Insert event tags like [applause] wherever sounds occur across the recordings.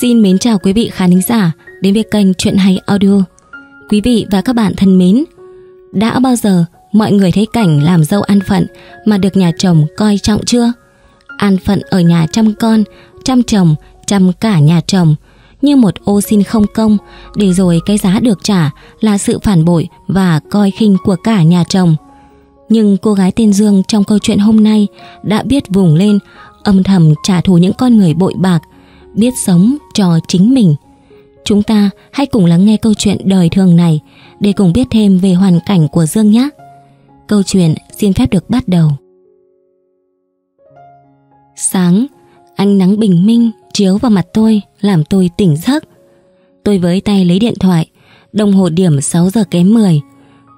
Xin mến chào quý vị khán thính giả đến với kênh Chuyện Hay Audio. Quý vị và các bạn thân mến, đã bao giờ mọi người thấy cảnh làm dâu an phận mà được nhà chồng coi trọng chưa? An phận ở nhà chăm con, chăm chồng, chăm cả nhà chồng như một ô xin không công để rồi cái giá được trả là sự phản bội và coi khinh của cả nhà chồng. Nhưng cô gái tên Dương trong câu chuyện hôm nay đã biết vùng lên âm thầm trả thù những con người bội bạc biết sống cho chính mình. Chúng ta hãy cùng lắng nghe câu chuyện đời thường này để cùng biết thêm về hoàn cảnh của Dương nhé. Câu chuyện xin phép được bắt đầu. Sáng, ánh nắng bình minh chiếu vào mặt tôi làm tôi tỉnh giấc. Tôi với tay lấy điện thoại, đồng hồ điểm 6 giờ kém 10.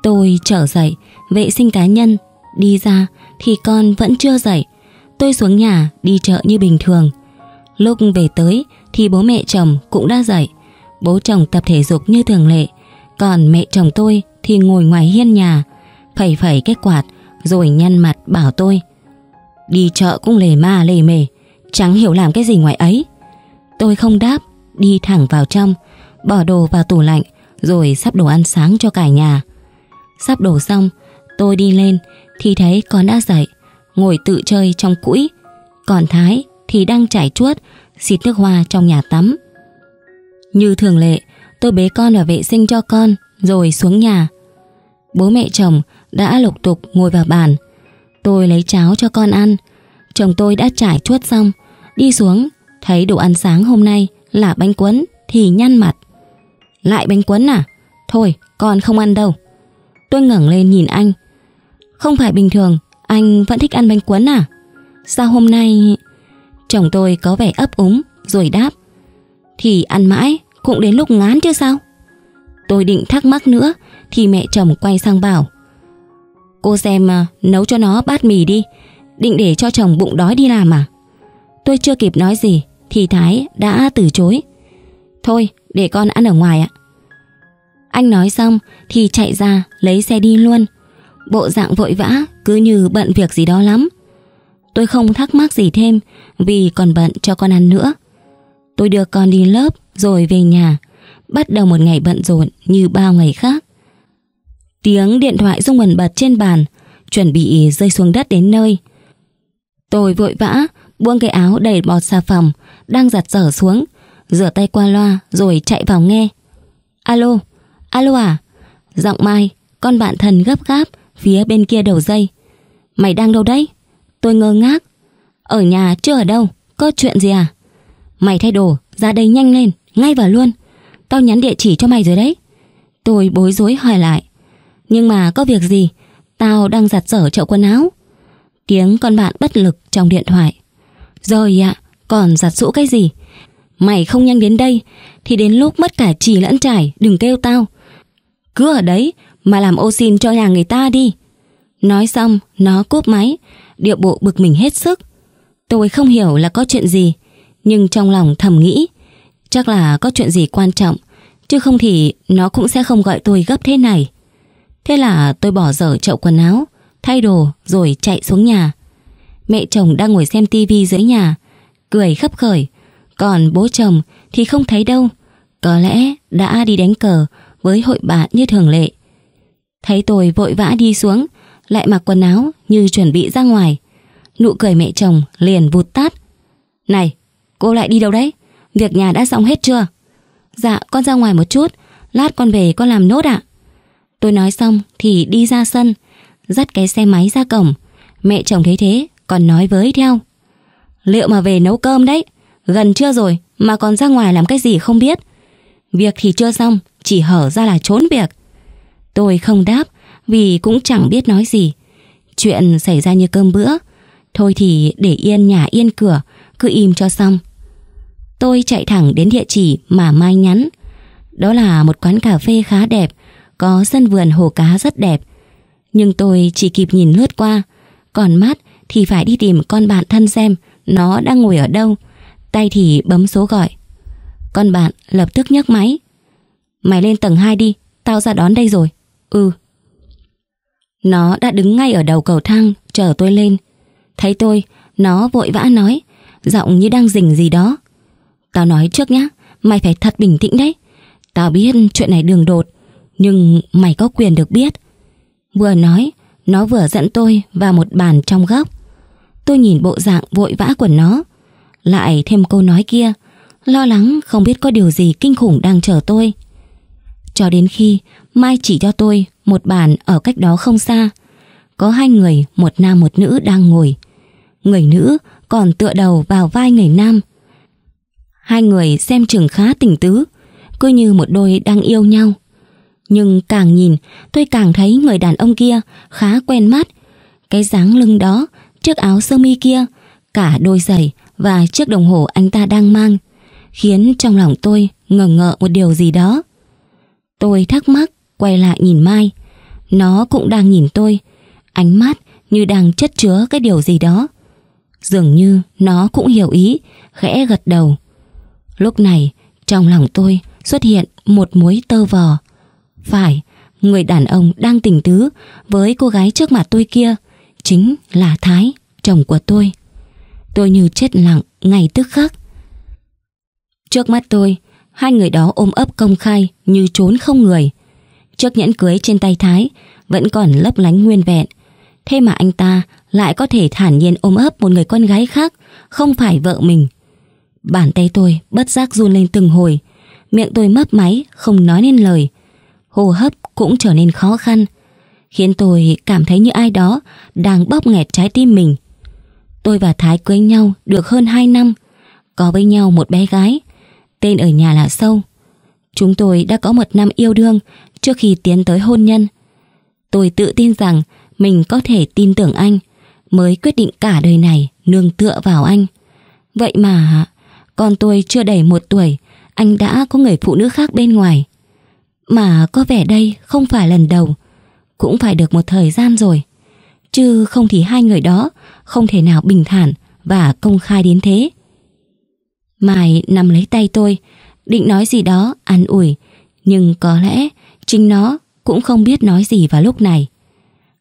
Tôi trở dậy, vệ sinh cá nhân, đi ra thì con vẫn chưa dậy. Tôi xuống nhà đi chợ như bình thường. Lúc về tới thì bố mẹ chồng cũng đã dậy. Bố chồng tập thể dục như thường lệ, còn mẹ chồng tôi thì ngồi ngoài hiên nhà, phẩy phẩy cái quạt rồi nhăn mặt bảo tôi. Đi chợ cũng lề ma lề mề, chẳng hiểu làm cái gì ngoài ấy. Tôi không đáp, đi thẳng vào trong, bỏ đồ vào tủ lạnh rồi sắp đồ ăn sáng cho cả nhà. Sắp đồ xong, tôi đi lên thì thấy con đã dậy, ngồi tự chơi trong cũi. Còn Thái thì đang chảy chuốt, xịt nước hoa trong nhà tắm. Như thường lệ, tôi bế con vào vệ sinh cho con, rồi xuống nhà. Bố mẹ chồng đã lục tục ngồi vào bàn. Tôi lấy cháo cho con ăn. Chồng tôi đã trải chuốt xong, đi xuống, thấy đồ ăn sáng hôm nay là bánh cuốn thì nhăn mặt. Lại bánh cuốn à? Thôi, con không ăn đâu. Tôi ngẩng lên nhìn anh. Không phải bình thường, anh vẫn thích ăn bánh cuốn à? Sao hôm nay... Chồng tôi có vẻ ấp úng rồi đáp Thì ăn mãi cũng đến lúc ngán chứ sao Tôi định thắc mắc nữa Thì mẹ chồng quay sang bảo Cô xem à, nấu cho nó bát mì đi Định để cho chồng bụng đói đi làm à Tôi chưa kịp nói gì Thì Thái đã từ chối Thôi để con ăn ở ngoài ạ Anh nói xong Thì chạy ra lấy xe đi luôn Bộ dạng vội vã Cứ như bận việc gì đó lắm Tôi không thắc mắc gì thêm vì còn bận cho con ăn nữa. Tôi đưa con đi lớp rồi về nhà, bắt đầu một ngày bận rộn như bao ngày khác. Tiếng điện thoại rung bần bật trên bàn, chuẩn bị rơi xuống đất đến nơi. Tôi vội vã buông cái áo đầy bọt xà phòng đang giặt giở xuống, rửa tay qua loa rồi chạy vào nghe. Alo, alo à? Giọng Mai, con bạn thân gấp gáp phía bên kia đầu dây. Mày đang đâu đấy? Tôi ngơ ngác. Ở nhà chưa ở đâu, có chuyện gì à? Mày thay đồ, ra đây nhanh lên, ngay vào luôn. Tao nhắn địa chỉ cho mày rồi đấy. Tôi bối rối hỏi lại. Nhưng mà có việc gì? Tao đang giặt giở chậu quần áo. Tiếng con bạn bất lực trong điện thoại. Rồi ạ, à, còn giặt rũ cái gì? Mày không nhanh đến đây Thì đến lúc mất cả chỉ lẫn trải Đừng kêu tao Cứ ở đấy mà làm ô xin cho nhà người ta đi Nói xong nó cúp máy điệu bộ bực mình hết sức. Tôi không hiểu là có chuyện gì, nhưng trong lòng thầm nghĩ, chắc là có chuyện gì quan trọng, chứ không thì nó cũng sẽ không gọi tôi gấp thế này. Thế là tôi bỏ dở chậu quần áo, thay đồ rồi chạy xuống nhà. Mẹ chồng đang ngồi xem tivi dưới nhà, cười khấp khởi, còn bố chồng thì không thấy đâu, có lẽ đã đi đánh cờ với hội bạn như thường lệ. Thấy tôi vội vã đi xuống lại mặc quần áo như chuẩn bị ra ngoài. Nụ cười mẹ chồng liền vụt tắt. Này, cô lại đi đâu đấy? Việc nhà đã xong hết chưa? Dạ, con ra ngoài một chút, lát con về con làm nốt ạ. Tôi nói xong thì đi ra sân, dắt cái xe máy ra cổng. Mẹ chồng thấy thế, còn nói với theo. Liệu mà về nấu cơm đấy, gần trưa rồi mà còn ra ngoài làm cái gì không biết. Việc thì chưa xong, chỉ hở ra là trốn việc. Tôi không đáp, vì cũng chẳng biết nói gì. Chuyện xảy ra như cơm bữa, thôi thì để yên nhà yên cửa, cứ im cho xong. Tôi chạy thẳng đến địa chỉ mà Mai nhắn. Đó là một quán cà phê khá đẹp, có sân vườn hồ cá rất đẹp. Nhưng tôi chỉ kịp nhìn lướt qua, còn mắt thì phải đi tìm con bạn thân xem nó đang ngồi ở đâu. Tay thì bấm số gọi. Con bạn lập tức nhấc máy. Mày lên tầng 2 đi, tao ra đón đây rồi. Ừ. Nó đã đứng ngay ở đầu cầu thang Chờ tôi lên Thấy tôi, nó vội vã nói Giọng như đang rình gì đó Tao nói trước nhá, mày phải thật bình tĩnh đấy Tao biết chuyện này đường đột Nhưng mày có quyền được biết Vừa nói Nó vừa dẫn tôi vào một bàn trong góc Tôi nhìn bộ dạng vội vã của nó Lại thêm câu nói kia Lo lắng không biết có điều gì kinh khủng đang chờ tôi Cho đến khi Mai chỉ cho tôi một bàn ở cách đó không xa. Có hai người, một nam một nữ đang ngồi. Người nữ còn tựa đầu vào vai người nam. Hai người xem chừng khá tình tứ, cứ như một đôi đang yêu nhau. Nhưng càng nhìn, tôi càng thấy người đàn ông kia khá quen mắt. Cái dáng lưng đó, chiếc áo sơ mi kia, cả đôi giày và chiếc đồng hồ anh ta đang mang, khiến trong lòng tôi ngờ ngợ một điều gì đó. Tôi thắc mắc, quay lại nhìn Mai. Nó cũng đang nhìn tôi, ánh mắt như đang chất chứa cái điều gì đó. Dường như nó cũng hiểu ý, khẽ gật đầu. Lúc này, trong lòng tôi xuất hiện một mối tơ vò. Phải, người đàn ông đang tình tứ với cô gái trước mặt tôi kia chính là Thái, chồng của tôi. Tôi như chết lặng ngay tức khắc. Trước mắt tôi, hai người đó ôm ấp công khai như trốn không người. Chiếc nhẫn cưới trên tay Thái vẫn còn lấp lánh nguyên vẹn. Thế mà anh ta lại có thể thản nhiên ôm ấp một người con gái khác, không phải vợ mình. Bàn tay tôi bất giác run lên từng hồi, miệng tôi mấp máy, không nói nên lời. Hô hấp cũng trở nên khó khăn, khiến tôi cảm thấy như ai đó đang bóp nghẹt trái tim mình. Tôi và Thái cưới nhau được hơn 2 năm, có với nhau một bé gái, tên ở nhà là Sâu. Chúng tôi đã có một năm yêu đương trước khi tiến tới hôn nhân. Tôi tự tin rằng mình có thể tin tưởng anh, mới quyết định cả đời này nương tựa vào anh. Vậy mà, con tôi chưa đầy một tuổi, anh đã có người phụ nữ khác bên ngoài. Mà có vẻ đây không phải lần đầu, cũng phải được một thời gian rồi. Chứ không thì hai người đó không thể nào bình thản và công khai đến thế. Mai nằm lấy tay tôi, định nói gì đó an ủi, nhưng có lẽ Chính nó cũng không biết nói gì vào lúc này.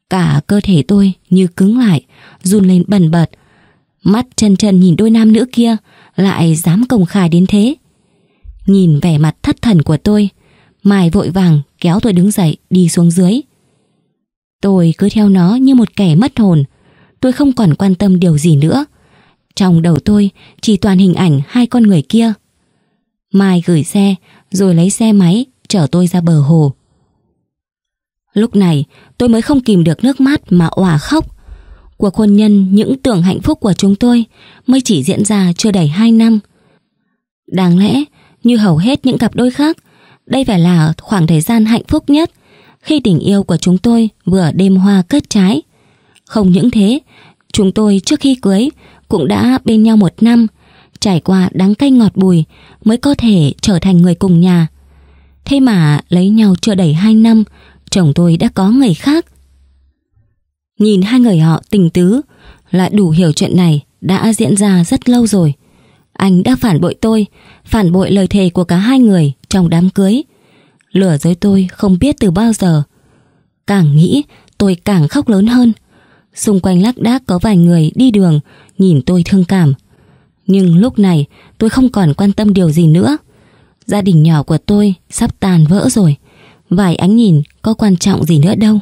Cả cơ thể tôi như cứng lại, run lên bẩn bật. Mắt chân chân nhìn đôi nam nữ kia lại dám công khai đến thế. Nhìn vẻ mặt thất thần của tôi, Mai vội vàng kéo tôi đứng dậy đi xuống dưới. Tôi cứ theo nó như một kẻ mất hồn. Tôi không còn quan tâm điều gì nữa. Trong đầu tôi chỉ toàn hình ảnh hai con người kia. Mai gửi xe rồi lấy xe máy chở tôi ra bờ hồ. Lúc này tôi mới không kìm được nước mắt mà òa khóc. Cuộc hôn nhân, những tưởng hạnh phúc của chúng tôi mới chỉ diễn ra chưa đầy 2 năm. Đáng lẽ, như hầu hết những cặp đôi khác, đây phải là khoảng thời gian hạnh phúc nhất khi tình yêu của chúng tôi vừa đêm hoa kết trái. Không những thế, chúng tôi trước khi cưới cũng đã bên nhau một năm, trải qua đắng cay ngọt bùi mới có thể trở thành người cùng nhà. Thế mà lấy nhau chưa đầy 2 năm chồng tôi đã có người khác. Nhìn hai người họ tình tứ là đủ hiểu chuyện này đã diễn ra rất lâu rồi. Anh đã phản bội tôi, phản bội lời thề của cả hai người trong đám cưới. Lửa dối tôi không biết từ bao giờ. Càng nghĩ, tôi càng khóc lớn hơn. Xung quanh lác đác có vài người đi đường, nhìn tôi thương cảm. Nhưng lúc này, tôi không còn quan tâm điều gì nữa. Gia đình nhỏ của tôi sắp tàn vỡ rồi. Vài ánh nhìn có quan trọng gì nữa đâu.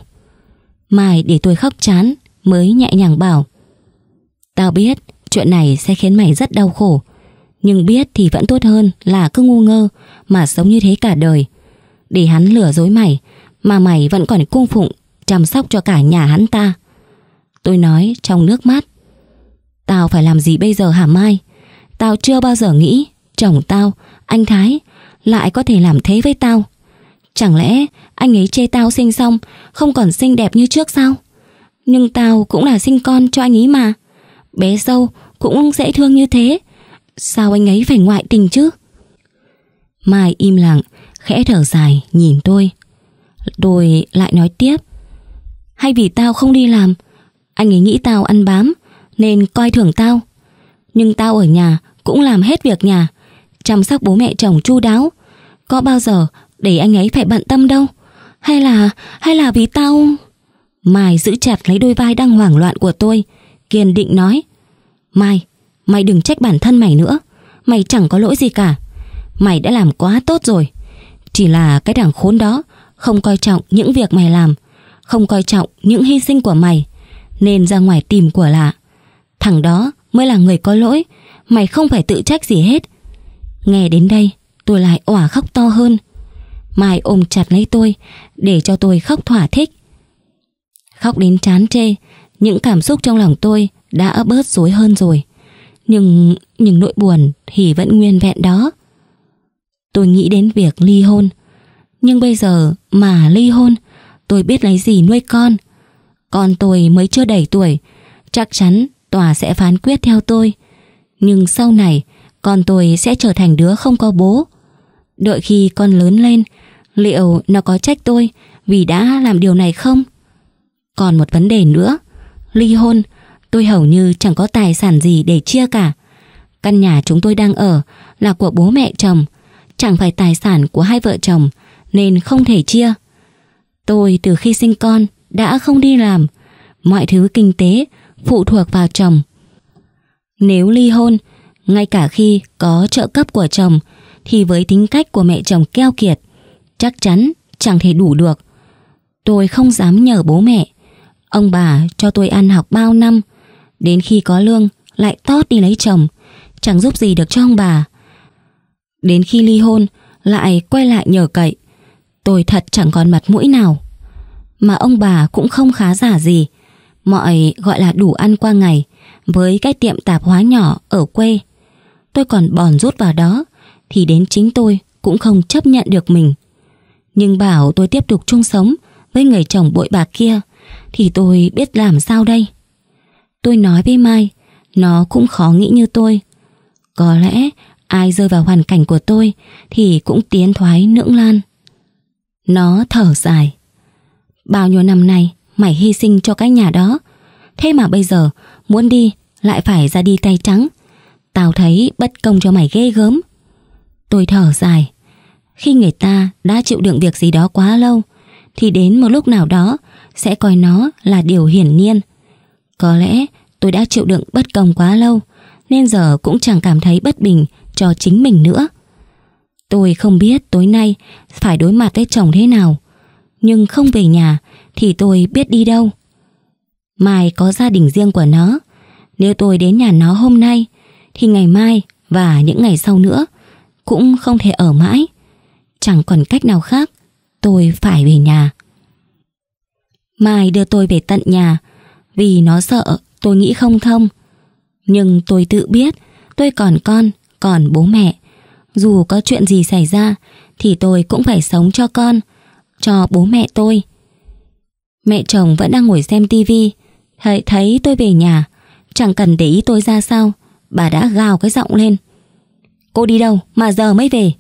Mai để tôi khóc chán mới nhẹ nhàng bảo. Tao biết chuyện này sẽ khiến mày rất đau khổ, nhưng biết thì vẫn tốt hơn là cứ ngu ngơ mà sống như thế cả đời. Để hắn lừa dối mày mà mày vẫn còn cung phụng chăm sóc cho cả nhà hắn ta. Tôi nói trong nước mắt. Tao phải làm gì bây giờ hả Mai? Tao chưa bao giờ nghĩ chồng tao, anh Thái lại có thể làm thế với tao. Chẳng lẽ anh ấy chê tao sinh xong Không còn xinh đẹp như trước sao Nhưng tao cũng là sinh con cho anh ấy mà Bé sâu cũng dễ thương như thế Sao anh ấy phải ngoại tình chứ Mai im lặng Khẽ thở dài nhìn tôi rồi lại nói tiếp Hay vì tao không đi làm Anh ấy nghĩ tao ăn bám Nên coi thường tao Nhưng tao ở nhà cũng làm hết việc nhà Chăm sóc bố mẹ chồng chu đáo Có bao giờ để anh ấy phải bận tâm đâu. Hay là, hay là vì tao... Mai giữ chặt lấy đôi vai đang hoảng loạn của tôi, kiên định nói. Mai, mày đừng trách bản thân mày nữa, mày chẳng có lỗi gì cả. Mày đã làm quá tốt rồi. Chỉ là cái đảng khốn đó không coi trọng những việc mày làm, không coi trọng những hy sinh của mày, nên ra ngoài tìm của lạ. Thằng đó mới là người có lỗi, mày không phải tự trách gì hết. Nghe đến đây, tôi lại òa khóc to hơn. Mai ôm chặt lấy tôi Để cho tôi khóc thỏa thích Khóc đến chán chê Những cảm xúc trong lòng tôi Đã bớt rối hơn rồi Nhưng nhưng nỗi buồn thì vẫn nguyên vẹn đó Tôi nghĩ đến việc ly hôn Nhưng bây giờ mà ly hôn Tôi biết lấy gì nuôi con Con tôi mới chưa đầy tuổi Chắc chắn tòa sẽ phán quyết theo tôi Nhưng sau này Con tôi sẽ trở thành đứa không có bố Đợi khi con lớn lên liệu nó có trách tôi vì đã làm điều này không? Còn một vấn đề nữa, ly hôn, tôi hầu như chẳng có tài sản gì để chia cả. Căn nhà chúng tôi đang ở là của bố mẹ chồng, chẳng phải tài sản của hai vợ chồng nên không thể chia. Tôi từ khi sinh con đã không đi làm, mọi thứ kinh tế phụ thuộc vào chồng. Nếu ly hôn, ngay cả khi có trợ cấp của chồng thì với tính cách của mẹ chồng keo kiệt, chắc chắn chẳng thể đủ được. Tôi không dám nhờ bố mẹ. Ông bà cho tôi ăn học bao năm, đến khi có lương lại tót đi lấy chồng, chẳng giúp gì được cho ông bà. Đến khi ly hôn lại quay lại nhờ cậy, tôi thật chẳng còn mặt mũi nào. Mà ông bà cũng không khá giả gì, mọi gọi là đủ ăn qua ngày với cái tiệm tạp hóa nhỏ ở quê. Tôi còn bòn rút vào đó thì đến chính tôi cũng không chấp nhận được mình. Nhưng bảo tôi tiếp tục chung sống với người chồng bội bạc kia thì tôi biết làm sao đây. Tôi nói với Mai, nó cũng khó nghĩ như tôi. Có lẽ ai rơi vào hoàn cảnh của tôi thì cũng tiến thoái nưỡng lan. Nó thở dài. Bao nhiêu năm nay mày hy sinh cho cái nhà đó, thế mà bây giờ muốn đi lại phải ra đi tay trắng. Tao thấy bất công cho mày ghê gớm. Tôi thở dài. Khi người ta đã chịu đựng việc gì đó quá lâu, thì đến một lúc nào đó sẽ coi nó là điều hiển nhiên. Có lẽ tôi đã chịu đựng bất công quá lâu, nên giờ cũng chẳng cảm thấy bất bình cho chính mình nữa. Tôi không biết tối nay phải đối mặt với chồng thế nào, nhưng không về nhà thì tôi biết đi đâu. Mai có gia đình riêng của nó, nếu tôi đến nhà nó hôm nay thì ngày mai và những ngày sau nữa cũng không thể ở mãi. Chẳng còn cách nào khác Tôi phải về nhà Mai đưa tôi về tận nhà Vì nó sợ tôi nghĩ không thông Nhưng tôi tự biết Tôi còn con, còn bố mẹ Dù có chuyện gì xảy ra Thì tôi cũng phải sống cho con Cho bố mẹ tôi Mẹ chồng vẫn đang ngồi xem tivi Thấy, thấy tôi về nhà Chẳng cần để ý tôi ra sao Bà đã gào cái giọng lên Cô đi đâu mà giờ mới về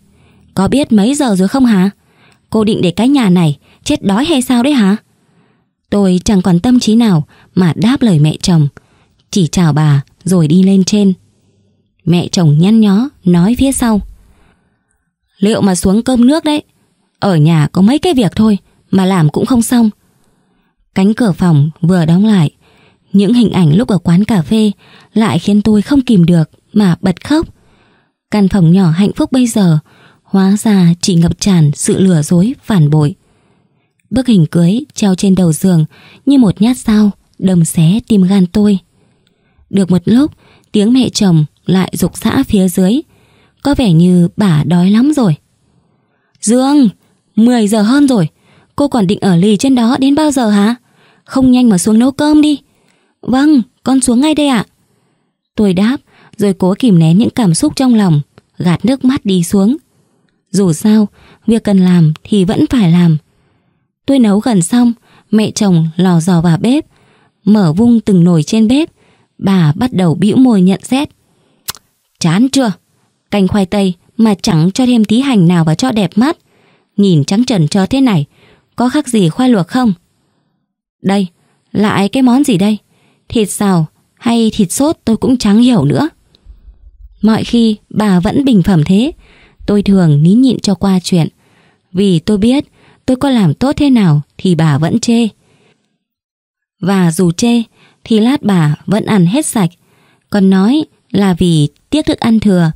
có biết mấy giờ rồi không hả? Cô định để cái nhà này chết đói hay sao đấy hả? Tôi chẳng còn tâm trí nào mà đáp lời mẹ chồng. Chỉ chào bà rồi đi lên trên. Mẹ chồng nhăn nhó nói phía sau. Liệu mà xuống cơm nước đấy? Ở nhà có mấy cái việc thôi mà làm cũng không xong. Cánh cửa phòng vừa đóng lại. Những hình ảnh lúc ở quán cà phê lại khiến tôi không kìm được mà bật khóc. Căn phòng nhỏ hạnh phúc bây giờ hóa ra chỉ ngập tràn sự lừa dối, phản bội. Bức hình cưới treo trên đầu giường như một nhát dao đâm xé tim gan tôi. Được một lúc, tiếng mẹ chồng lại rục rã phía dưới. Có vẻ như bà đói lắm rồi. Dương, 10 giờ hơn rồi. Cô còn định ở lì trên đó đến bao giờ hả? Không nhanh mà xuống nấu cơm đi. Vâng, con xuống ngay đây ạ. Tôi đáp, rồi cố kìm nén những cảm xúc trong lòng, gạt nước mắt đi xuống. Dù sao, việc cần làm thì vẫn phải làm. Tôi nấu gần xong, mẹ chồng lò dò vào bếp, mở vung từng nồi trên bếp, bà bắt đầu bĩu môi nhận xét. Chán chưa? Canh khoai tây mà chẳng cho thêm tí hành nào vào cho đẹp mắt. Nhìn trắng trần cho thế này, có khác gì khoai luộc không? Đây, lại cái món gì đây? Thịt xào hay thịt sốt tôi cũng chẳng hiểu nữa. Mọi khi bà vẫn bình phẩm thế, tôi thường nín nhịn cho qua chuyện. Vì tôi biết tôi có làm tốt thế nào thì bà vẫn chê. Và dù chê thì lát bà vẫn ăn hết sạch. Còn nói là vì tiếc thức ăn thừa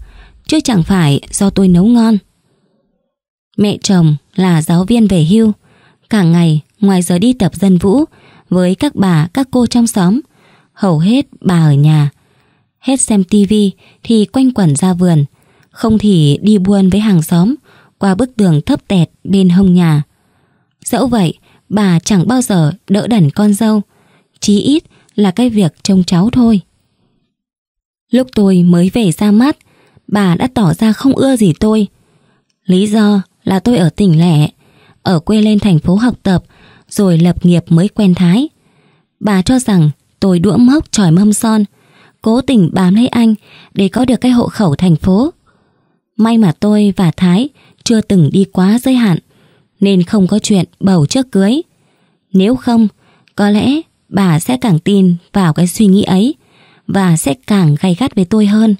chứ chẳng phải do tôi nấu ngon. Mẹ chồng là giáo viên về hưu. Cả ngày ngoài giờ đi tập dân vũ với các bà các cô trong xóm hầu hết bà ở nhà. Hết xem tivi thì quanh quẩn ra vườn không thì đi buôn với hàng xóm Qua bức tường thấp tẹt bên hông nhà Dẫu vậy Bà chẳng bao giờ đỡ đẩn con dâu Chí ít là cái việc trông cháu thôi Lúc tôi mới về ra mắt Bà đã tỏ ra không ưa gì tôi Lý do là tôi ở tỉnh lẻ Ở quê lên thành phố học tập Rồi lập nghiệp mới quen thái Bà cho rằng tôi đũa mốc tròi mâm son Cố tình bám lấy anh Để có được cái hộ khẩu thành phố May mà tôi và Thái chưa từng đi quá giới hạn, nên không có chuyện bầu trước cưới. Nếu không, có lẽ bà sẽ càng tin vào cái suy nghĩ ấy và sẽ càng gay gắt với tôi hơn.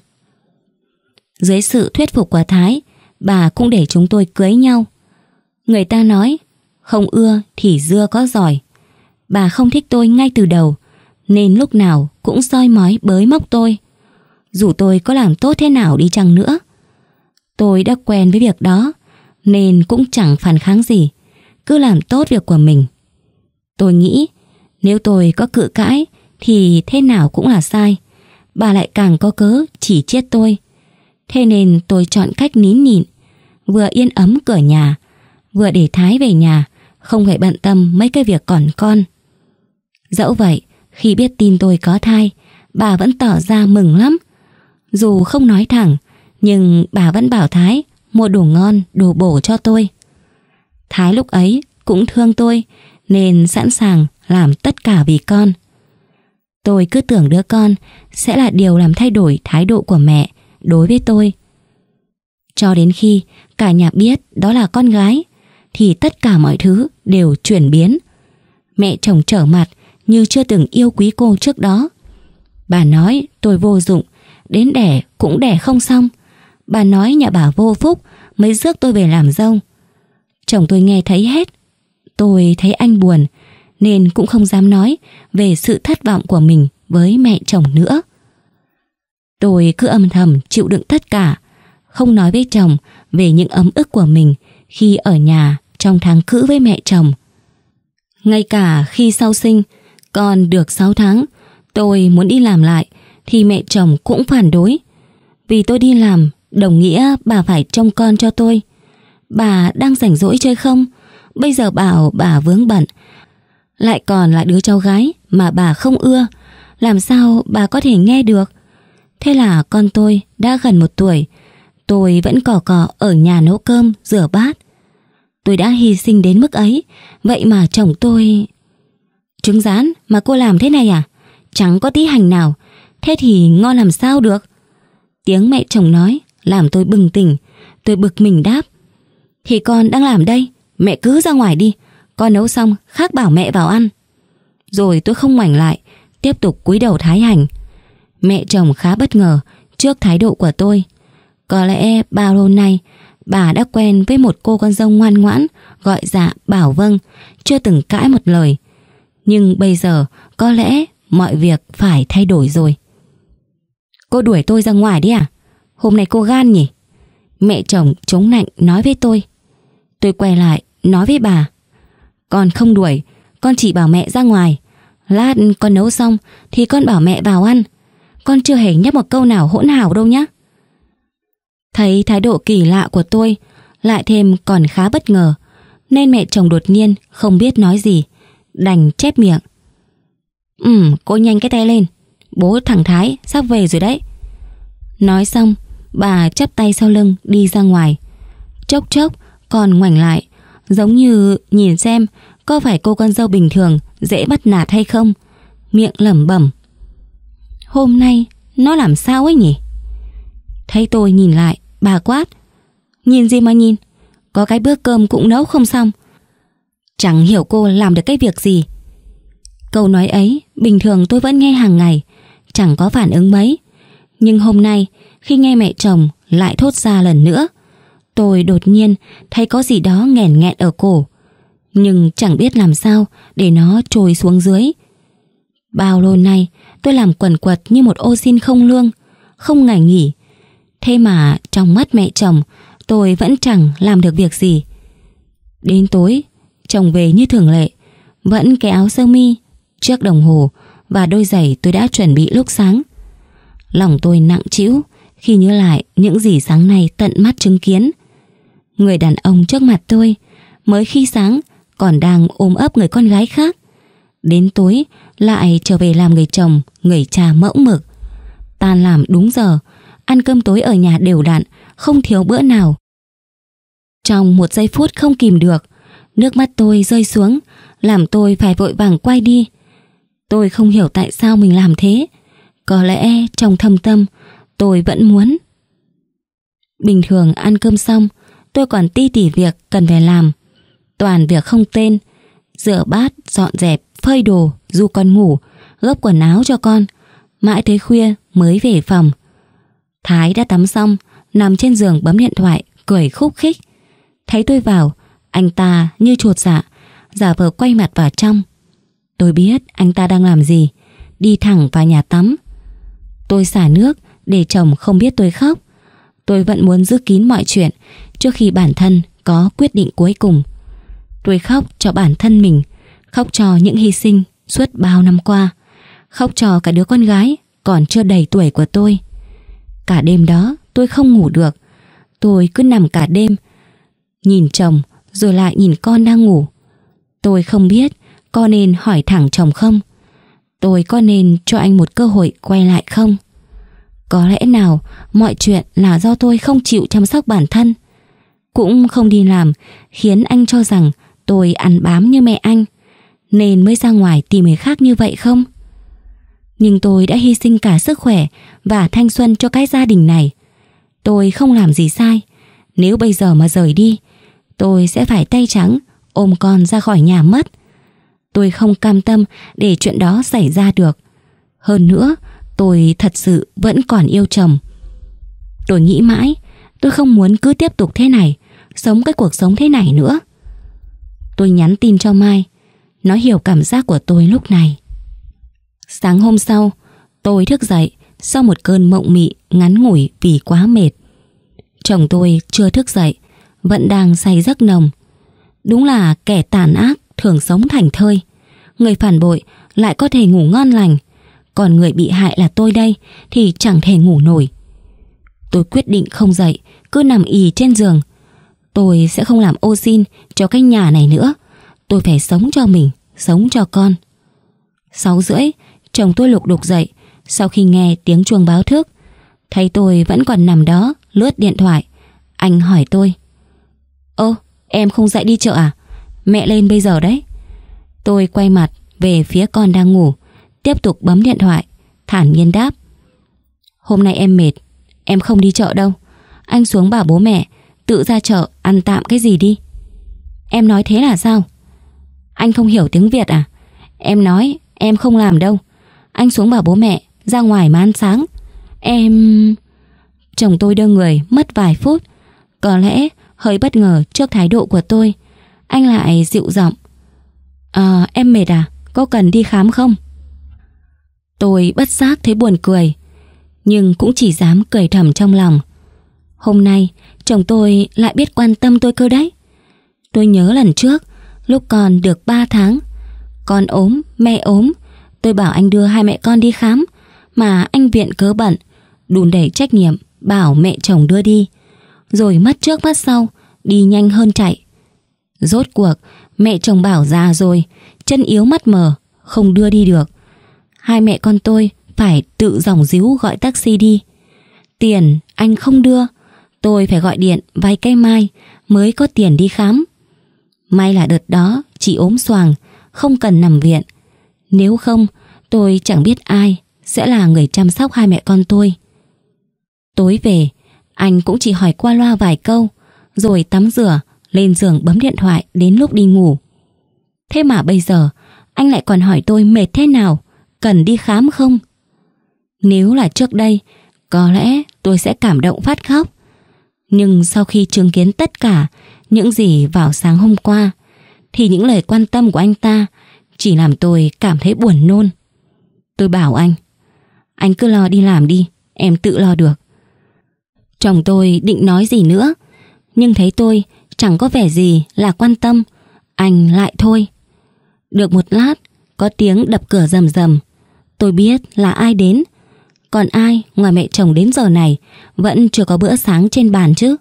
Dưới sự thuyết phục của Thái, bà cũng để chúng tôi cưới nhau. Người ta nói, không ưa thì dưa có giỏi. Bà không thích tôi ngay từ đầu, nên lúc nào cũng soi mói bới móc tôi. Dù tôi có làm tốt thế nào đi chăng nữa, Tôi đã quen với việc đó, nên cũng chẳng phản kháng gì, cứ làm tốt việc của mình. Tôi nghĩ, nếu tôi có cự cãi thì thế nào cũng là sai. Bà lại càng có cớ chỉ chết tôi. Thế nên tôi chọn cách nín nhịn, vừa yên ấm cửa nhà, vừa để Thái về nhà, không phải bận tâm mấy cái việc còn con. Dẫu vậy, khi biết tin tôi có thai, bà vẫn tỏ ra mừng lắm. Dù không nói thẳng, nhưng bà vẫn bảo Thái mua đồ ngon, đồ bổ cho tôi. Thái lúc ấy cũng thương tôi nên sẵn sàng làm tất cả vì con. Tôi cứ tưởng đứa con sẽ là điều làm thay đổi thái độ của mẹ đối với tôi. Cho đến khi cả nhà biết đó là con gái thì tất cả mọi thứ đều chuyển biến. Mẹ chồng trở mặt như chưa từng yêu quý cô trước đó. Bà nói tôi vô dụng, đến đẻ cũng đẻ không xong. Bà nói nhà bà vô phúc Mới rước tôi về làm dâu Chồng tôi nghe thấy hết Tôi thấy anh buồn Nên cũng không dám nói Về sự thất vọng của mình với mẹ chồng nữa Tôi cứ âm thầm chịu đựng tất cả Không nói với chồng Về những ấm ức của mình Khi ở nhà trong tháng cữ với mẹ chồng Ngay cả khi sau sinh Còn được 6 tháng Tôi muốn đi làm lại Thì mẹ chồng cũng phản đối Vì tôi đi làm Đồng nghĩa bà phải trông con cho tôi. Bà đang rảnh rỗi chơi không? Bây giờ bảo bà vướng bận. Lại còn là đứa cháu gái mà bà không ưa. Làm sao bà có thể nghe được? Thế là con tôi đã gần một tuổi. Tôi vẫn cỏ cỏ ở nhà nấu cơm, rửa bát. Tôi đã hy sinh đến mức ấy. Vậy mà chồng tôi... Trứng rán mà cô làm thế này à? Chẳng có tí hành nào. Thế thì ngon làm sao được? Tiếng mẹ chồng nói làm tôi bừng tỉnh. Tôi bực mình đáp. Thì con đang làm đây, mẹ cứ ra ngoài đi. Con nấu xong, khác bảo mẹ vào ăn. Rồi tôi không ngoảnh lại, tiếp tục cúi đầu thái hành. Mẹ chồng khá bất ngờ trước thái độ của tôi. Có lẽ bao lâu nay, bà đã quen với một cô con dâu ngoan ngoãn, gọi dạ bảo vâng, chưa từng cãi một lời. Nhưng bây giờ, có lẽ mọi việc phải thay đổi rồi. Cô đuổi tôi ra ngoài đi à? Hôm nay cô gan nhỉ? Mẹ chồng chống nạnh nói với tôi. Tôi quay lại, nói với bà. Con không đuổi, con chỉ bảo mẹ ra ngoài. Lát con nấu xong thì con bảo mẹ vào ăn. Con chưa hề nhắc một câu nào hỗn hào đâu nhé. Thấy thái độ kỳ lạ của tôi, lại thêm còn khá bất ngờ, nên mẹ chồng đột nhiên không biết nói gì, đành chép miệng. Ừm, cô nhanh cái tay lên, bố thằng Thái sắp về rồi đấy. Nói xong, Bà chắp tay sau lưng đi ra ngoài Chốc chốc còn ngoảnh lại Giống như nhìn xem Có phải cô con dâu bình thường Dễ bắt nạt hay không Miệng lẩm bẩm Hôm nay nó làm sao ấy nhỉ Thấy tôi nhìn lại Bà quát Nhìn gì mà nhìn Có cái bữa cơm cũng nấu không xong Chẳng hiểu cô làm được cái việc gì Câu nói ấy Bình thường tôi vẫn nghe hàng ngày Chẳng có phản ứng mấy Nhưng hôm nay khi nghe mẹ chồng lại thốt ra lần nữa. Tôi đột nhiên thấy có gì đó nghèn nghẹn ở cổ, nhưng chẳng biết làm sao để nó trồi xuống dưới. Bao lâu nay tôi làm quần quật như một ô xin không lương, không ngày nghỉ. Thế mà trong mắt mẹ chồng tôi vẫn chẳng làm được việc gì. Đến tối, chồng về như thường lệ, vẫn cái áo sơ mi, chiếc đồng hồ và đôi giày tôi đã chuẩn bị lúc sáng. Lòng tôi nặng trĩu khi nhớ lại những gì sáng nay tận mắt chứng kiến. Người đàn ông trước mặt tôi mới khi sáng còn đang ôm ấp người con gái khác. Đến tối lại trở về làm người chồng, người cha mẫu mực. Tan làm đúng giờ, ăn cơm tối ở nhà đều đặn, không thiếu bữa nào. Trong một giây phút không kìm được, nước mắt tôi rơi xuống, làm tôi phải vội vàng quay đi. Tôi không hiểu tại sao mình làm thế. Có lẽ trong thâm tâm tôi vẫn muốn. Bình thường ăn cơm xong, tôi còn ti tỉ việc cần phải làm. Toàn việc không tên, rửa bát, dọn dẹp, phơi đồ, du con ngủ, gấp quần áo cho con. Mãi tới khuya mới về phòng. Thái đã tắm xong, nằm trên giường bấm điện thoại, cười khúc khích. Thấy tôi vào, anh ta như chuột dạ, giả vờ quay mặt vào trong. Tôi biết anh ta đang làm gì, đi thẳng vào nhà tắm. Tôi xả nước, để chồng không biết tôi khóc. Tôi vẫn muốn giữ kín mọi chuyện trước khi bản thân có quyết định cuối cùng. Tôi khóc cho bản thân mình, khóc cho những hy sinh suốt bao năm qua, khóc cho cả đứa con gái còn chưa đầy tuổi của tôi. Cả đêm đó tôi không ngủ được, tôi cứ nằm cả đêm, nhìn chồng rồi lại nhìn con đang ngủ. Tôi không biết có nên hỏi thẳng chồng không? Tôi có nên cho anh một cơ hội quay lại không? Có lẽ nào mọi chuyện là do tôi không chịu chăm sóc bản thân Cũng không đi làm Khiến anh cho rằng tôi ăn bám như mẹ anh Nên mới ra ngoài tìm người khác như vậy không Nhưng tôi đã hy sinh cả sức khỏe Và thanh xuân cho cái gia đình này Tôi không làm gì sai Nếu bây giờ mà rời đi Tôi sẽ phải tay trắng Ôm con ra khỏi nhà mất Tôi không cam tâm để chuyện đó xảy ra được Hơn nữa tôi thật sự vẫn còn yêu chồng. Tôi nghĩ mãi, tôi không muốn cứ tiếp tục thế này, sống cái cuộc sống thế này nữa. Tôi nhắn tin cho Mai, nó hiểu cảm giác của tôi lúc này. Sáng hôm sau, tôi thức dậy sau một cơn mộng mị ngắn ngủi vì quá mệt. Chồng tôi chưa thức dậy, vẫn đang say giấc nồng. Đúng là kẻ tàn ác thường sống thành thơi. Người phản bội lại có thể ngủ ngon lành còn người bị hại là tôi đây thì chẳng thể ngủ nổi. Tôi quyết định không dậy, cứ nằm ì trên giường. Tôi sẽ không làm ô xin cho cái nhà này nữa. Tôi phải sống cho mình, sống cho con. Sáu rưỡi, chồng tôi lục đục dậy sau khi nghe tiếng chuông báo thức. Thấy tôi vẫn còn nằm đó, lướt điện thoại. Anh hỏi tôi. Ô, em không dậy đi chợ à? Mẹ lên bây giờ đấy. Tôi quay mặt về phía con đang ngủ tiếp tục bấm điện thoại, thản nhiên đáp. Hôm nay em mệt, em không đi chợ đâu. Anh xuống bảo bố mẹ, tự ra chợ ăn tạm cái gì đi. Em nói thế là sao? Anh không hiểu tiếng Việt à? Em nói em không làm đâu. Anh xuống bảo bố mẹ, ra ngoài mà ăn sáng. Em... Chồng tôi đưa người mất vài phút. Có lẽ hơi bất ngờ trước thái độ của tôi. Anh lại dịu giọng. À, em mệt à? Có cần đi khám không? Tôi bất giác thấy buồn cười, nhưng cũng chỉ dám cười thầm trong lòng. Hôm nay, chồng tôi lại biết quan tâm tôi cơ đấy. Tôi nhớ lần trước, lúc còn được 3 tháng, con ốm, mẹ ốm, tôi bảo anh đưa hai mẹ con đi khám, mà anh viện cớ bận, đùn đẩy trách nhiệm, bảo mẹ chồng đưa đi. Rồi mất trước mất sau, đi nhanh hơn chạy. Rốt cuộc, mẹ chồng bảo già rồi, chân yếu mắt mờ, không đưa đi được hai mẹ con tôi phải tự dòng díu gọi taxi đi. Tiền anh không đưa, tôi phải gọi điện vay cây mai mới có tiền đi khám. May là đợt đó chị ốm xoàng, không cần nằm viện. Nếu không, tôi chẳng biết ai sẽ là người chăm sóc hai mẹ con tôi. Tối về, anh cũng chỉ hỏi qua loa vài câu, rồi tắm rửa, lên giường bấm điện thoại đến lúc đi ngủ. Thế mà bây giờ, anh lại còn hỏi tôi mệt thế nào, cần đi khám không? Nếu là trước đây, có lẽ tôi sẽ cảm động phát khóc. Nhưng sau khi chứng kiến tất cả những gì vào sáng hôm qua, thì những lời quan tâm của anh ta chỉ làm tôi cảm thấy buồn nôn. Tôi bảo anh, anh cứ lo đi làm đi, em tự lo được. Chồng tôi định nói gì nữa, nhưng thấy tôi chẳng có vẻ gì là quan tâm, anh lại thôi. Được một lát, có tiếng đập cửa rầm rầm, Tôi biết là ai đến Còn ai ngoài mẹ chồng đến giờ này Vẫn chưa có bữa sáng trên bàn chứ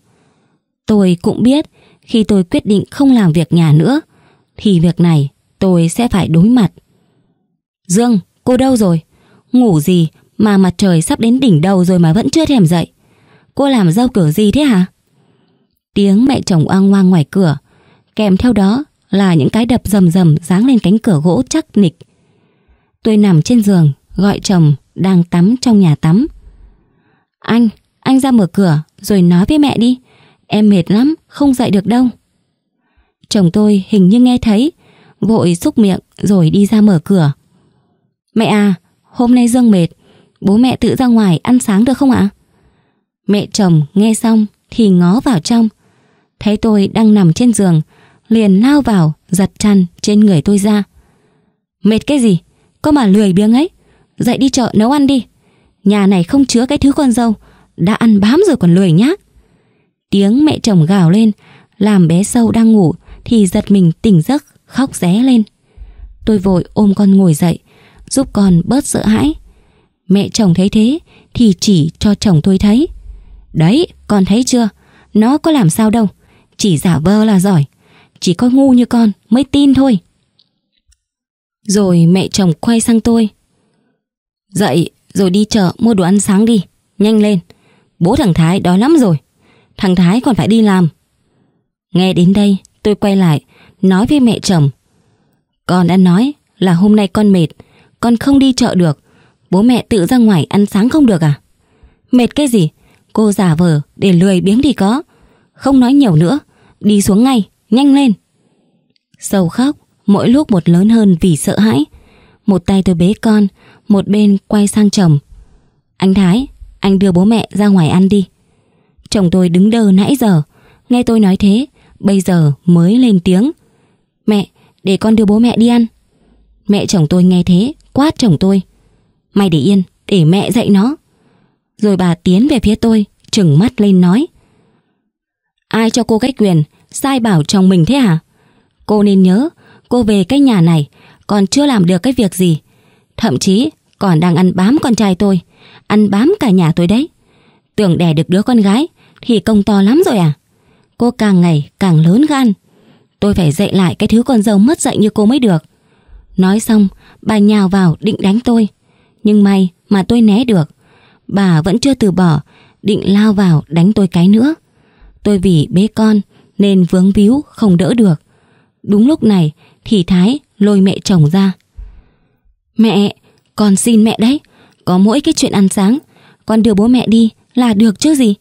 Tôi cũng biết Khi tôi quyết định không làm việc nhà nữa Thì việc này tôi sẽ phải đối mặt Dương, cô đâu rồi? Ngủ gì mà mặt trời sắp đến đỉnh đầu rồi mà vẫn chưa thèm dậy Cô làm rau cửa gì thế hả? Tiếng mẹ chồng oang oang ngoài cửa Kèm theo đó là những cái đập rầm rầm giáng lên cánh cửa gỗ chắc nịch Tôi nằm trên giường, gọi chồng đang tắm trong nhà tắm. Anh, anh ra mở cửa rồi nói với mẹ đi. Em mệt lắm, không dậy được đâu. Chồng tôi hình như nghe thấy, vội xúc miệng rồi đi ra mở cửa. Mẹ à, hôm nay Dương mệt, bố mẹ tự ra ngoài ăn sáng được không ạ? Mẹ chồng nghe xong thì ngó vào trong. Thấy tôi đang nằm trên giường, liền lao vào giật chăn trên người tôi ra. Mệt cái gì? Có mà lười biếng ấy Dậy đi chợ nấu ăn đi Nhà này không chứa cái thứ con dâu Đã ăn bám rồi còn lười nhá Tiếng mẹ chồng gào lên Làm bé sâu đang ngủ Thì giật mình tỉnh giấc khóc ré lên Tôi vội ôm con ngồi dậy Giúp con bớt sợ hãi Mẹ chồng thấy thế Thì chỉ cho chồng tôi thấy Đấy con thấy chưa Nó có làm sao đâu Chỉ giả vờ là giỏi Chỉ có ngu như con mới tin thôi rồi mẹ chồng quay sang tôi. Dậy rồi đi chợ mua đồ ăn sáng đi, nhanh lên. Bố thằng Thái đói lắm rồi, thằng Thái còn phải đi làm. Nghe đến đây tôi quay lại, nói với mẹ chồng. Con đã nói là hôm nay con mệt, con không đi chợ được. Bố mẹ tự ra ngoài ăn sáng không được à? Mệt cái gì? Cô giả vờ để lười biếng thì có. Không nói nhiều nữa, đi xuống ngay, nhanh lên. Sầu khóc, mỗi lúc một lớn hơn vì sợ hãi. Một tay tôi bế con, một bên quay sang chồng. Anh Thái, anh đưa bố mẹ ra ngoài ăn đi. Chồng tôi đứng đờ nãy giờ, nghe tôi nói thế, bây giờ mới lên tiếng. Mẹ, để con đưa bố mẹ đi ăn. Mẹ chồng tôi nghe thế, quát chồng tôi. Mày để yên, để mẹ dạy nó. Rồi bà tiến về phía tôi, trừng mắt lên nói. Ai cho cô cách quyền, sai bảo chồng mình thế hả? Cô nên nhớ, cô về cái nhà này còn chưa làm được cái việc gì. Thậm chí còn đang ăn bám con trai tôi, ăn bám cả nhà tôi đấy. Tưởng đẻ được đứa con gái thì công to lắm rồi à? Cô càng ngày càng lớn gan. Tôi phải dạy lại cái thứ con dâu mất dạy như cô mới được. Nói xong, bà nhào vào định đánh tôi. Nhưng may mà tôi né được. Bà vẫn chưa từ bỏ, định lao vào đánh tôi cái nữa. Tôi vì bế con nên vướng víu không đỡ được. Đúng lúc này thì Thái lôi mẹ chồng ra. Mẹ, con xin mẹ đấy, có mỗi cái chuyện ăn sáng, con đưa bố mẹ đi là được chứ gì.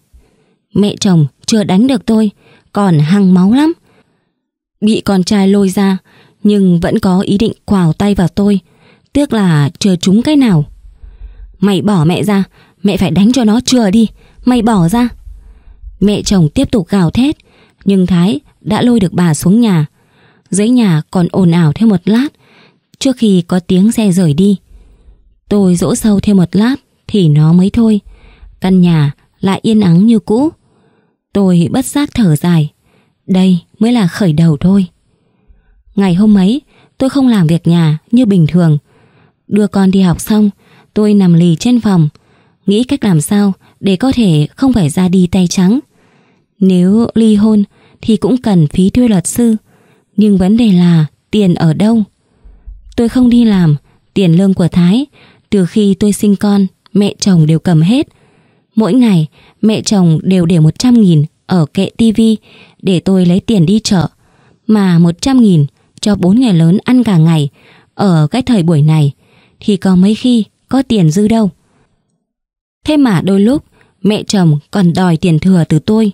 Mẹ chồng chưa đánh được tôi, còn hăng máu lắm. Bị con trai lôi ra, nhưng vẫn có ý định quào tay vào tôi, tiếc là chưa trúng cái nào. Mày bỏ mẹ ra, mẹ phải đánh cho nó chừa đi, mày bỏ ra. Mẹ chồng tiếp tục gào thét, nhưng Thái đã lôi được bà xuống nhà, dãy nhà còn ồn ào thêm một lát trước khi có tiếng xe rời đi. Tôi dỗ sâu thêm một lát thì nó mới thôi. Căn nhà lại yên ắng như cũ. Tôi bất giác thở dài. Đây mới là khởi đầu thôi. Ngày hôm ấy, tôi không làm việc nhà như bình thường. Đưa con đi học xong, tôi nằm lì trên phòng, nghĩ cách làm sao để có thể không phải ra đi tay trắng. Nếu ly hôn thì cũng cần phí thuê luật sư. Nhưng vấn đề là tiền ở đâu? Tôi không đi làm, tiền lương của Thái, từ khi tôi sinh con, mẹ chồng đều cầm hết. Mỗi ngày, mẹ chồng đều để 100 nghìn ở kệ tivi để tôi lấy tiền đi chợ. Mà 100 nghìn cho bốn người lớn ăn cả ngày ở cái thời buổi này thì có mấy khi có tiền dư đâu. Thế mà đôi lúc mẹ chồng còn đòi tiền thừa từ tôi.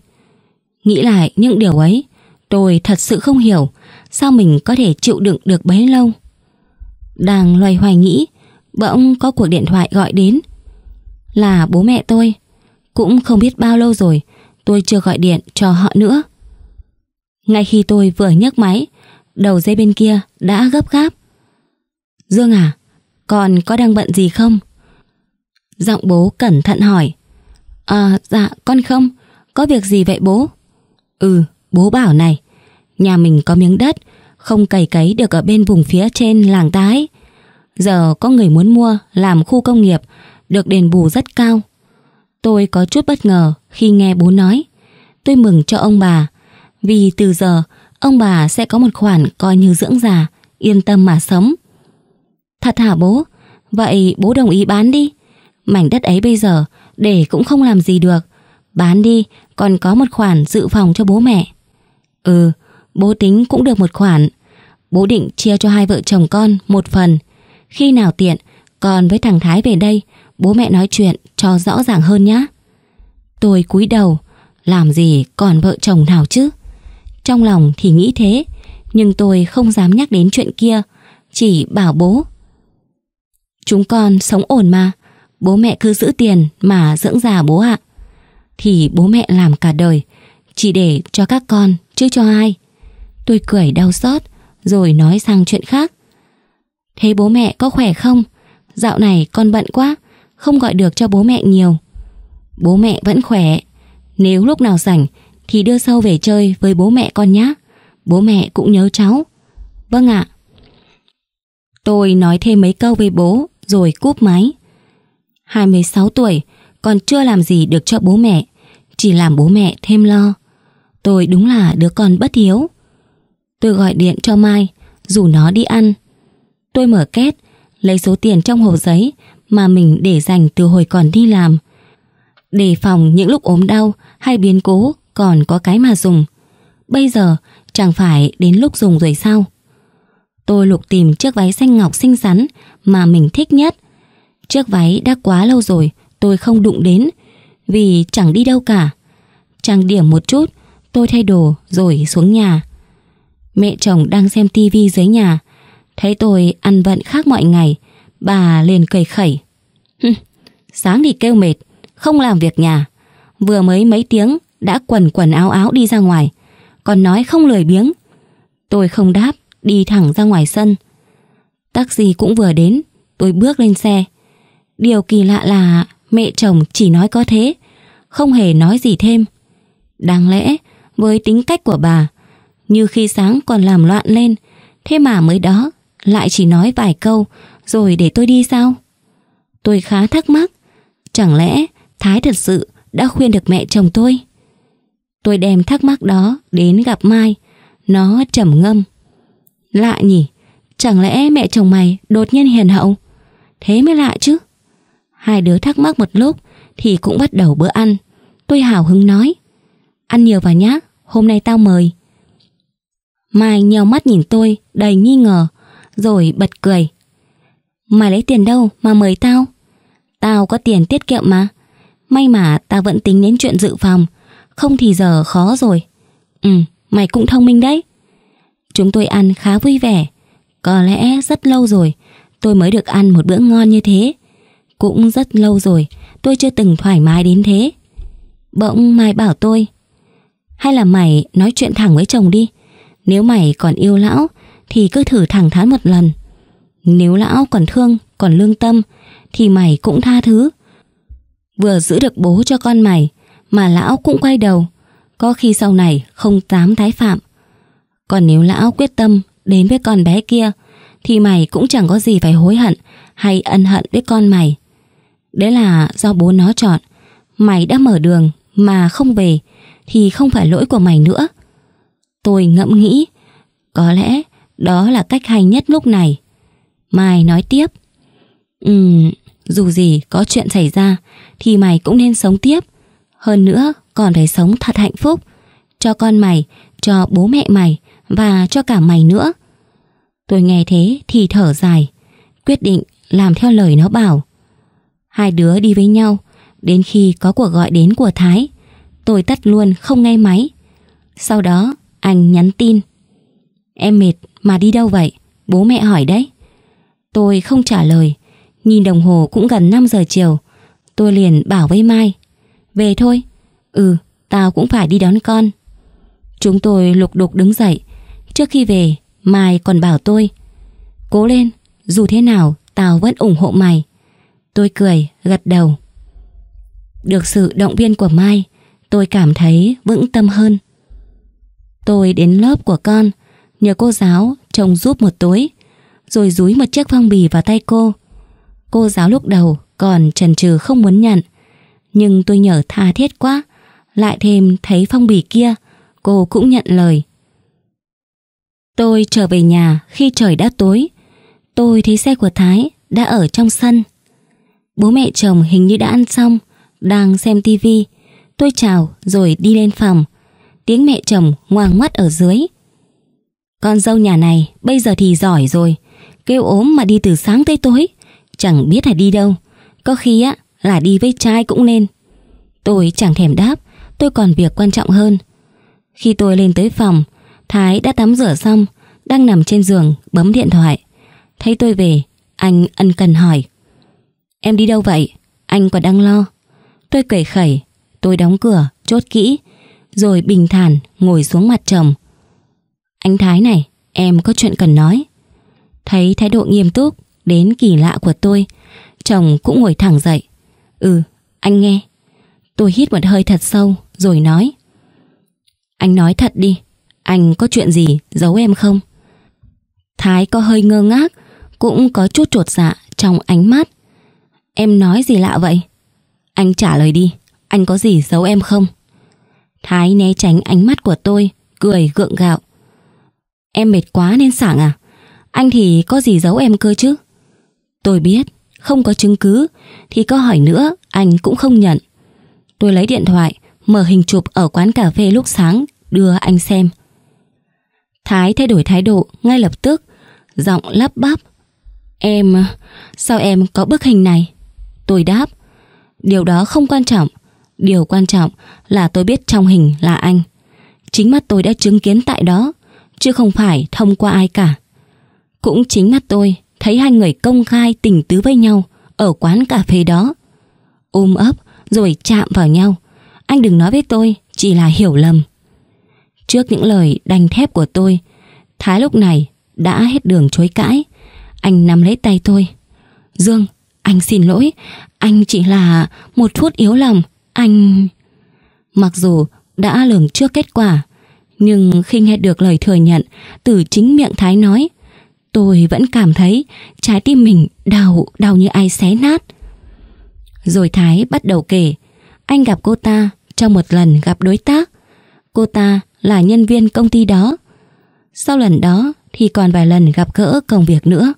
Nghĩ lại những điều ấy, tôi thật sự không hiểu sao mình có thể chịu đựng được bấy lâu. Đang loay hoay nghĩ, bỗng có cuộc điện thoại gọi đến. Là bố mẹ tôi, cũng không biết bao lâu rồi tôi chưa gọi điện cho họ nữa. Ngay khi tôi vừa nhấc máy, đầu dây bên kia đã gấp gáp. Dương à, con có đang bận gì không? Giọng bố cẩn thận hỏi. À, dạ, con không. Có việc gì vậy bố? Ừ, bố bảo này, Nhà mình có miếng đất, không cày cấy được ở bên vùng phía trên làng tái. Giờ có người muốn mua làm khu công nghiệp, được đền bù rất cao. Tôi có chút bất ngờ khi nghe bố nói. Tôi mừng cho ông bà, vì từ giờ ông bà sẽ có một khoản coi như dưỡng già, yên tâm mà sống. Thật hả bố? Vậy bố đồng ý bán đi. Mảnh đất ấy bây giờ để cũng không làm gì được. Bán đi, còn có một khoản dự phòng cho bố mẹ. Ừ, bố tính cũng được một khoản. Bố định chia cho hai vợ chồng con một phần. Khi nào tiện, còn với thằng Thái về đây, bố mẹ nói chuyện cho rõ ràng hơn nhé. Tôi cúi đầu, làm gì còn vợ chồng nào chứ? Trong lòng thì nghĩ thế, nhưng tôi không dám nhắc đến chuyện kia, chỉ bảo bố. Chúng con sống ổn mà, bố mẹ cứ giữ tiền mà dưỡng già bố ạ. Thì bố mẹ làm cả đời, chỉ để cho các con chứ cho ai. Tôi cười đau xót, rồi nói sang chuyện khác. Thế bố mẹ có khỏe không? Dạo này con bận quá, không gọi được cho bố mẹ nhiều. Bố mẹ vẫn khỏe. Nếu lúc nào rảnh thì đưa sâu về chơi với bố mẹ con nhé. Bố mẹ cũng nhớ cháu. Vâng ạ. Tôi nói thêm mấy câu với bố rồi cúp máy. 26 tuổi, còn chưa làm gì được cho bố mẹ, chỉ làm bố mẹ thêm lo. Tôi đúng là đứa con bất hiếu. Tôi gọi điện cho Mai, rủ nó đi ăn. Tôi mở két, lấy số tiền trong hộp giấy mà mình để dành từ hồi còn đi làm. Để phòng những lúc ốm đau hay biến cố còn có cái mà dùng. Bây giờ chẳng phải đến lúc dùng rồi sao? Tôi lục tìm chiếc váy xanh ngọc xinh xắn mà mình thích nhất. Chiếc váy đã quá lâu rồi tôi không đụng đến vì chẳng đi đâu cả. Trang điểm một chút, tôi thay đồ rồi xuống nhà. Mẹ chồng đang xem tivi dưới nhà Thấy tôi ăn vận khác mọi ngày Bà liền cười khẩy Sáng thì kêu mệt Không làm việc nhà Vừa mới mấy tiếng đã quần quần áo áo đi ra ngoài Còn nói không lười biếng Tôi không đáp Đi thẳng ra ngoài sân Taxi cũng vừa đến Tôi bước lên xe Điều kỳ lạ là mẹ chồng chỉ nói có thế Không hề nói gì thêm Đáng lẽ với tính cách của bà như khi sáng còn làm loạn lên, thế mà mới đó lại chỉ nói vài câu rồi để tôi đi sao? Tôi khá thắc mắc, chẳng lẽ Thái thật sự đã khuyên được mẹ chồng tôi? Tôi đem thắc mắc đó đến gặp Mai, nó trầm ngâm. Lạ nhỉ, chẳng lẽ mẹ chồng mày đột nhiên hiền hậu? Thế mới lạ chứ. Hai đứa thắc mắc một lúc thì cũng bắt đầu bữa ăn. Tôi hào hứng nói, ăn nhiều vào nhá, hôm nay tao mời. Mai nheo mắt nhìn tôi, đầy nghi ngờ, rồi bật cười. Mày lấy tiền đâu mà mời tao? Tao có tiền tiết kiệm mà. May mà tao vẫn tính đến chuyện dự phòng, không thì giờ khó rồi. Ừ, mày cũng thông minh đấy. Chúng tôi ăn khá vui vẻ. Có lẽ rất lâu rồi tôi mới được ăn một bữa ngon như thế. Cũng rất lâu rồi tôi chưa từng thoải mái đến thế. Bỗng Mai bảo tôi Hay là mày nói chuyện thẳng với chồng đi nếu mày còn yêu lão Thì cứ thử thẳng thắn một lần Nếu lão còn thương Còn lương tâm Thì mày cũng tha thứ Vừa giữ được bố cho con mày Mà lão cũng quay đầu Có khi sau này không dám tái phạm Còn nếu lão quyết tâm Đến với con bé kia Thì mày cũng chẳng có gì phải hối hận Hay ân hận với con mày Đấy là do bố nó chọn Mày đã mở đường mà không về Thì không phải lỗi của mày nữa Tôi ngẫm nghĩ, có lẽ đó là cách hay nhất lúc này. Mai nói tiếp, Ừm, dù gì có chuyện xảy ra thì mày cũng nên sống tiếp. Hơn nữa còn phải sống thật hạnh phúc. Cho con mày, cho bố mẹ mày và cho cả mày nữa. Tôi nghe thế thì thở dài, quyết định làm theo lời nó bảo. Hai đứa đi với nhau, đến khi có cuộc gọi đến của Thái, tôi tắt luôn không nghe máy. Sau đó anh nhắn tin Em mệt mà đi đâu vậy? Bố mẹ hỏi đấy Tôi không trả lời Nhìn đồng hồ cũng gần 5 giờ chiều Tôi liền bảo với Mai Về thôi Ừ, tao cũng phải đi đón con Chúng tôi lục đục đứng dậy Trước khi về, Mai còn bảo tôi Cố lên, dù thế nào Tao vẫn ủng hộ mày Tôi cười, gật đầu Được sự động viên của Mai Tôi cảm thấy vững tâm hơn Tôi đến lớp của con, nhờ cô giáo trông giúp một túi, rồi dúi một chiếc phong bì vào tay cô. Cô giáo lúc đầu còn chần chừ không muốn nhận, nhưng tôi nhờ tha thiết quá, lại thêm thấy phong bì kia, cô cũng nhận lời. Tôi trở về nhà khi trời đã tối. Tôi thấy xe của Thái đã ở trong sân. Bố mẹ chồng hình như đã ăn xong, đang xem tivi. Tôi chào rồi đi lên phòng tiếng mẹ chồng ngoang ngoắt ở dưới. Con dâu nhà này bây giờ thì giỏi rồi, kêu ốm mà đi từ sáng tới tối, chẳng biết là đi đâu, có khi á là đi với trai cũng nên. Tôi chẳng thèm đáp, tôi còn việc quan trọng hơn. Khi tôi lên tới phòng, Thái đã tắm rửa xong, đang nằm trên giường bấm điện thoại. Thấy tôi về, anh ân cần hỏi. Em đi đâu vậy? Anh còn đang lo. Tôi cười khẩy, tôi đóng cửa, chốt kỹ, rồi bình thản ngồi xuống mặt chồng. Anh Thái này, em có chuyện cần nói. Thấy thái độ nghiêm túc đến kỳ lạ của tôi, chồng cũng ngồi thẳng dậy. Ừ, anh nghe. Tôi hít một hơi thật sâu rồi nói. Anh nói thật đi, anh có chuyện gì giấu em không? Thái có hơi ngơ ngác, cũng có chút trột dạ trong ánh mắt. Em nói gì lạ vậy? Anh trả lời đi, anh có gì giấu em không? Thái né tránh ánh mắt của tôi, cười gượng gạo. Em mệt quá nên sảng à? Anh thì có gì giấu em cơ chứ? Tôi biết, không có chứng cứ, thì có hỏi nữa, anh cũng không nhận. Tôi lấy điện thoại, mở hình chụp ở quán cà phê lúc sáng, đưa anh xem. Thái thay đổi thái độ ngay lập tức, giọng lắp bắp. Em, sao em có bức hình này? Tôi đáp, điều đó không quan trọng, Điều quan trọng là tôi biết trong hình là anh. Chính mắt tôi đã chứng kiến tại đó, chứ không phải thông qua ai cả. Cũng chính mắt tôi thấy hai người công khai tình tứ với nhau ở quán cà phê đó. Ôm ấp rồi chạm vào nhau. Anh đừng nói với tôi, chỉ là hiểu lầm. Trước những lời đanh thép của tôi, Thái lúc này đã hết đường chối cãi. Anh nắm lấy tay tôi. Dương, anh xin lỗi, anh chỉ là một chút yếu lòng. Anh... Mặc dù đã lường trước kết quả, nhưng khi nghe được lời thừa nhận từ chính miệng Thái nói, tôi vẫn cảm thấy trái tim mình đau, đau như ai xé nát. Rồi Thái bắt đầu kể, anh gặp cô ta trong một lần gặp đối tác. Cô ta là nhân viên công ty đó. Sau lần đó thì còn vài lần gặp gỡ công việc nữa.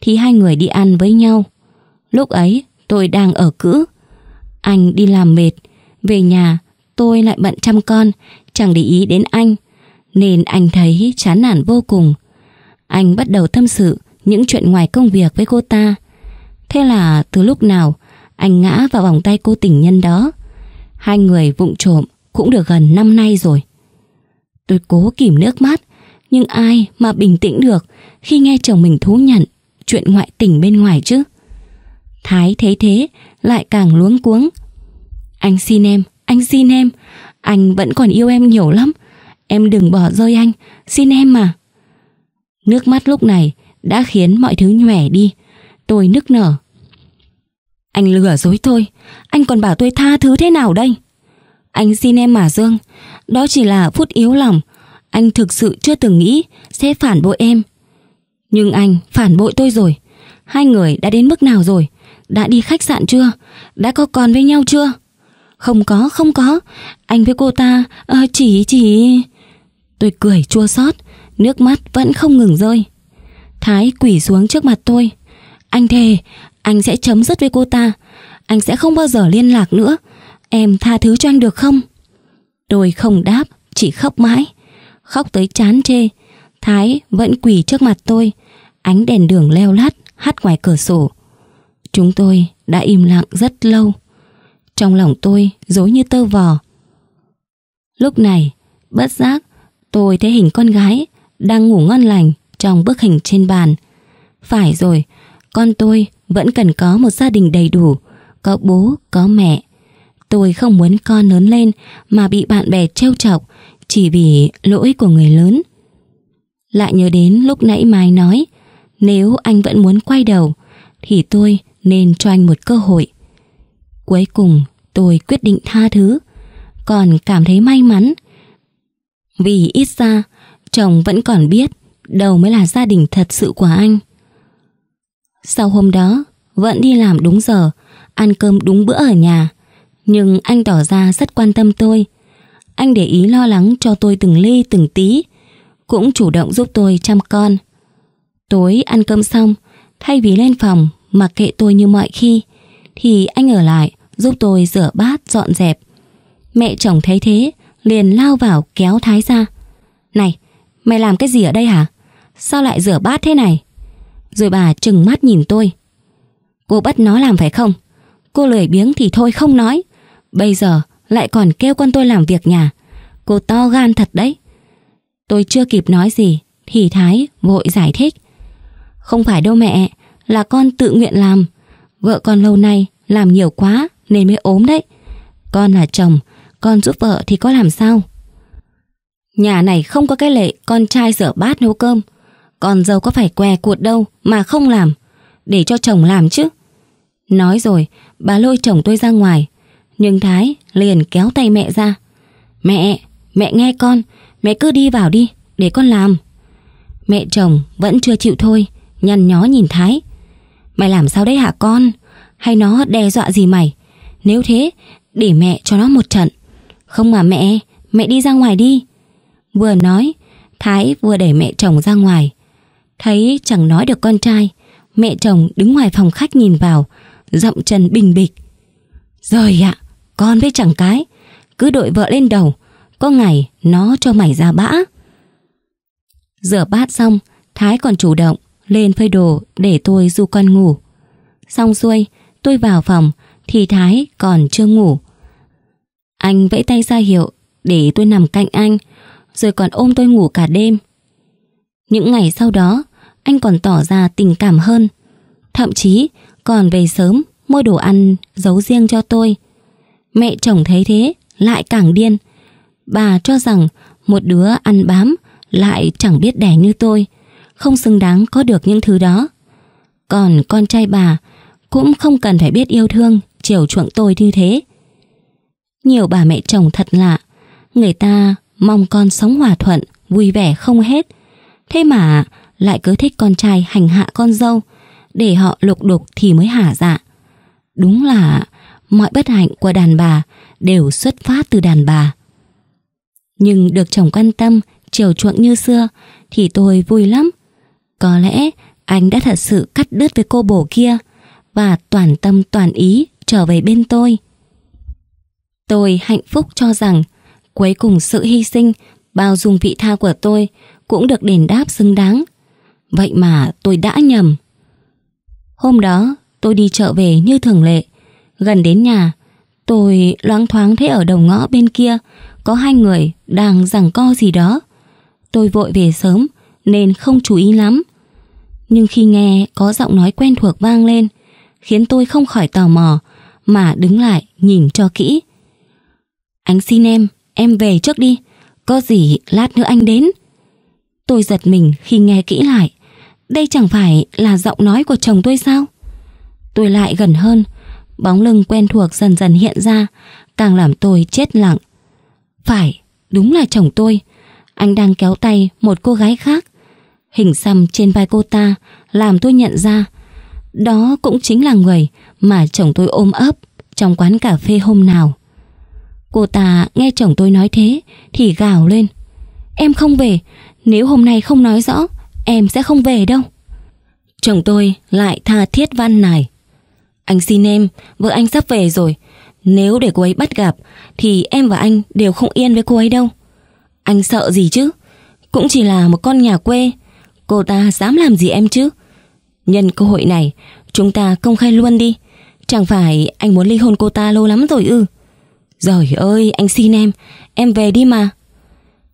Thì hai người đi ăn với nhau. Lúc ấy tôi đang ở cữ, anh đi làm mệt, về nhà tôi lại bận chăm con, chẳng để ý đến anh, nên anh thấy chán nản vô cùng. Anh bắt đầu tâm sự những chuyện ngoài công việc với cô ta. Thế là từ lúc nào anh ngã vào vòng tay cô tình nhân đó. Hai người vụng trộm cũng được gần năm nay rồi. Tôi cố kìm nước mắt, nhưng ai mà bình tĩnh được khi nghe chồng mình thú nhận chuyện ngoại tình bên ngoài chứ. Thái thấy thế, lại càng luống cuống. Anh xin em, anh xin em, anh vẫn còn yêu em nhiều lắm. Em đừng bỏ rơi anh, xin em mà. Nước mắt lúc này đã khiến mọi thứ nhòe đi. Tôi nức nở. Anh lừa dối tôi, anh còn bảo tôi tha thứ thế nào đây? Anh xin em mà Dương, đó chỉ là phút yếu lòng. Anh thực sự chưa từng nghĩ sẽ phản bội em. Nhưng anh phản bội tôi rồi. Hai người đã đến mức nào rồi? đã đi khách sạn chưa? Đã có còn với nhau chưa? Không có, không có. Anh với cô ta à, chỉ chỉ... Tôi cười chua xót, nước mắt vẫn không ngừng rơi. Thái quỳ xuống trước mặt tôi. Anh thề, anh sẽ chấm dứt với cô ta. Anh sẽ không bao giờ liên lạc nữa. Em tha thứ cho anh được không? Tôi không đáp, chỉ khóc mãi. Khóc tới chán chê. Thái vẫn quỳ trước mặt tôi. Ánh đèn đường leo lắt hắt ngoài cửa sổ. Chúng tôi đã im lặng rất lâu. Trong lòng tôi dối như tơ vò. Lúc này, bất giác, tôi thấy hình con gái đang ngủ ngon lành trong bức hình trên bàn. Phải rồi, con tôi vẫn cần có một gia đình đầy đủ, có bố, có mẹ. Tôi không muốn con lớn lên mà bị bạn bè trêu chọc chỉ vì lỗi của người lớn. Lại nhớ đến lúc nãy Mai nói, nếu anh vẫn muốn quay đầu, thì tôi nên cho anh một cơ hội. Cuối cùng tôi quyết định tha thứ, còn cảm thấy may mắn. Vì ít ra, chồng vẫn còn biết đâu mới là gia đình thật sự của anh. Sau hôm đó, vẫn đi làm đúng giờ, ăn cơm đúng bữa ở nhà, nhưng anh tỏ ra rất quan tâm tôi. Anh để ý lo lắng cho tôi từng ly từng tí, cũng chủ động giúp tôi chăm con. Tối ăn cơm xong, thay vì lên phòng mặc kệ tôi như mọi khi thì anh ở lại giúp tôi rửa bát dọn dẹp. Mẹ chồng thấy thế liền lao vào kéo Thái ra. Này, mày làm cái gì ở đây hả? Sao lại rửa bát thế này? Rồi bà trừng mắt nhìn tôi. Cô bắt nó làm phải không? Cô lười biếng thì thôi không nói. Bây giờ lại còn kêu con tôi làm việc nhà. Cô to gan thật đấy. Tôi chưa kịp nói gì thì Thái vội giải thích. Không phải đâu mẹ, là con tự nguyện làm. Vợ con lâu nay làm nhiều quá nên mới ốm đấy. Con là chồng, con giúp vợ thì có làm sao? Nhà này không có cái lệ con trai rửa bát nấu cơm. Con dâu có phải què cuột đâu mà không làm. Để cho chồng làm chứ. Nói rồi, bà lôi chồng tôi ra ngoài. Nhưng Thái liền kéo tay mẹ ra. Mẹ, mẹ nghe con, mẹ cứ đi vào đi, để con làm. Mẹ chồng vẫn chưa chịu thôi, nhăn nhó nhìn Thái. Mày làm sao đấy hả con? Hay nó đe dọa gì mày? Nếu thế, để mẹ cho nó một trận. Không mà mẹ, mẹ đi ra ngoài đi. Vừa nói, Thái vừa đẩy mẹ chồng ra ngoài. Thấy chẳng nói được con trai, mẹ chồng đứng ngoài phòng khách nhìn vào, giọng Trần bình bịch. Rồi ạ, con với chẳng cái, cứ đội vợ lên đầu, có ngày nó cho mày ra bã. Rửa bát xong, Thái còn chủ động, lên phơi đồ để tôi du con ngủ. Xong xuôi, tôi vào phòng thì Thái còn chưa ngủ. Anh vẫy tay ra hiệu để tôi nằm cạnh anh, rồi còn ôm tôi ngủ cả đêm. Những ngày sau đó, anh còn tỏ ra tình cảm hơn. Thậm chí còn về sớm mua đồ ăn giấu riêng cho tôi. Mẹ chồng thấy thế lại càng điên. Bà cho rằng một đứa ăn bám lại chẳng biết đẻ như tôi không xứng đáng có được những thứ đó. Còn con trai bà cũng không cần phải biết yêu thương, chiều chuộng tôi như thế. Nhiều bà mẹ chồng thật lạ, người ta mong con sống hòa thuận, vui vẻ không hết. Thế mà lại cứ thích con trai hành hạ con dâu, để họ lục đục thì mới hả dạ. Đúng là mọi bất hạnh của đàn bà đều xuất phát từ đàn bà. Nhưng được chồng quan tâm, chiều chuộng như xưa thì tôi vui lắm. Có lẽ anh đã thật sự cắt đứt với cô bổ kia và toàn tâm toàn ý trở về bên tôi. Tôi hạnh phúc cho rằng cuối cùng sự hy sinh, bao dung vị tha của tôi cũng được đền đáp xứng đáng. Vậy mà tôi đã nhầm. Hôm đó tôi đi chợ về như thường lệ. Gần đến nhà, tôi loáng thoáng thấy ở đầu ngõ bên kia có hai người đang giằng co gì đó. Tôi vội về sớm nên không chú ý lắm nhưng khi nghe có giọng nói quen thuộc vang lên, khiến tôi không khỏi tò mò, mà đứng lại nhìn cho kỹ. Anh xin em, em về trước đi, có gì lát nữa anh đến. Tôi giật mình khi nghe kỹ lại, đây chẳng phải là giọng nói của chồng tôi sao? Tôi lại gần hơn, bóng lưng quen thuộc dần dần hiện ra, càng làm tôi chết lặng. Phải, đúng là chồng tôi. Anh đang kéo tay một cô gái khác Hình xăm trên vai cô ta làm tôi nhận ra đó cũng chính là người mà chồng tôi ôm ấp trong quán cà phê hôm nào. Cô ta nghe chồng tôi nói thế thì gào lên. Em không về, nếu hôm nay không nói rõ, em sẽ không về đâu. Chồng tôi lại tha thiết van nài. Anh xin em, vợ anh sắp về rồi. Nếu để cô ấy bắt gặp thì em và anh đều không yên với cô ấy đâu. Anh sợ gì chứ? Cũng chỉ là một con nhà quê cô ta dám làm gì em chứ? Nhân cơ hội này, chúng ta công khai luôn đi. Chẳng phải anh muốn ly hôn cô ta lâu lắm rồi ư? Giời ơi, anh xin em, em về đi mà.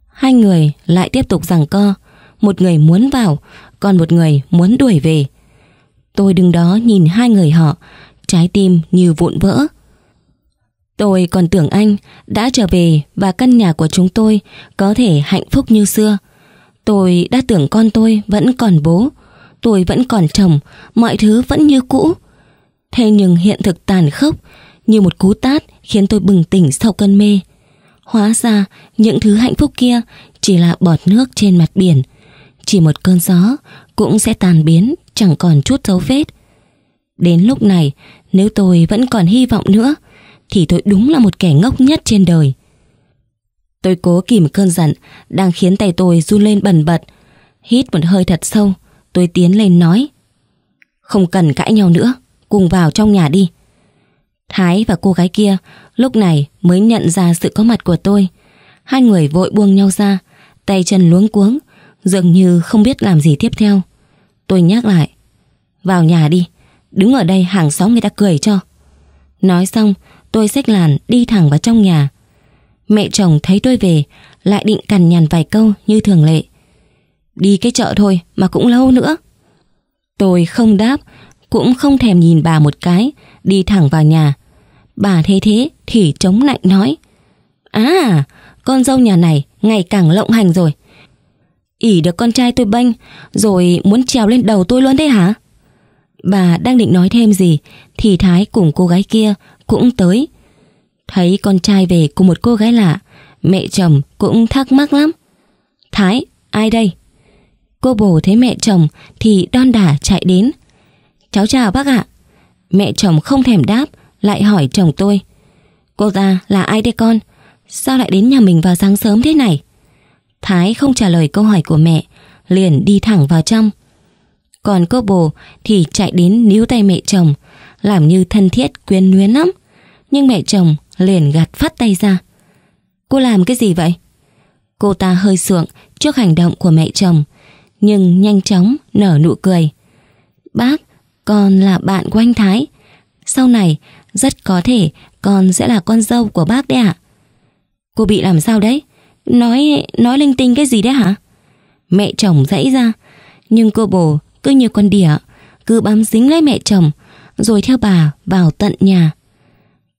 Hai người lại tiếp tục giằng co, một người muốn vào, còn một người muốn đuổi về. Tôi đứng đó nhìn hai người họ, trái tim như vụn vỡ. Tôi còn tưởng anh đã trở về và căn nhà của chúng tôi có thể hạnh phúc như xưa. Tôi đã tưởng con tôi vẫn còn bố, tôi vẫn còn chồng, mọi thứ vẫn như cũ. Thế nhưng hiện thực tàn khốc, như một cú tát khiến tôi bừng tỉnh sau cơn mê. Hóa ra, những thứ hạnh phúc kia chỉ là bọt nước trên mặt biển. Chỉ một cơn gió cũng sẽ tàn biến, chẳng còn chút dấu vết. Đến lúc này, nếu tôi vẫn còn hy vọng nữa, thì tôi đúng là một kẻ ngốc nhất trên đời. Tôi cố kìm cơn giận, đang khiến tay tôi run lên bần bật. Hít một hơi thật sâu, tôi tiến lên nói. Không cần cãi nhau nữa, cùng vào trong nhà đi. Thái và cô gái kia lúc này mới nhận ra sự có mặt của tôi. Hai người vội buông nhau ra, tay chân luống cuống, dường như không biết làm gì tiếp theo. Tôi nhắc lại, vào nhà đi, đứng ở đây hàng xóm người ta cười cho. Nói xong, tôi xách làn đi thẳng vào trong nhà. Mẹ chồng thấy tôi về Lại định cằn nhằn vài câu như thường lệ Đi cái chợ thôi mà cũng lâu nữa Tôi không đáp Cũng không thèm nhìn bà một cái Đi thẳng vào nhà Bà thế thế thì chống lạnh nói À con dâu nhà này Ngày càng lộng hành rồi ỉ được con trai tôi bênh Rồi muốn trèo lên đầu tôi luôn đấy hả Bà đang định nói thêm gì Thì Thái cùng cô gái kia cũng tới Thấy con trai về cùng một cô gái lạ, mẹ chồng cũng thắc mắc lắm. Thái, ai đây? Cô bồ thấy mẹ chồng thì đon đả chạy đến. Cháu chào bác ạ. Mẹ chồng không thèm đáp, lại hỏi chồng tôi. Cô ta là ai đây con? Sao lại đến nhà mình vào sáng sớm thế này? Thái không trả lời câu hỏi của mẹ, liền đi thẳng vào trong. Còn cô bồ thì chạy đến níu tay mẹ chồng, làm như thân thiết quyến luyến lắm. Nhưng mẹ chồng liền gạt phát tay ra. Cô làm cái gì vậy? Cô ta hơi sượng trước hành động của mẹ chồng, nhưng nhanh chóng nở nụ cười. Bác, con là bạn của anh Thái. Sau này, rất có thể con sẽ là con dâu của bác đấy ạ. Cô bị làm sao đấy? Nói nói linh tinh cái gì đấy hả? Mẹ chồng dãy ra, nhưng cô bồ cứ như con đỉa, cứ bám dính lấy mẹ chồng, rồi theo bà vào tận nhà.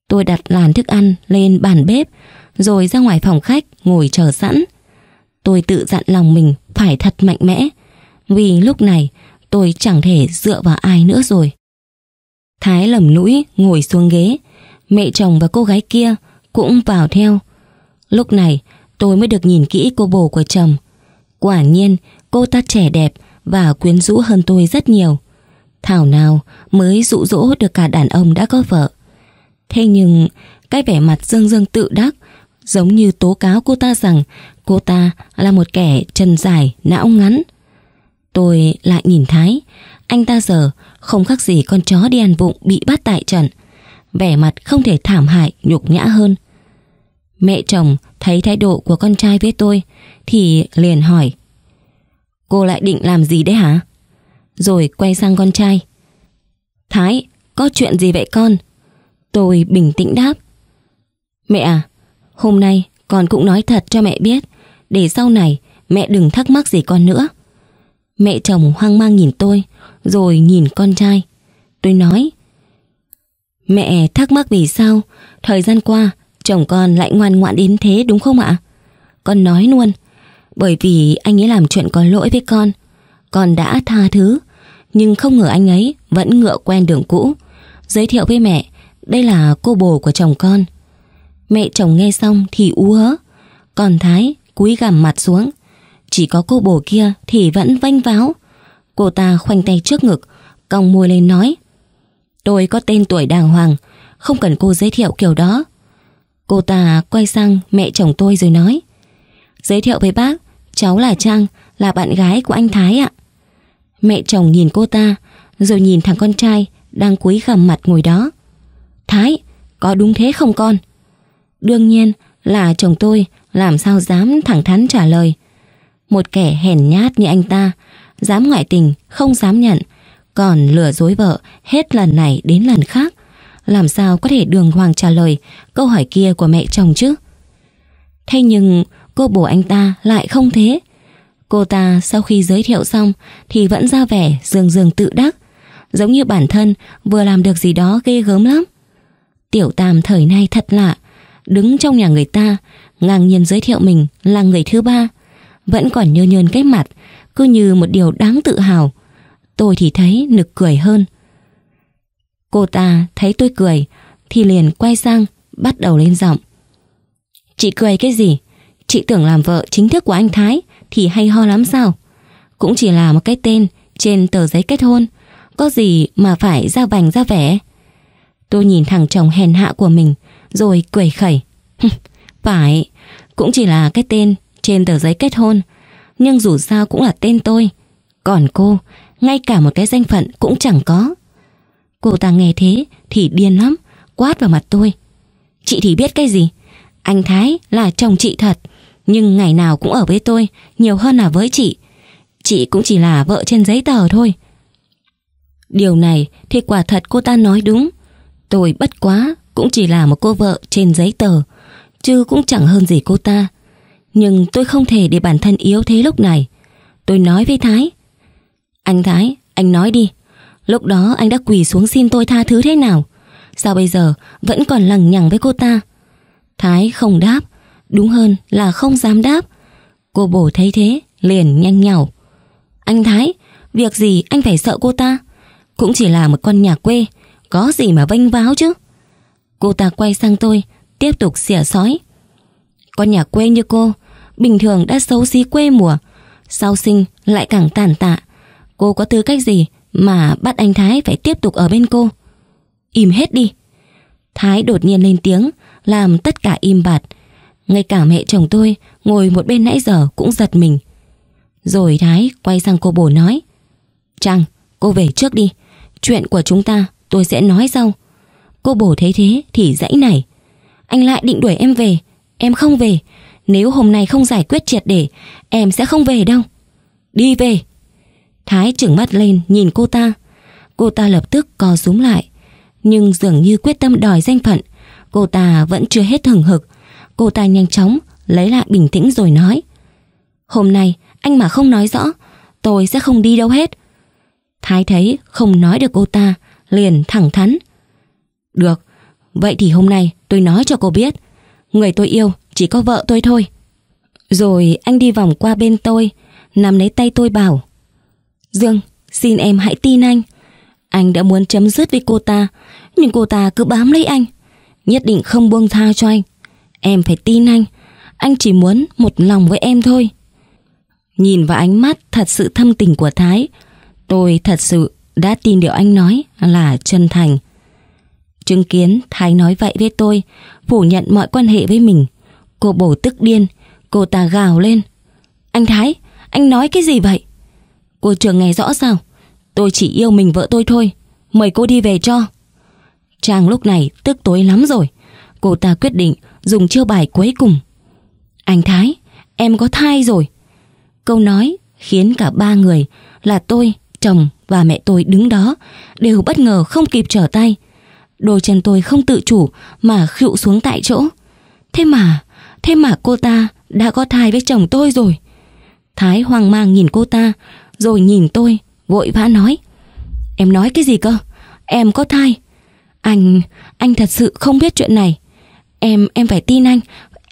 Tôi đặt làn thức ăn lên bàn bếp rồi ra ngoài phòng khách ngồi chờ sẵn. Tôi tự dặn lòng mình phải thật mạnh mẽ vì lúc này tôi chẳng thể dựa vào ai nữa rồi. Thái lầm lũi ngồi xuống ghế mẹ chồng và cô gái kia cũng vào theo. Lúc này tôi mới được nhìn kỹ cô bồ của chồng. Quả nhiên cô ta trẻ đẹp và quyến rũ hơn tôi rất nhiều. Thảo nào mới dụ dỗ được cả đàn ông đã có vợ. Thế nhưng, cái vẻ mặt dương dương tự đắc giống như tố cáo cô ta rằng cô ta là một kẻ chân dài, não ngắn. Tôi lại nhìn Thái, anh ta giờ không khác gì con chó đi ăn vụng bị bắt tại trận. Vẻ mặt không thể thảm hại, nhục nhã hơn. Mẹ chồng thấy thái độ của con trai với tôi thì liền hỏi Cô lại định làm gì đấy hả? Rồi quay sang con trai Thái, có chuyện gì vậy con? Tôi bình tĩnh đáp. Mẹ à, hôm nay con cũng nói thật cho mẹ biết, để sau này mẹ đừng thắc mắc gì con nữa. Mẹ chồng hoang mang nhìn tôi, rồi nhìn con trai. Tôi nói, mẹ thắc mắc vì sao thời gian qua chồng con lại ngoan ngoãn đến thế đúng không ạ? Con nói luôn, bởi vì anh ấy làm chuyện có lỗi với con. Con đã tha thứ, nhưng không ngờ anh ấy vẫn ngựa quen đường cũ. Giới thiệu với mẹ đây là cô bồ của chồng con Mẹ chồng nghe xong thì ú hớ Còn Thái cúi gằm mặt xuống Chỉ có cô bồ kia thì vẫn vanh váo Cô ta khoanh tay trước ngực Cong môi lên nói Tôi có tên tuổi đàng hoàng Không cần cô giới thiệu kiểu đó Cô ta quay sang mẹ chồng tôi rồi nói Giới thiệu với bác Cháu là Trang Là bạn gái của anh Thái ạ Mẹ chồng nhìn cô ta Rồi nhìn thằng con trai Đang cúi gằm mặt ngồi đó Thái, có đúng thế không con? Đương nhiên là chồng tôi làm sao dám thẳng thắn trả lời. Một kẻ hèn nhát như anh ta, dám ngoại tình, không dám nhận, còn lừa dối vợ hết lần này đến lần khác. Làm sao có thể đường hoàng trả lời câu hỏi kia của mẹ chồng chứ? Thế nhưng cô bổ anh ta lại không thế. Cô ta sau khi giới thiệu xong thì vẫn ra vẻ dường dường tự đắc, giống như bản thân vừa làm được gì đó ghê gớm lắm. Tiểu Tam thời nay thật lạ, đứng trong nhà người ta, ngang nhiên giới thiệu mình là người thứ ba, vẫn còn nhơ nhơn cái mặt, cứ như một điều đáng tự hào. Tôi thì thấy nực cười hơn. Cô ta thấy tôi cười, thì liền quay sang, bắt đầu lên giọng. Chị cười cái gì? Chị tưởng làm vợ chính thức của anh Thái thì hay ho lắm sao? Cũng chỉ là một cái tên trên tờ giấy kết hôn, có gì mà phải ra vành ra vẻ. Tôi nhìn thằng chồng hèn hạ của mình Rồi cười khẩy Phải, cũng chỉ là cái tên trên tờ giấy kết hôn Nhưng dù sao cũng là tên tôi Còn cô, ngay cả một cái danh phận cũng chẳng có Cô ta nghe thế thì điên lắm Quát vào mặt tôi Chị thì biết cái gì Anh Thái là chồng chị thật Nhưng ngày nào cũng ở với tôi Nhiều hơn là với chị Chị cũng chỉ là vợ trên giấy tờ thôi Điều này thì quả thật cô ta nói đúng Tôi bất quá cũng chỉ là một cô vợ trên giấy tờ, chứ cũng chẳng hơn gì cô ta. Nhưng tôi không thể để bản thân yếu thế lúc này. Tôi nói với Thái. Anh Thái, anh nói đi. Lúc đó anh đã quỳ xuống xin tôi tha thứ thế nào? Sao bây giờ vẫn còn lằng nhằng với cô ta? Thái không đáp, đúng hơn là không dám đáp. Cô bổ thấy thế, liền nhanh nhảu. Anh Thái, việc gì anh phải sợ cô ta? Cũng chỉ là một con nhà quê, có gì mà vênh váo chứ Cô ta quay sang tôi Tiếp tục xỉa sói Con nhà quê như cô Bình thường đã xấu xí quê mùa Sau sinh lại càng tàn tạ Cô có tư cách gì Mà bắt anh Thái phải tiếp tục ở bên cô Im hết đi Thái đột nhiên lên tiếng Làm tất cả im bặt Ngay cả mẹ chồng tôi Ngồi một bên nãy giờ cũng giật mình Rồi Thái quay sang cô bồ nói Trang, cô về trước đi Chuyện của chúng ta tôi sẽ nói sau. Cô bổ thấy thế thì dãy này Anh lại định đuổi em về. Em không về. Nếu hôm nay không giải quyết triệt để, em sẽ không về đâu. Đi về. Thái trừng mắt lên nhìn cô ta. Cô ta lập tức co rúm lại. Nhưng dường như quyết tâm đòi danh phận, cô ta vẫn chưa hết hừng hực. Cô ta nhanh chóng lấy lại bình tĩnh rồi nói. Hôm nay anh mà không nói rõ, tôi sẽ không đi đâu hết. Thái thấy không nói được cô ta, liền thẳng thắn. Được, vậy thì hôm nay tôi nói cho cô biết, người tôi yêu chỉ có vợ tôi thôi. Rồi anh đi vòng qua bên tôi, nắm lấy tay tôi bảo. Dương, xin em hãy tin anh. Anh đã muốn chấm dứt với cô ta, nhưng cô ta cứ bám lấy anh. Nhất định không buông tha cho anh. Em phải tin anh, anh chỉ muốn một lòng với em thôi. Nhìn vào ánh mắt thật sự thâm tình của Thái, tôi thật sự đã tin điều anh nói là chân thành. Chứng kiến Thái nói vậy với tôi, phủ nhận mọi quan hệ với mình. Cô bổ tức điên, cô ta gào lên. Anh Thái, anh nói cái gì vậy? Cô chưa nghe rõ sao? Tôi chỉ yêu mình vợ tôi thôi, mời cô đi về cho. Trang lúc này tức tối lắm rồi, cô ta quyết định dùng chiêu bài cuối cùng. Anh Thái, em có thai rồi. Câu nói khiến cả ba người là tôi, chồng và mẹ tôi đứng đó đều bất ngờ không kịp trở tay. Đôi chân tôi không tự chủ mà khựu xuống tại chỗ. Thế mà, thế mà cô ta đã có thai với chồng tôi rồi. Thái hoang mang nhìn cô ta, rồi nhìn tôi, vội vã nói. Em nói cái gì cơ? Em có thai. Anh, anh thật sự không biết chuyện này. Em, em phải tin anh,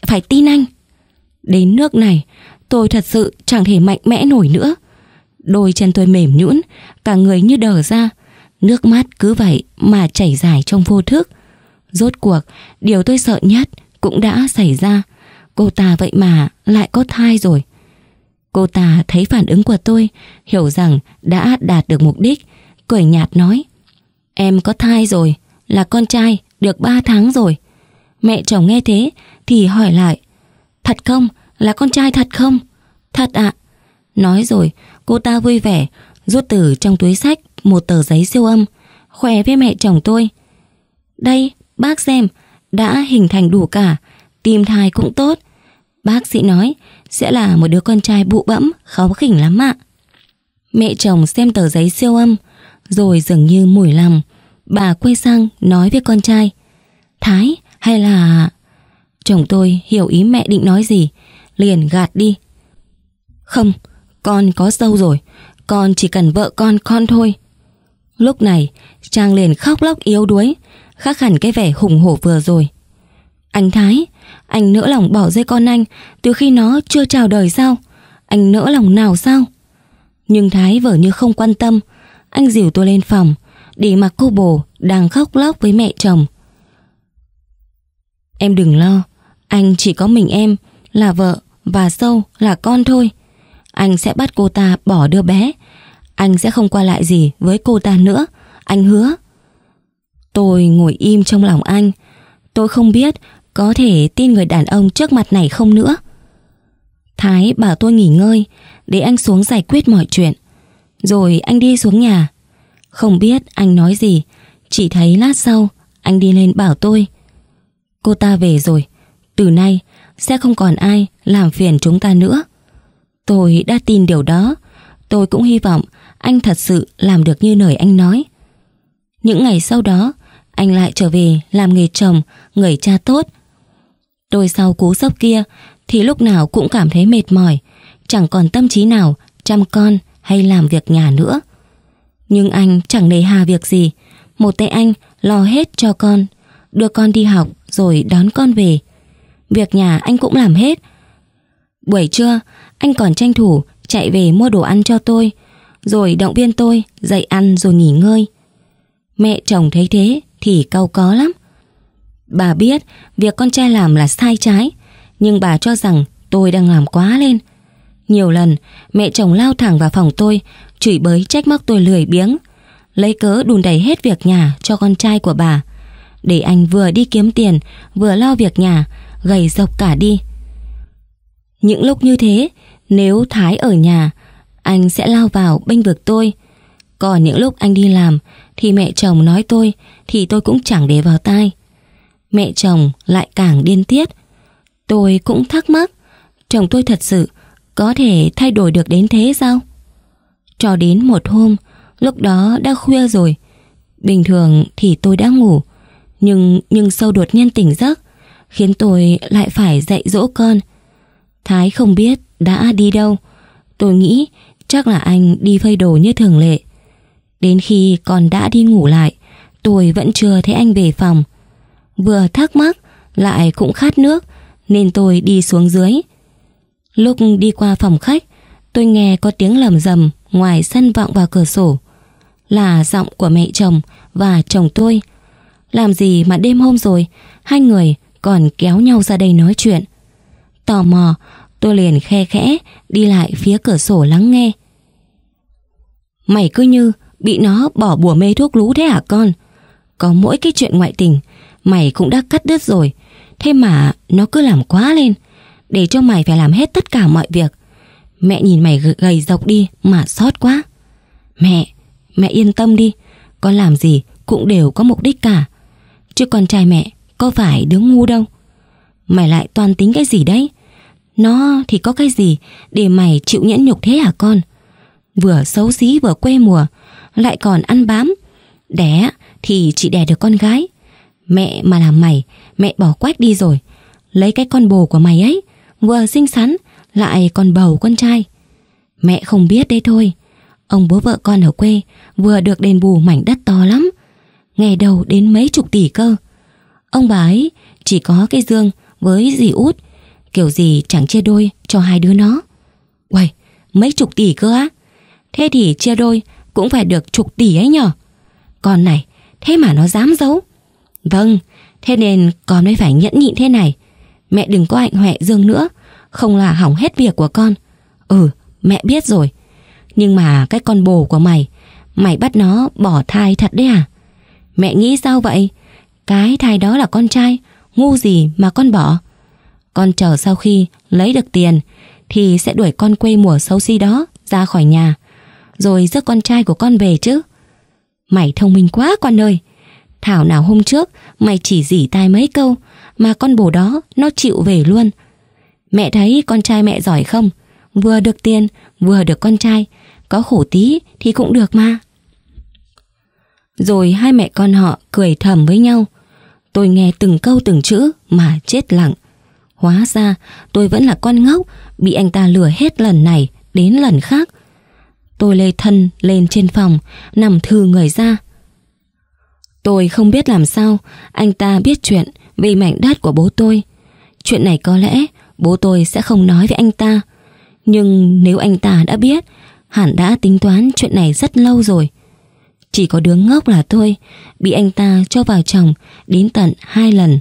phải tin anh. Đến nước này, tôi thật sự chẳng thể mạnh mẽ nổi nữa. Đôi chân tôi mềm nhũn, cả người như đờ ra, nước mắt cứ vậy mà chảy dài trong vô thức. Rốt cuộc, điều tôi sợ nhất cũng đã xảy ra. Cô ta vậy mà lại có thai rồi. Cô ta thấy phản ứng của tôi, hiểu rằng đã đạt được mục đích, cười nhạt nói. Em có thai rồi, là con trai, được ba tháng rồi. Mẹ chồng nghe thế thì hỏi lại. Thật không? Là con trai thật không? Thật ạ. À. Nói rồi, Cô ta vui vẻ Rút từ trong túi sách Một tờ giấy siêu âm Khoe với mẹ chồng tôi Đây bác xem Đã hình thành đủ cả Tim thai cũng tốt Bác sĩ nói Sẽ là một đứa con trai bụ bẫm Khó khỉnh lắm ạ Mẹ chồng xem tờ giấy siêu âm Rồi dường như mủi lòng Bà quay sang nói với con trai Thái hay là... Chồng tôi hiểu ý mẹ định nói gì Liền gạt đi Không Không con có dâu rồi, con chỉ cần vợ con con thôi. Lúc này, Trang liền khóc lóc yếu đuối, khác hẳn cái vẻ hùng hổ vừa rồi. Anh Thái, anh nỡ lòng bỏ rơi con anh từ khi nó chưa chào đời sao? Anh nỡ lòng nào sao? Nhưng Thái vở như không quan tâm, anh dìu tôi lên phòng, để mặc cô bồ đang khóc lóc với mẹ chồng. Em đừng lo, anh chỉ có mình em là vợ và sâu là con thôi. Anh sẽ bắt cô ta bỏ đứa bé Anh sẽ không qua lại gì với cô ta nữa Anh hứa Tôi ngồi im trong lòng anh Tôi không biết có thể tin người đàn ông trước mặt này không nữa Thái bảo tôi nghỉ ngơi Để anh xuống giải quyết mọi chuyện Rồi anh đi xuống nhà Không biết anh nói gì Chỉ thấy lát sau Anh đi lên bảo tôi Cô ta về rồi Từ nay sẽ không còn ai làm phiền chúng ta nữa Tôi đã tin điều đó. Tôi cũng hy vọng anh thật sự làm được như lời anh nói. Những ngày sau đó, anh lại trở về làm nghề chồng, người cha tốt. Tôi sau cú sốc kia thì lúc nào cũng cảm thấy mệt mỏi, chẳng còn tâm trí nào chăm con hay làm việc nhà nữa. Nhưng anh chẳng nề hà việc gì, một tay anh lo hết cho con, đưa con đi học rồi đón con về. Việc nhà anh cũng làm hết. Buổi trưa, anh còn tranh thủ chạy về mua đồ ăn cho tôi, rồi động viên tôi dậy ăn rồi nghỉ ngơi. Mẹ chồng thấy thế thì cau có lắm. Bà biết việc con trai làm là sai trái, nhưng bà cho rằng tôi đang làm quá lên. Nhiều lần, mẹ chồng lao thẳng vào phòng tôi, chửi bới trách móc tôi lười biếng, lấy cớ đùn đẩy hết việc nhà cho con trai của bà, để anh vừa đi kiếm tiền, vừa lo việc nhà, gầy dọc cả đi. Những lúc như thế nếu Thái ở nhà, anh sẽ lao vào bênh vực tôi. Còn những lúc anh đi làm thì mẹ chồng nói tôi thì tôi cũng chẳng để vào tai. Mẹ chồng lại càng điên tiết. Tôi cũng thắc mắc, chồng tôi thật sự có thể thay đổi được đến thế sao? Cho đến một hôm, lúc đó đã khuya rồi. Bình thường thì tôi đã ngủ, nhưng nhưng sâu đột nhiên tỉnh giấc, khiến tôi lại phải dạy dỗ con. Thái không biết đã đi đâu. Tôi nghĩ chắc là anh đi phơi đồ như thường lệ. Đến khi con đã đi ngủ lại, tôi vẫn chưa thấy anh về phòng. Vừa thắc mắc, lại cũng khát nước, nên tôi đi xuống dưới. Lúc đi qua phòng khách, tôi nghe có tiếng lầm rầm ngoài sân vọng vào cửa sổ. Là giọng của mẹ chồng và chồng tôi. Làm gì mà đêm hôm rồi, hai người còn kéo nhau ra đây nói chuyện. Tò mò, Tôi liền khe khẽ Đi lại phía cửa sổ lắng nghe Mày cứ như Bị nó bỏ bùa mê thuốc lú thế hả con Có mỗi cái chuyện ngoại tình Mày cũng đã cắt đứt rồi Thế mà nó cứ làm quá lên Để cho mày phải làm hết tất cả mọi việc Mẹ nhìn mày gầy dọc đi Mà xót quá Mẹ, mẹ yên tâm đi Con làm gì cũng đều có mục đích cả Chứ con trai mẹ có phải đứa ngu đâu Mày lại toàn tính cái gì đấy nó thì có cái gì để mày chịu nhẫn nhục thế hả con? Vừa xấu xí vừa quê mùa, lại còn ăn bám. Đẻ thì chỉ đẻ được con gái. Mẹ mà làm mày, mẹ bỏ quách đi rồi. Lấy cái con bồ của mày ấy, vừa xinh xắn, lại còn bầu con trai. Mẹ không biết đấy thôi. Ông bố vợ con ở quê vừa được đền bù mảnh đất to lắm. nghe đầu đến mấy chục tỷ cơ. Ông bà ấy chỉ có cái dương với dì út Kiểu gì chẳng chia đôi cho hai đứa nó Uầy, mấy chục tỷ cơ á Thế thì chia đôi cũng phải được chục tỷ ấy nhở Con này, thế mà nó dám giấu Vâng, thế nên con mới phải nhẫn nhịn thế này Mẹ đừng có hạnh hoẹ Dương nữa Không là hỏng hết việc của con Ừ, mẹ biết rồi Nhưng mà cái con bồ của mày Mày bắt nó bỏ thai thật đấy à Mẹ nghĩ sao vậy Cái thai đó là con trai Ngu gì mà con bỏ con chờ sau khi lấy được tiền thì sẽ đuổi con quê mùa xấu xí đó ra khỏi nhà. Rồi rước con trai của con về chứ. Mày thông minh quá con ơi. Thảo nào hôm trước mày chỉ dỉ tai mấy câu mà con bồ đó nó chịu về luôn. Mẹ thấy con trai mẹ giỏi không? Vừa được tiền, vừa được con trai. Có khổ tí thì cũng được mà. Rồi hai mẹ con họ cười thầm với nhau. Tôi nghe từng câu từng chữ mà chết lặng. Hóa ra tôi vẫn là con ngốc Bị anh ta lừa hết lần này đến lần khác Tôi lê thân lên trên phòng Nằm thư người ra Tôi không biết làm sao Anh ta biết chuyện Về mảnh đất của bố tôi Chuyện này có lẽ bố tôi sẽ không nói với anh ta Nhưng nếu anh ta đã biết Hẳn đã tính toán chuyện này rất lâu rồi Chỉ có đứa ngốc là tôi Bị anh ta cho vào chồng Đến tận hai lần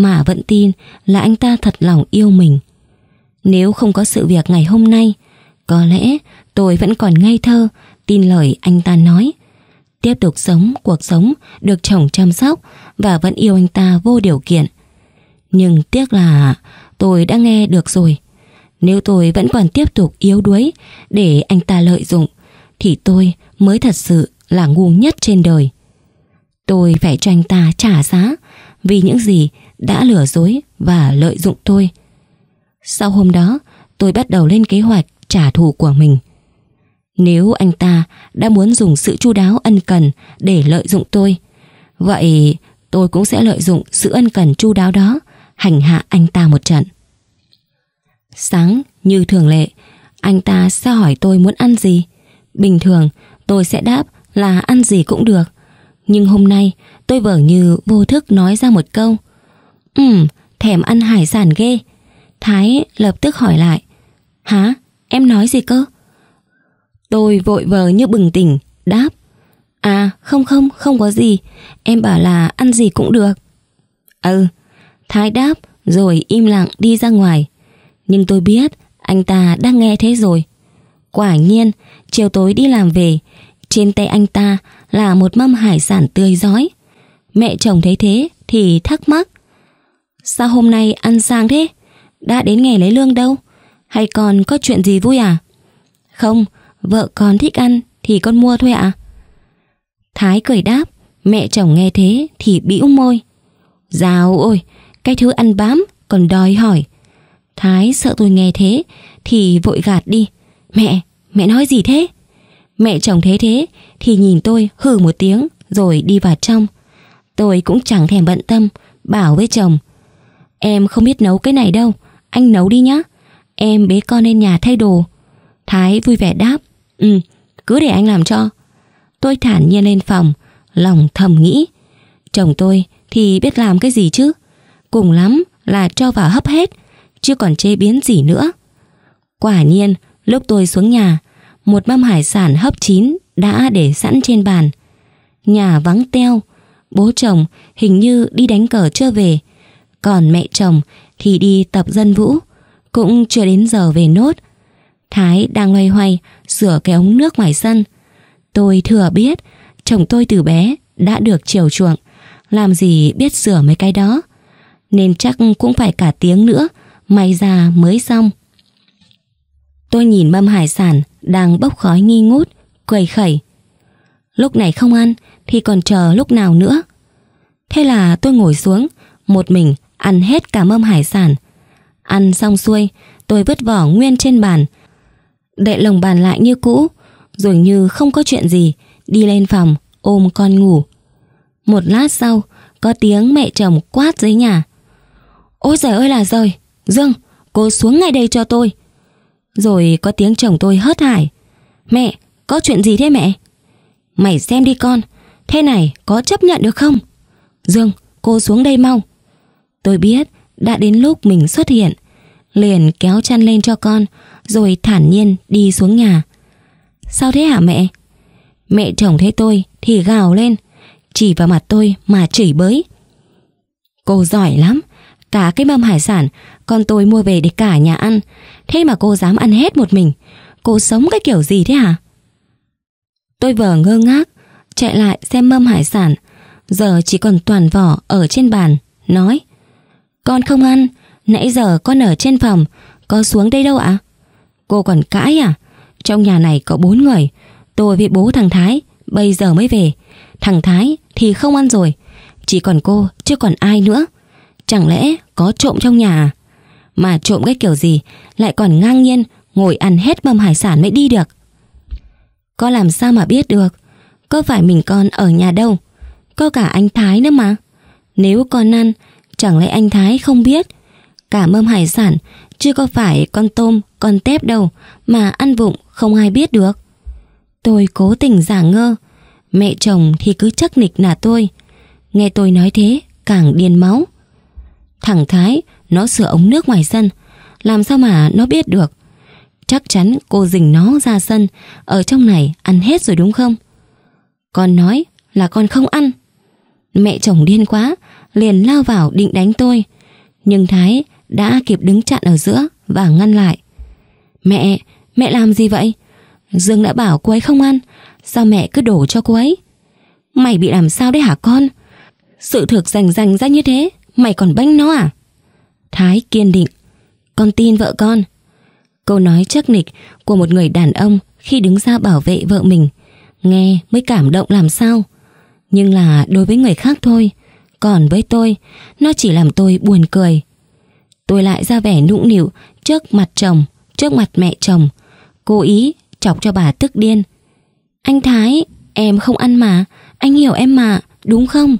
mà vẫn tin là anh ta thật lòng yêu mình. Nếu không có sự việc ngày hôm nay, có lẽ tôi vẫn còn ngây thơ, tin lời anh ta nói. Tiếp tục sống cuộc sống được chồng chăm sóc và vẫn yêu anh ta vô điều kiện. Nhưng tiếc là tôi đã nghe được rồi. Nếu tôi vẫn còn tiếp tục yếu đuối để anh ta lợi dụng, thì tôi mới thật sự là ngu nhất trên đời. Tôi phải cho anh ta trả giá vì những gì đã lừa dối và lợi dụng tôi. Sau hôm đó, tôi bắt đầu lên kế hoạch trả thù của mình. Nếu anh ta đã muốn dùng sự chu đáo ân cần để lợi dụng tôi, vậy tôi cũng sẽ lợi dụng sự ân cần chu đáo đó hành hạ anh ta một trận. Sáng như thường lệ, anh ta sẽ hỏi tôi muốn ăn gì. Bình thường tôi sẽ đáp là ăn gì cũng được. Nhưng hôm nay Tôi vờ như vô thức nói ra một câu. Ừm, thèm ăn hải sản ghê. Thái lập tức hỏi lại. Hả? Em nói gì cơ? Tôi vội vờ như bừng tỉnh, đáp. À, không không, không có gì. Em bảo là ăn gì cũng được. Ừ, Thái đáp rồi im lặng đi ra ngoài. Nhưng tôi biết anh ta đang nghe thế rồi. Quả nhiên, chiều tối đi làm về, trên tay anh ta là một mâm hải sản tươi giói. Mẹ chồng thấy thế thì thắc mắc. Sao hôm nay ăn sang thế? Đã đến ngày lấy lương đâu? Hay còn có chuyện gì vui à? Không, vợ con thích ăn thì con mua thôi ạ. À? Thái cười đáp, mẹ chồng nghe thế thì bĩu môi. Dào ôi, cái thứ ăn bám còn đòi hỏi. Thái sợ tôi nghe thế thì vội gạt đi. Mẹ, mẹ nói gì thế? Mẹ chồng thấy thế thì nhìn tôi hừ một tiếng rồi đi vào trong. Tôi cũng chẳng thèm bận tâm, bảo với chồng. Em không biết nấu cái này đâu, anh nấu đi nhá. Em bế con lên nhà thay đồ. Thái vui vẻ đáp. Ừ, cứ để anh làm cho. Tôi thản nhiên lên phòng, lòng thầm nghĩ. Chồng tôi thì biết làm cái gì chứ. Cùng lắm là cho vào hấp hết, chưa còn chế biến gì nữa. Quả nhiên, lúc tôi xuống nhà, một mâm hải sản hấp chín đã để sẵn trên bàn. Nhà vắng teo, bố chồng hình như đi đánh cờ chưa về, còn mẹ chồng thì đi tập dân vũ, cũng chưa đến giờ về nốt. Thái đang loay hoay sửa cái ống nước ngoài sân. Tôi thừa biết chồng tôi từ bé đã được chiều chuộng, làm gì biết sửa mấy cái đó. Nên chắc cũng phải cả tiếng nữa, may ra mới xong. Tôi nhìn mâm hải sản đang bốc khói nghi ngút, quầy khẩy. Lúc này không ăn thì còn chờ lúc nào nữa. Thế là tôi ngồi xuống, một mình ăn hết cả mâm hải sản. Ăn xong xuôi, tôi vứt vỏ nguyên trên bàn. Đệ lồng bàn lại như cũ, rồi như không có chuyện gì, đi lên phòng ôm con ngủ. Một lát sau, có tiếng mẹ chồng quát dưới nhà. Ôi giời ơi là rồi, Dương, cô xuống ngay đây cho tôi. Rồi có tiếng chồng tôi hớt hải. Mẹ, có chuyện gì thế mẹ? Mày xem đi con, thế này có chấp nhận được không? Dương, cô xuống đây mau. Tôi biết đã đến lúc mình xuất hiện. Liền kéo chăn lên cho con, rồi thản nhiên đi xuống nhà. Sao thế hả mẹ? Mẹ chồng thấy tôi thì gào lên, chỉ vào mặt tôi mà chửi bới. Cô giỏi lắm, cả cái mâm hải sản con tôi mua về để cả nhà ăn, thế mà cô dám ăn hết một mình. Cô sống cái kiểu gì thế hả? Tôi vừa ngơ ngác, chạy lại xem mâm hải sản, giờ chỉ còn toàn vỏ ở trên bàn, nói Con không ăn, nãy giờ con ở trên phòng, có xuống đây đâu ạ? À? Cô còn cãi à? Trong nhà này có bốn người, tôi với bố thằng Thái, bây giờ mới về. Thằng Thái thì không ăn rồi, chỉ còn cô chứ còn ai nữa. Chẳng lẽ có trộm trong nhà à? Mà trộm cái kiểu gì lại còn ngang nhiên ngồi ăn hết mâm hải sản mới đi được. Có làm sao mà biết được Có phải mình con ở nhà đâu Có cả anh Thái nữa mà Nếu con ăn Chẳng lẽ anh Thái không biết Cả mâm hải sản chưa có phải con tôm, con tép đâu Mà ăn vụng không ai biết được Tôi cố tình giả ngơ Mẹ chồng thì cứ chắc nịch nả tôi Nghe tôi nói thế Càng điên máu Thằng Thái nó sửa ống nước ngoài sân Làm sao mà nó biết được Chắc chắn cô dình nó ra sân, ở trong này ăn hết rồi đúng không? Con nói là con không ăn. Mẹ chồng điên quá, liền lao vào định đánh tôi. Nhưng Thái đã kịp đứng chặn ở giữa và ngăn lại. Mẹ, mẹ làm gì vậy? Dương đã bảo cô ấy không ăn, sao mẹ cứ đổ cho cô ấy? Mày bị làm sao đấy hả con? Sự thực rành rành ra như thế, mày còn bênh nó à? Thái kiên định. Con tin vợ con, Câu nói chắc nịch của một người đàn ông khi đứng ra bảo vệ vợ mình nghe mới cảm động làm sao. Nhưng là đối với người khác thôi, còn với tôi, nó chỉ làm tôi buồn cười. Tôi lại ra vẻ nũng nịu trước mặt chồng, trước mặt mẹ chồng, cố ý chọc cho bà tức điên. Anh Thái, em không ăn mà, anh hiểu em mà, đúng không?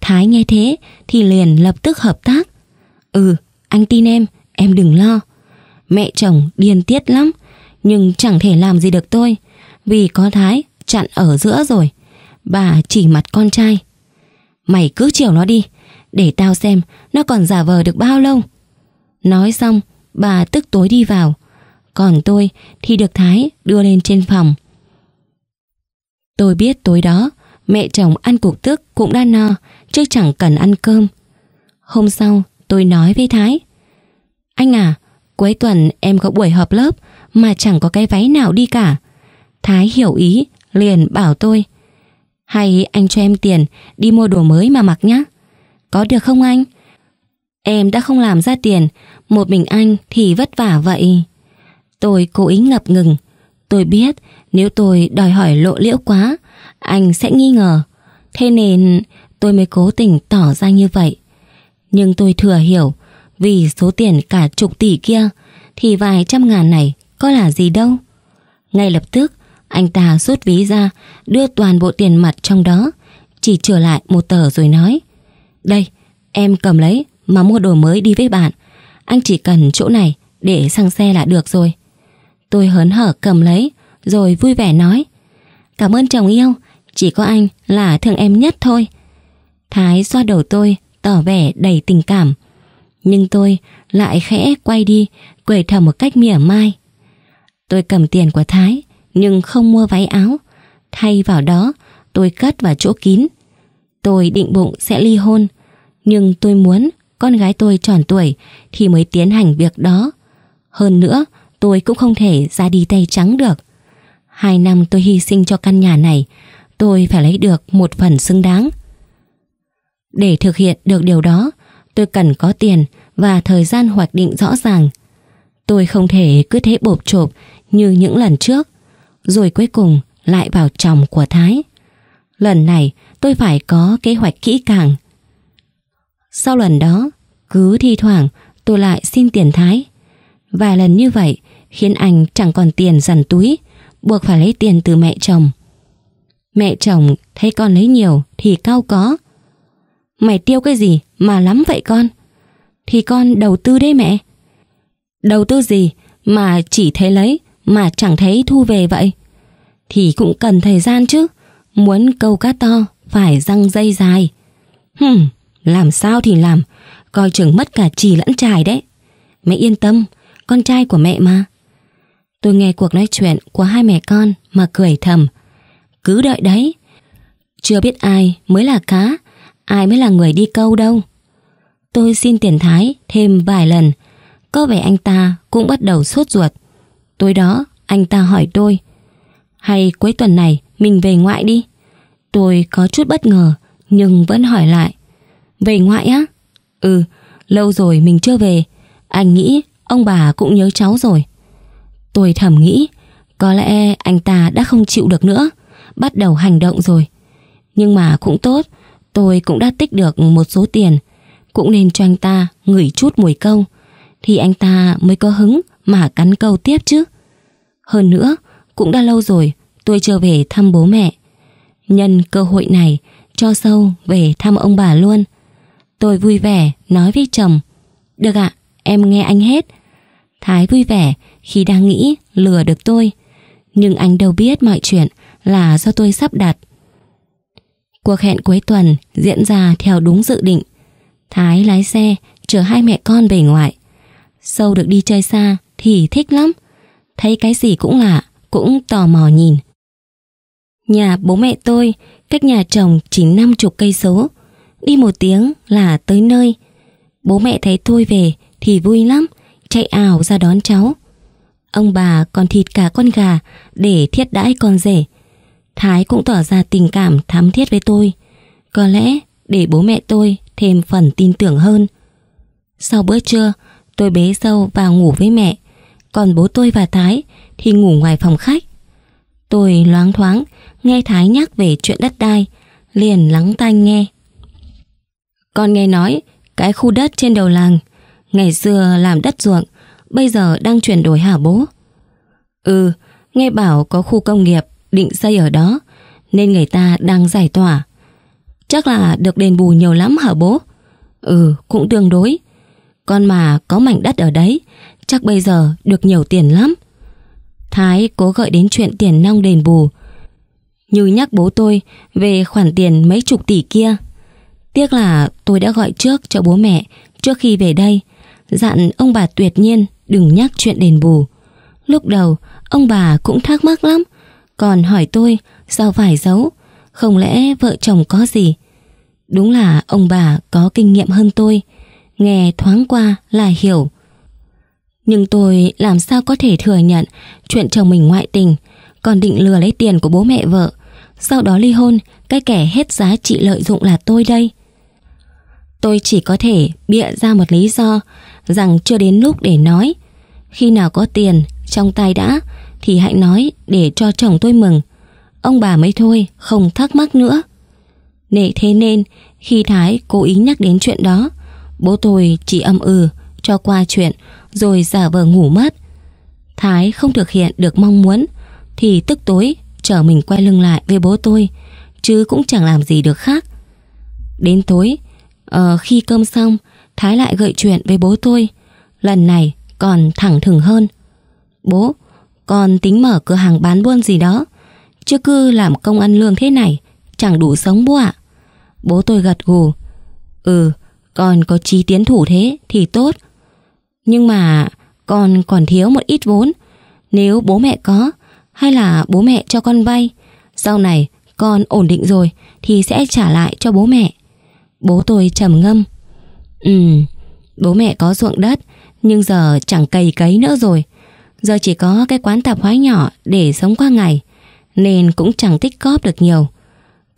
Thái nghe thế thì liền lập tức hợp tác. Ừ, anh tin em, em đừng lo. Mẹ chồng điên tiết lắm Nhưng chẳng thể làm gì được tôi Vì có Thái chặn ở giữa rồi Bà chỉ mặt con trai Mày cứ chiều nó đi Để tao xem nó còn giả vờ được bao lâu Nói xong Bà tức tối đi vào Còn tôi thì được Thái đưa lên trên phòng Tôi biết tối đó Mẹ chồng ăn cục tức cũng đã no Chứ chẳng cần ăn cơm Hôm sau tôi nói với Thái Anh à Cuối tuần em có buổi họp lớp mà chẳng có cái váy nào đi cả. Thái hiểu ý, liền bảo tôi. Hay anh cho em tiền đi mua đồ mới mà mặc nhé. Có được không anh? Em đã không làm ra tiền, một mình anh thì vất vả vậy. Tôi cố ý ngập ngừng. Tôi biết nếu tôi đòi hỏi lộ liễu quá, anh sẽ nghi ngờ. Thế nên tôi mới cố tình tỏ ra như vậy. Nhưng tôi thừa hiểu vì số tiền cả chục tỷ kia Thì vài trăm ngàn này có là gì đâu Ngay lập tức Anh ta rút ví ra Đưa toàn bộ tiền mặt trong đó Chỉ trở lại một tờ rồi nói Đây em cầm lấy Mà mua đồ mới đi với bạn Anh chỉ cần chỗ này để sang xe là được rồi Tôi hớn hở cầm lấy Rồi vui vẻ nói Cảm ơn chồng yêu Chỉ có anh là thương em nhất thôi Thái xoa đầu tôi tỏ vẻ đầy tình cảm nhưng tôi lại khẽ quay đi, quẩy thở một cách mỉa mai. Tôi cầm tiền của Thái, nhưng không mua váy áo. Thay vào đó, tôi cất vào chỗ kín. Tôi định bụng sẽ ly hôn, nhưng tôi muốn con gái tôi tròn tuổi thì mới tiến hành việc đó. Hơn nữa, tôi cũng không thể ra đi tay trắng được. Hai năm tôi hy sinh cho căn nhà này, tôi phải lấy được một phần xứng đáng. Để thực hiện được điều đó, tôi cần có tiền và thời gian hoạch định rõ ràng. Tôi không thể cứ thế bộp chộp như những lần trước, rồi cuối cùng lại vào chồng của Thái. Lần này tôi phải có kế hoạch kỹ càng. Sau lần đó, cứ thi thoảng tôi lại xin tiền Thái. Vài lần như vậy khiến anh chẳng còn tiền dằn túi, buộc phải lấy tiền từ mẹ chồng. Mẹ chồng thấy con lấy nhiều thì cao có, Mày tiêu cái gì mà lắm vậy con? Thì con đầu tư đấy mẹ. Đầu tư gì mà chỉ thấy lấy mà chẳng thấy thu về vậy? Thì cũng cần thời gian chứ. Muốn câu cá to phải răng dây dài. Hừm, làm sao thì làm. Coi chừng mất cả chỉ lẫn trài đấy. Mẹ yên tâm, con trai của mẹ mà. Tôi nghe cuộc nói chuyện của hai mẹ con mà cười thầm. Cứ đợi đấy. Chưa biết ai mới là cá, ai mới là người đi câu đâu. Tôi xin tiền Thái thêm vài lần, có vẻ anh ta cũng bắt đầu sốt ruột. Tối đó, anh ta hỏi tôi, hay cuối tuần này mình về ngoại đi? Tôi có chút bất ngờ, nhưng vẫn hỏi lại. Về ngoại á? Ừ, lâu rồi mình chưa về. Anh nghĩ ông bà cũng nhớ cháu rồi. Tôi thầm nghĩ, có lẽ anh ta đã không chịu được nữa, bắt đầu hành động rồi. Nhưng mà cũng tốt, Tôi cũng đã tích được một số tiền Cũng nên cho anh ta ngửi chút mùi câu Thì anh ta mới có hứng mà cắn câu tiếp chứ Hơn nữa Cũng đã lâu rồi tôi chưa về thăm bố mẹ Nhân cơ hội này Cho sâu về thăm ông bà luôn Tôi vui vẻ nói với chồng Được ạ, em nghe anh hết Thái vui vẻ khi đang nghĩ lừa được tôi Nhưng anh đâu biết mọi chuyện là do tôi sắp đặt Cuộc hẹn cuối tuần diễn ra theo đúng dự định. Thái lái xe chở hai mẹ con về ngoại. Sâu được đi chơi xa thì thích lắm. Thấy cái gì cũng lạ, cũng tò mò nhìn. Nhà bố mẹ tôi cách nhà chồng chỉ chục cây số. Đi một tiếng là tới nơi. Bố mẹ thấy tôi về thì vui lắm, chạy ảo ra đón cháu. Ông bà còn thịt cả con gà để thiết đãi con rể. Thái cũng tỏ ra tình cảm thắm thiết với tôi. Có lẽ để bố mẹ tôi thêm phần tin tưởng hơn. Sau bữa trưa, tôi bế dâu vào ngủ với mẹ, còn bố tôi và Thái thì ngủ ngoài phòng khách. Tôi loáng thoáng nghe Thái nhắc về chuyện đất đai, liền lắng tai nghe. Con nghe nói cái khu đất trên đầu làng, ngày xưa làm đất ruộng, bây giờ đang chuyển đổi hả bố? Ừ, nghe bảo có khu công nghiệp, định xây ở đó nên người ta đang giải tỏa. Chắc là được đền bù nhiều lắm hả bố? Ừ, cũng tương đối. Con mà có mảnh đất ở đấy, chắc bây giờ được nhiều tiền lắm. Thái cố gợi đến chuyện tiền nong đền bù. Như nhắc bố tôi về khoản tiền mấy chục tỷ kia. Tiếc là tôi đã gọi trước cho bố mẹ trước khi về đây, dặn ông bà tuyệt nhiên đừng nhắc chuyện đền bù. Lúc đầu, ông bà cũng thắc mắc lắm, còn hỏi tôi sao phải giấu Không lẽ vợ chồng có gì Đúng là ông bà có kinh nghiệm hơn tôi Nghe thoáng qua là hiểu Nhưng tôi làm sao có thể thừa nhận Chuyện chồng mình ngoại tình Còn định lừa lấy tiền của bố mẹ vợ Sau đó ly hôn Cái kẻ hết giá trị lợi dụng là tôi đây Tôi chỉ có thể bịa ra một lý do Rằng chưa đến lúc để nói Khi nào có tiền Trong tay đã thì hãy nói để cho chồng tôi mừng. Ông bà mới thôi, không thắc mắc nữa. Nể thế nên, khi Thái cố ý nhắc đến chuyện đó, bố tôi chỉ âm ừ, cho qua chuyện rồi giả vờ ngủ mất. Thái không thực hiện được mong muốn thì tức tối trở mình quay lưng lại với bố tôi chứ cũng chẳng làm gì được khác. Đến tối, ờ, khi cơm xong, Thái lại gợi chuyện với bố tôi. Lần này còn thẳng thừng hơn. Bố, còn tính mở cửa hàng bán buôn gì đó Chứ cứ làm công ăn lương thế này Chẳng đủ sống bố ạ à. Bố tôi gật gù Ừ con có chí tiến thủ thế thì tốt Nhưng mà con còn thiếu một ít vốn Nếu bố mẹ có Hay là bố mẹ cho con vay Sau này con ổn định rồi Thì sẽ trả lại cho bố mẹ Bố tôi trầm ngâm Ừ Bố mẹ có ruộng đất Nhưng giờ chẳng cày cấy nữa rồi Giờ chỉ có cái quán tạp hóa nhỏ để sống qua ngày Nên cũng chẳng tích góp được nhiều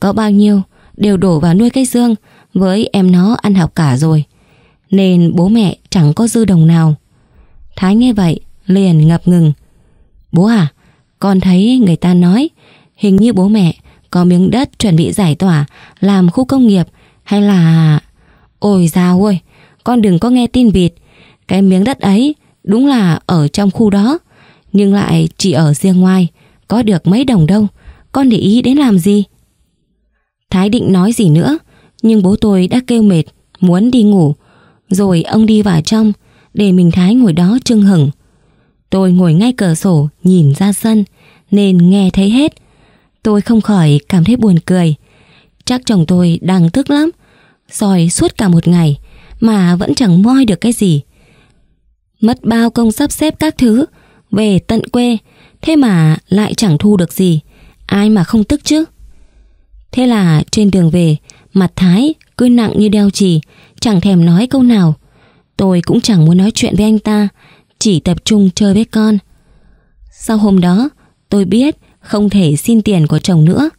Có bao nhiêu đều đổ vào nuôi cây dương Với em nó ăn học cả rồi Nên bố mẹ chẳng có dư đồng nào Thái nghe vậy liền ngập ngừng Bố à Con thấy người ta nói Hình như bố mẹ có miếng đất chuẩn bị giải tỏa Làm khu công nghiệp Hay là... Ôi dao ơi Con đừng có nghe tin vịt Cái miếng đất ấy Đúng là ở trong khu đó, nhưng lại chỉ ở riêng ngoài, có được mấy đồng đâu, con để ý đến làm gì? Thái định nói gì nữa, nhưng bố tôi đã kêu mệt, muốn đi ngủ. Rồi ông đi vào trong, để mình Thái ngồi đó trưng hửng. Tôi ngồi ngay cửa sổ, nhìn ra sân, nên nghe thấy hết. Tôi không khỏi cảm thấy buồn cười. Chắc chồng tôi đang tức lắm, soi suốt cả một ngày mà vẫn chẳng moi được cái gì mất bao công sắp xếp các thứ, về tận quê, thế mà lại chẳng thu được gì, ai mà không tức chứ. Thế là trên đường về, mặt Thái cứ nặng như đeo chì, chẳng thèm nói câu nào. Tôi cũng chẳng muốn nói chuyện với anh ta, chỉ tập trung chơi với con. Sau hôm đó, tôi biết không thể xin tiền của chồng nữa.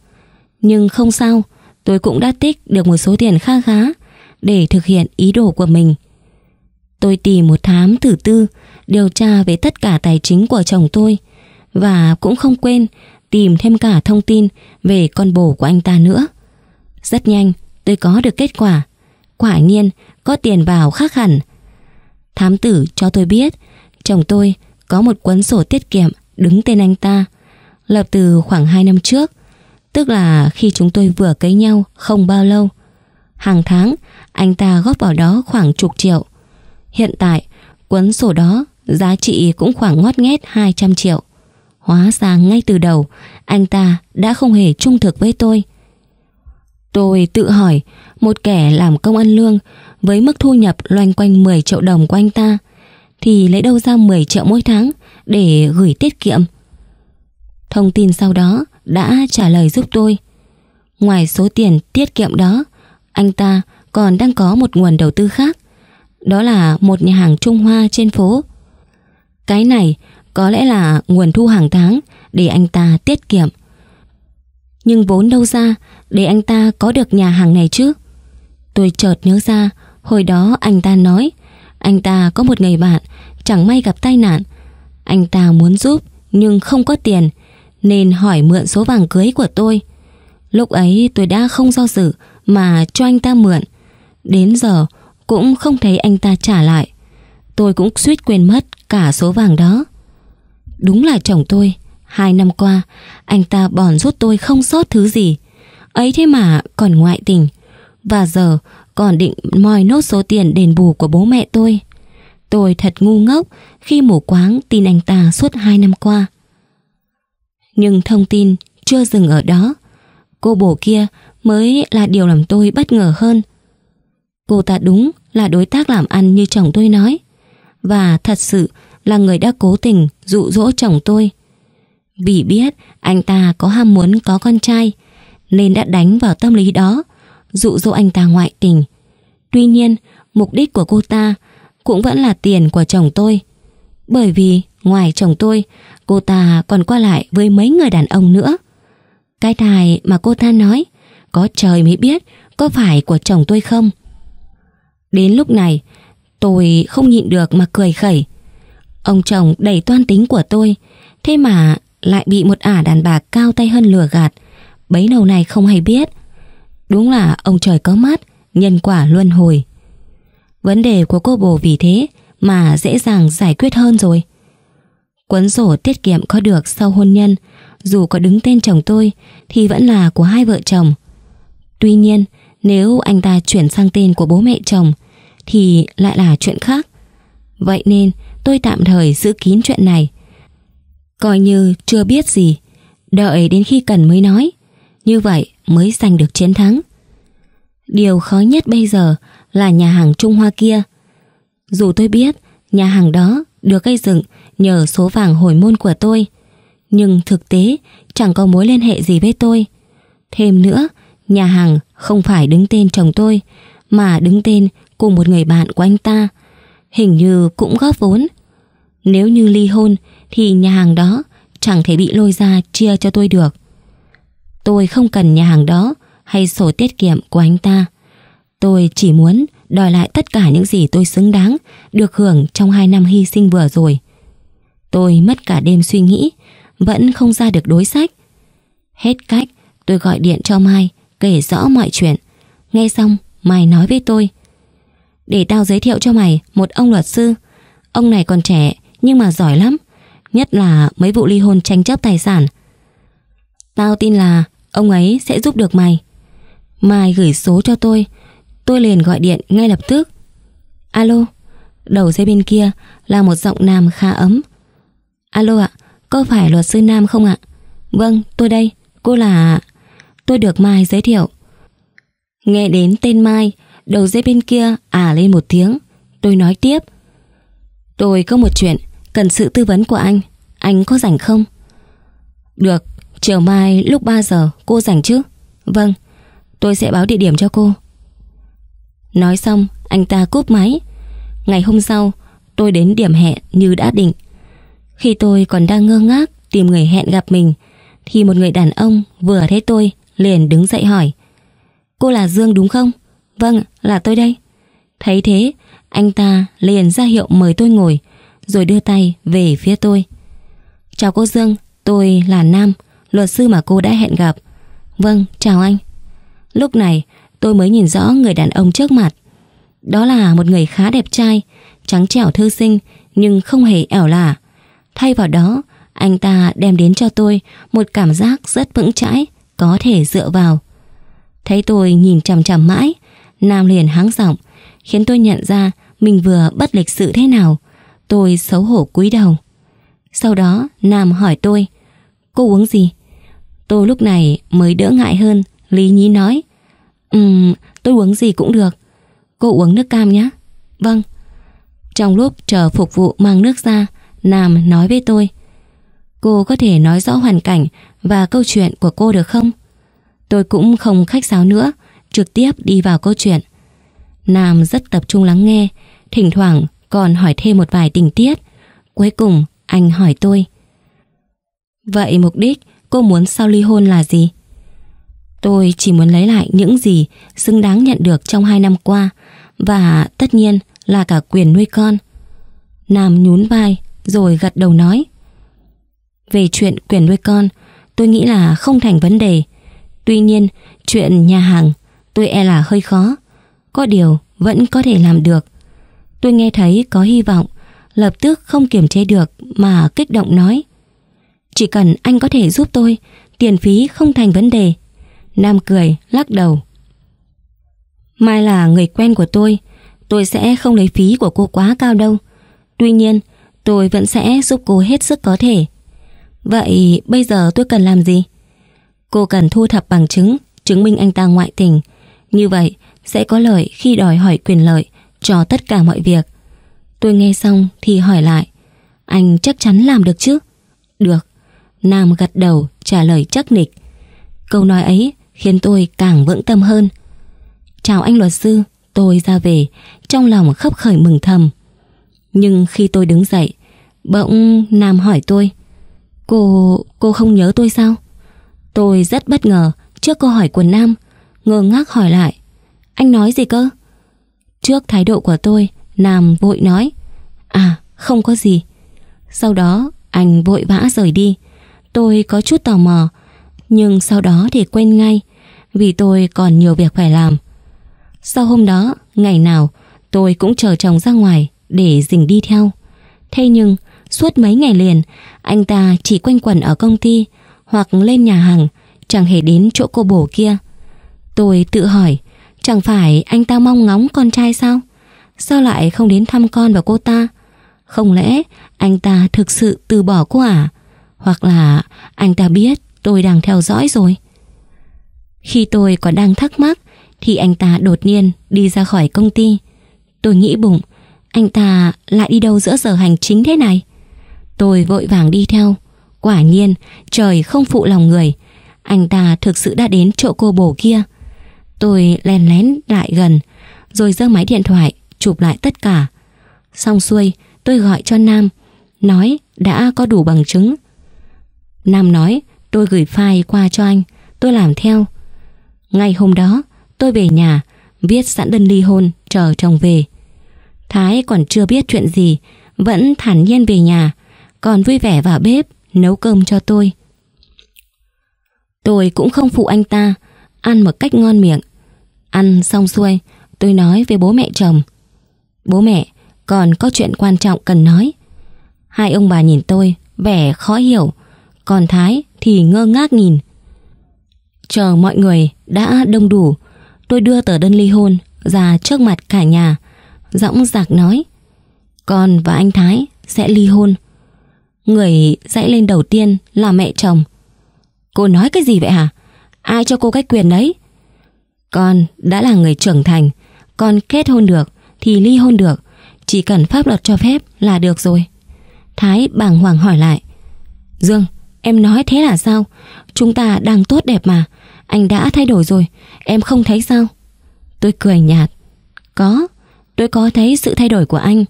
Nhưng không sao, tôi cũng đã tích được một số tiền kha khá để thực hiện ý đồ của mình. Tôi tìm một thám tử tư điều tra về tất cả tài chính của chồng tôi và cũng không quên tìm thêm cả thông tin về con bồ của anh ta nữa. Rất nhanh, tôi có được kết quả. Quả nhiên, có tiền vào khác hẳn. Thám tử cho tôi biết, chồng tôi có một cuốn sổ tiết kiệm đứng tên anh ta, lập từ khoảng hai năm trước, tức là khi chúng tôi vừa cấy nhau không bao lâu. Hàng tháng, anh ta góp vào đó khoảng chục triệu. Hiện tại, cuốn sổ đó giá trị cũng khoảng ngót nghét 200 triệu. Hóa ra ngay từ đầu, anh ta đã không hề trung thực với tôi. Tôi tự hỏi, một kẻ làm công ăn lương với mức thu nhập loanh quanh 10 triệu đồng của anh ta, thì lấy đâu ra 10 triệu mỗi tháng để gửi tiết kiệm? Thông tin sau đó đã trả lời giúp tôi. Ngoài số tiền tiết kiệm đó, anh ta còn đang có một nguồn đầu tư khác. Đó là một nhà hàng Trung Hoa trên phố Cái này có lẽ là nguồn thu hàng tháng Để anh ta tiết kiệm Nhưng vốn đâu ra Để anh ta có được nhà hàng này chứ Tôi chợt nhớ ra Hồi đó anh ta nói Anh ta có một người bạn Chẳng may gặp tai nạn Anh ta muốn giúp nhưng không có tiền Nên hỏi mượn số vàng cưới của tôi Lúc ấy tôi đã không do dự Mà cho anh ta mượn Đến giờ cũng không thấy anh ta trả lại. Tôi cũng suýt quên mất cả số vàng đó. Đúng là chồng tôi, hai năm qua, anh ta bòn rút tôi không sót thứ gì. Ấy thế mà còn ngoại tình. Và giờ còn định moi nốt số tiền đền bù của bố mẹ tôi. Tôi thật ngu ngốc khi mù quáng tin anh ta suốt hai năm qua. Nhưng thông tin chưa dừng ở đó. Cô bổ kia mới là điều làm tôi bất ngờ hơn. Cô ta đúng là đối tác làm ăn như chồng tôi nói Và thật sự là người đã cố tình dụ dỗ chồng tôi Vì biết anh ta có ham muốn có con trai Nên đã đánh vào tâm lý đó Dụ dỗ anh ta ngoại tình Tuy nhiên mục đích của cô ta Cũng vẫn là tiền của chồng tôi Bởi vì ngoài chồng tôi Cô ta còn qua lại với mấy người đàn ông nữa Cái đài mà cô ta nói Có trời mới biết Có phải của chồng tôi không? Đến lúc này, tôi không nhịn được mà cười khẩy. Ông chồng đầy toan tính của tôi, thế mà lại bị một ả đàn bà cao tay hơn lừa gạt. Bấy đầu này không hay biết. Đúng là ông trời có mắt, nhân quả luân hồi. Vấn đề của cô bồ vì thế mà dễ dàng giải quyết hơn rồi. Cuốn sổ tiết kiệm có được sau hôn nhân, dù có đứng tên chồng tôi thì vẫn là của hai vợ chồng. Tuy nhiên, nếu anh ta chuyển sang tên của bố mẹ chồng thì lại là chuyện khác. Vậy nên tôi tạm thời giữ kín chuyện này. Coi như chưa biết gì, đợi đến khi cần mới nói. Như vậy mới giành được chiến thắng. Điều khó nhất bây giờ là nhà hàng Trung Hoa kia. Dù tôi biết nhà hàng đó được gây dựng nhờ số vàng hồi môn của tôi, nhưng thực tế chẳng có mối liên hệ gì với tôi. Thêm nữa, nhà hàng không phải đứng tên chồng tôi, mà đứng tên cùng một người bạn của anh ta, hình như cũng góp vốn. Nếu như ly hôn thì nhà hàng đó chẳng thể bị lôi ra chia cho tôi được. Tôi không cần nhà hàng đó hay sổ tiết kiệm của anh ta. Tôi chỉ muốn đòi lại tất cả những gì tôi xứng đáng được hưởng trong hai năm hy sinh vừa rồi. Tôi mất cả đêm suy nghĩ, vẫn không ra được đối sách. Hết cách, tôi gọi điện cho Mai, kể rõ mọi chuyện. Nghe xong, Mai nói với tôi. Để tao giới thiệu cho mày một ông luật sư Ông này còn trẻ nhưng mà giỏi lắm Nhất là mấy vụ ly hôn tranh chấp tài sản Tao tin là ông ấy sẽ giúp được mày Mai gửi số cho tôi Tôi liền gọi điện ngay lập tức Alo Đầu dây bên kia là một giọng nam khá ấm Alo ạ Có phải luật sư Nam không ạ Vâng tôi đây Cô là Tôi được Mai giới thiệu Nghe đến tên Mai Đầu dây bên kia à lên một tiếng Tôi nói tiếp Tôi có một chuyện Cần sự tư vấn của anh Anh có rảnh không? Được, chiều mai lúc 3 giờ cô rảnh chứ? Vâng, tôi sẽ báo địa điểm cho cô Nói xong anh ta cúp máy Ngày hôm sau tôi đến điểm hẹn như đã định Khi tôi còn đang ngơ ngác tìm người hẹn gặp mình Thì một người đàn ông vừa thấy tôi liền đứng dậy hỏi Cô là Dương đúng không? Vâng, là tôi đây. Thấy thế, anh ta liền ra hiệu mời tôi ngồi, rồi đưa tay về phía tôi. Chào cô Dương, tôi là Nam, luật sư mà cô đã hẹn gặp. Vâng, chào anh. Lúc này, tôi mới nhìn rõ người đàn ông trước mặt. Đó là một người khá đẹp trai, trắng trẻo thư sinh nhưng không hề ẻo lả. Thay vào đó, anh ta đem đến cho tôi một cảm giác rất vững chãi, có thể dựa vào. Thấy tôi nhìn chằm chằm mãi, Nam liền háng giọng, khiến tôi nhận ra mình vừa bất lịch sự thế nào. Tôi xấu hổ cúi đầu. Sau đó Nam hỏi tôi, cô uống gì? Tôi lúc này mới đỡ ngại hơn, lý nhí nói. Ừm, tôi uống gì cũng được. Cô uống nước cam nhé. Vâng. Trong lúc chờ phục vụ mang nước ra, Nam nói với tôi. Cô có thể nói rõ hoàn cảnh và câu chuyện của cô được không? Tôi cũng không khách sáo nữa, trực tiếp đi vào câu chuyện. Nam rất tập trung lắng nghe, thỉnh thoảng còn hỏi thêm một vài tình tiết. Cuối cùng, anh hỏi tôi. Vậy mục đích cô muốn sau ly hôn là gì? Tôi chỉ muốn lấy lại những gì xứng đáng nhận được trong hai năm qua và tất nhiên là cả quyền nuôi con. Nam nhún vai rồi gật đầu nói. Về chuyện quyền nuôi con, tôi nghĩ là không thành vấn đề. Tuy nhiên, chuyện nhà hàng tôi e là hơi khó. Có điều vẫn có thể làm được. Tôi nghe thấy có hy vọng, lập tức không kiềm chế được mà kích động nói. Chỉ cần anh có thể giúp tôi, tiền phí không thành vấn đề. Nam cười, lắc đầu. Mai là người quen của tôi, tôi sẽ không lấy phí của cô quá cao đâu. Tuy nhiên, tôi vẫn sẽ giúp cô hết sức có thể. Vậy bây giờ tôi cần làm gì? Cô cần thu thập bằng chứng, chứng minh anh ta ngoại tình, như vậy, sẽ có lợi khi đòi hỏi quyền lợi cho tất cả mọi việc. Tôi nghe xong thì hỏi lại, anh chắc chắn làm được chứ? Được. Nam gật đầu trả lời chắc nịch. Câu nói ấy khiến tôi càng vững tâm hơn. Chào anh luật sư, tôi ra về, trong lòng khấp khởi mừng thầm. Nhưng khi tôi đứng dậy, bỗng Nam hỏi tôi, Cô, cô không nhớ tôi sao? Tôi rất bất ngờ trước câu hỏi của Nam, ngơ ngác hỏi lại Anh nói gì cơ? Trước thái độ của tôi Nam vội nói À không có gì Sau đó anh vội vã rời đi Tôi có chút tò mò Nhưng sau đó thì quên ngay Vì tôi còn nhiều việc phải làm Sau hôm đó Ngày nào tôi cũng chờ chồng ra ngoài Để dình đi theo Thế nhưng suốt mấy ngày liền Anh ta chỉ quanh quẩn ở công ty Hoặc lên nhà hàng Chẳng hề đến chỗ cô bổ kia Tôi tự hỏi, chẳng phải anh ta mong ngóng con trai sao? Sao lại không đến thăm con và cô ta? Không lẽ anh ta thực sự từ bỏ cô à? Hoặc là anh ta biết tôi đang theo dõi rồi? Khi tôi còn đang thắc mắc thì anh ta đột nhiên đi ra khỏi công ty. Tôi nghĩ bụng, anh ta lại đi đâu giữa giờ hành chính thế này? Tôi vội vàng đi theo. Quả nhiên, trời không phụ lòng người. Anh ta thực sự đã đến chỗ cô bổ kia. Tôi lén lén lại gần, rồi giơ máy điện thoại, chụp lại tất cả. Xong xuôi, tôi gọi cho Nam, nói đã có đủ bằng chứng. Nam nói, tôi gửi file qua cho anh, tôi làm theo. Ngay hôm đó, tôi về nhà, viết sẵn đơn ly hôn, chờ chồng về. Thái còn chưa biết chuyện gì, vẫn thản nhiên về nhà, còn vui vẻ vào bếp, nấu cơm cho tôi. Tôi cũng không phụ anh ta, ăn một cách ngon miệng. Ăn xong xuôi, tôi nói với bố mẹ chồng. Bố mẹ, còn có chuyện quan trọng cần nói. Hai ông bà nhìn tôi, vẻ khó hiểu, còn Thái thì ngơ ngác nhìn. Chờ mọi người đã đông đủ, tôi đưa tờ đơn ly hôn ra trước mặt cả nhà, dõng dạc nói. Con và anh Thái sẽ ly hôn. Người dãy lên đầu tiên là mẹ chồng. Cô nói cái gì vậy hả? Ai cho cô cách quyền đấy? Con đã là người trưởng thành, con kết hôn được thì ly hôn được, chỉ cần pháp luật cho phép là được rồi. Thái bàng hoàng hỏi lại. Dương, em nói thế là sao? Chúng ta đang tốt đẹp mà, anh đã thay đổi rồi, em không thấy sao? Tôi cười nhạt. Có, tôi có thấy sự thay đổi của anh.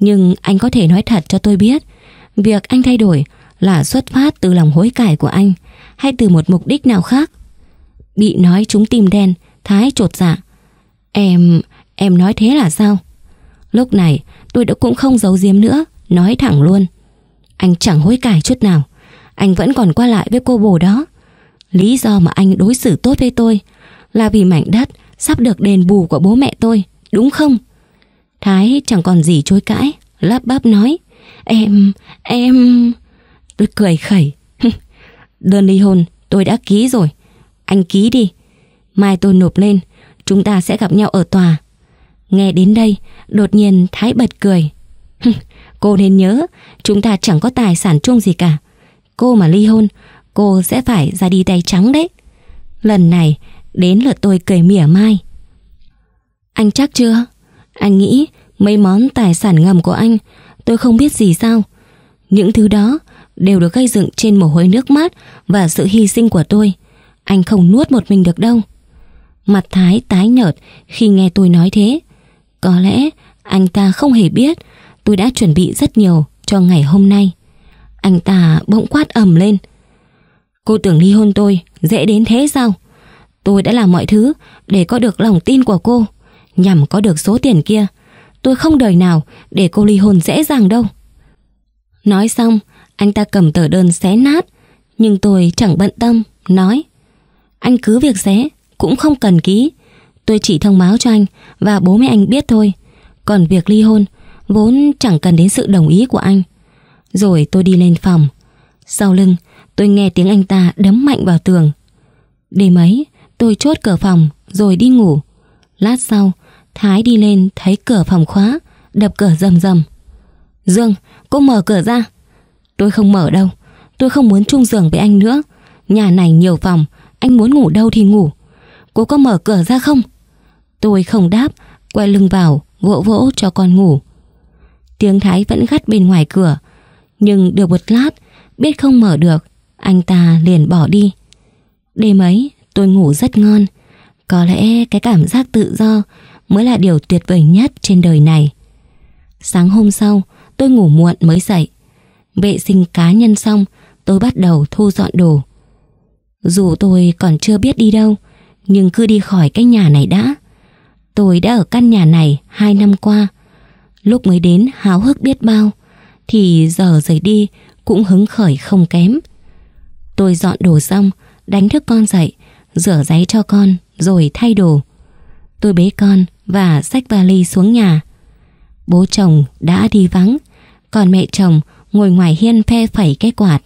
Nhưng anh có thể nói thật cho tôi biết, việc anh thay đổi là xuất phát từ lòng hối cải của anh hay từ một mục đích nào khác. Bị nói chúng tim đen, Thái chột dạ. Em, em nói thế là sao? Lúc này tôi đã cũng không giấu giếm nữa, nói thẳng luôn. Anh chẳng hối cải chút nào, anh vẫn còn qua lại với cô bồ đó. Lý do mà anh đối xử tốt với tôi là vì mảnh đất sắp được đền bù của bố mẹ tôi, đúng không? Thái chẳng còn gì chối cãi, lắp bắp nói. Em, em... Tôi cười khẩy. [laughs] Đơn ly hôn tôi đã ký rồi. Anh ký đi. Mai tôi nộp lên, chúng ta sẽ gặp nhau ở tòa. Nghe đến đây, đột nhiên Thái bật cười. cô nên nhớ, chúng ta chẳng có tài sản chung gì cả. Cô mà ly hôn, cô sẽ phải ra đi tay trắng đấy. Lần này, đến lượt tôi cười mỉa mai. Anh chắc chưa? Anh nghĩ mấy món tài sản ngầm của anh tôi không biết gì sao. Những thứ đó đều được gây dựng trên mồ hôi nước mắt và sự hy sinh của tôi anh không nuốt một mình được đâu. Mặt Thái tái nhợt khi nghe tôi nói thế. Có lẽ anh ta không hề biết tôi đã chuẩn bị rất nhiều cho ngày hôm nay. Anh ta bỗng quát ầm lên. Cô tưởng ly hôn tôi dễ đến thế sao? Tôi đã làm mọi thứ để có được lòng tin của cô, nhằm có được số tiền kia. Tôi không đời nào để cô ly hôn dễ dàng đâu. Nói xong, anh ta cầm tờ đơn xé nát, nhưng tôi chẳng bận tâm, nói. Anh cứ việc xé, cũng không cần ký. Tôi chỉ thông báo cho anh và bố mẹ anh biết thôi. Còn việc ly hôn, vốn chẳng cần đến sự đồng ý của anh. Rồi tôi đi lên phòng. Sau lưng, tôi nghe tiếng anh ta đấm mạnh vào tường. Đêm ấy, tôi chốt cửa phòng rồi đi ngủ. Lát sau, Thái đi lên thấy cửa phòng khóa, đập cửa rầm rầm. Dương, cô mở cửa ra. Tôi không mở đâu, tôi không muốn chung giường với anh nữa. Nhà này nhiều phòng, anh muốn ngủ đâu thì ngủ. Cô có mở cửa ra không? Tôi không đáp, quay lưng vào, vỗ vỗ cho con ngủ. Tiếng Thái vẫn gắt bên ngoài cửa, nhưng được một lát, biết không mở được, anh ta liền bỏ đi. Đêm ấy, tôi ngủ rất ngon. Có lẽ cái cảm giác tự do mới là điều tuyệt vời nhất trên đời này. Sáng hôm sau, tôi ngủ muộn mới dậy. Vệ sinh cá nhân xong, tôi bắt đầu thu dọn đồ. Dù tôi còn chưa biết đi đâu, nhưng cứ đi khỏi cái nhà này đã. Tôi đã ở căn nhà này hai năm qua. Lúc mới đến háo hức biết bao, thì giờ rời đi cũng hứng khởi không kém. Tôi dọn đồ xong, đánh thức con dậy, rửa giấy cho con rồi thay đồ. Tôi bế con và xách vali xuống nhà. Bố chồng đã đi vắng, còn mẹ chồng ngồi ngoài hiên phe phẩy cái quạt.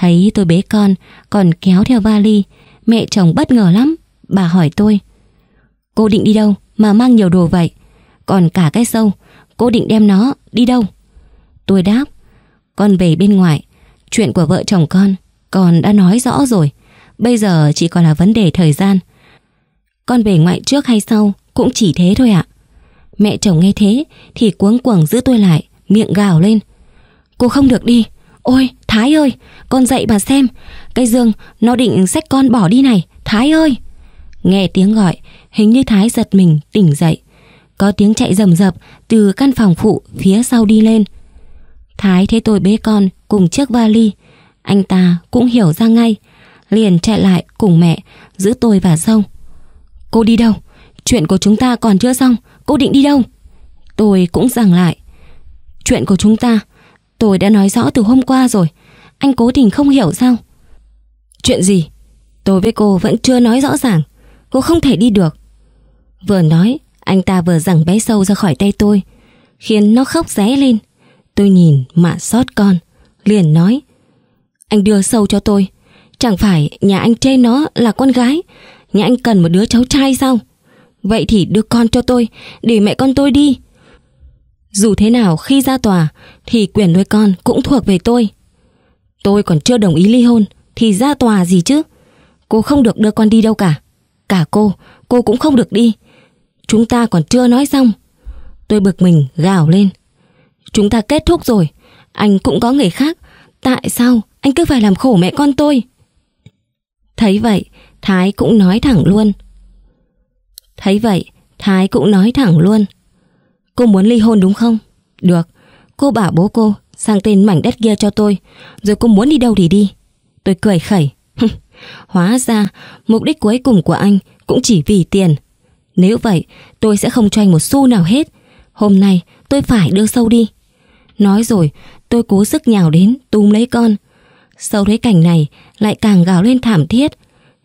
Thấy tôi bế con, còn kéo theo vali, mẹ chồng bất ngờ lắm. Bà hỏi tôi, cô định đi đâu mà mang nhiều đồ vậy? Còn cả cái sâu, cô định đem nó đi đâu? Tôi đáp, con về bên ngoài, chuyện của vợ chồng con, con đã nói rõ rồi. Bây giờ chỉ còn là vấn đề thời gian. Con về ngoại trước hay sau cũng chỉ thế thôi ạ. Mẹ chồng nghe thế thì cuống cuồng giữ tôi lại, miệng gào lên. Cô không được đi. Ôi, Thái ơi, con dậy bà xem, cây dương nó định xách con bỏ đi này, Thái ơi. Nghe tiếng gọi, hình như Thái giật mình tỉnh dậy. Có tiếng chạy rầm rập từ căn phòng phụ phía sau đi lên. Thái thấy tôi bế con cùng chiếc vali, anh ta cũng hiểu ra ngay, liền chạy lại cùng mẹ giữ tôi và sông. Cô đi đâu? Chuyện của chúng ta còn chưa xong, cô định đi đâu? Tôi cũng giằng lại. Chuyện của chúng ta Tôi đã nói rõ từ hôm qua rồi Anh cố tình không hiểu sao Chuyện gì Tôi với cô vẫn chưa nói rõ ràng Cô không thể đi được Vừa nói Anh ta vừa giằng bé sâu ra khỏi tay tôi Khiến nó khóc ré lên Tôi nhìn mà xót con Liền nói Anh đưa sâu cho tôi Chẳng phải nhà anh chê nó là con gái Nhà anh cần một đứa cháu trai sao Vậy thì đưa con cho tôi Để mẹ con tôi đi dù thế nào khi ra tòa thì quyền nuôi con cũng thuộc về tôi. Tôi còn chưa đồng ý ly hôn thì ra tòa gì chứ? Cô không được đưa con đi đâu cả. Cả cô, cô cũng không được đi. Chúng ta còn chưa nói xong. Tôi bực mình gào lên. Chúng ta kết thúc rồi. Anh cũng có người khác. Tại sao anh cứ phải làm khổ mẹ con tôi? Thấy vậy, Thái cũng nói thẳng luôn. Thấy vậy, Thái cũng nói thẳng luôn. Cô muốn ly hôn đúng không? Được, cô bảo bố cô sang tên mảnh đất kia cho tôi, rồi cô muốn đi đâu thì đi. Tôi cười khẩy. Hóa ra, mục đích cuối cùng của anh cũng chỉ vì tiền. Nếu vậy, tôi sẽ không cho anh một xu nào hết. Hôm nay, tôi phải đưa sâu đi. Nói rồi, tôi cố sức nhào đến, túm lấy con. Sâu thấy cảnh này, lại càng gào lên thảm thiết.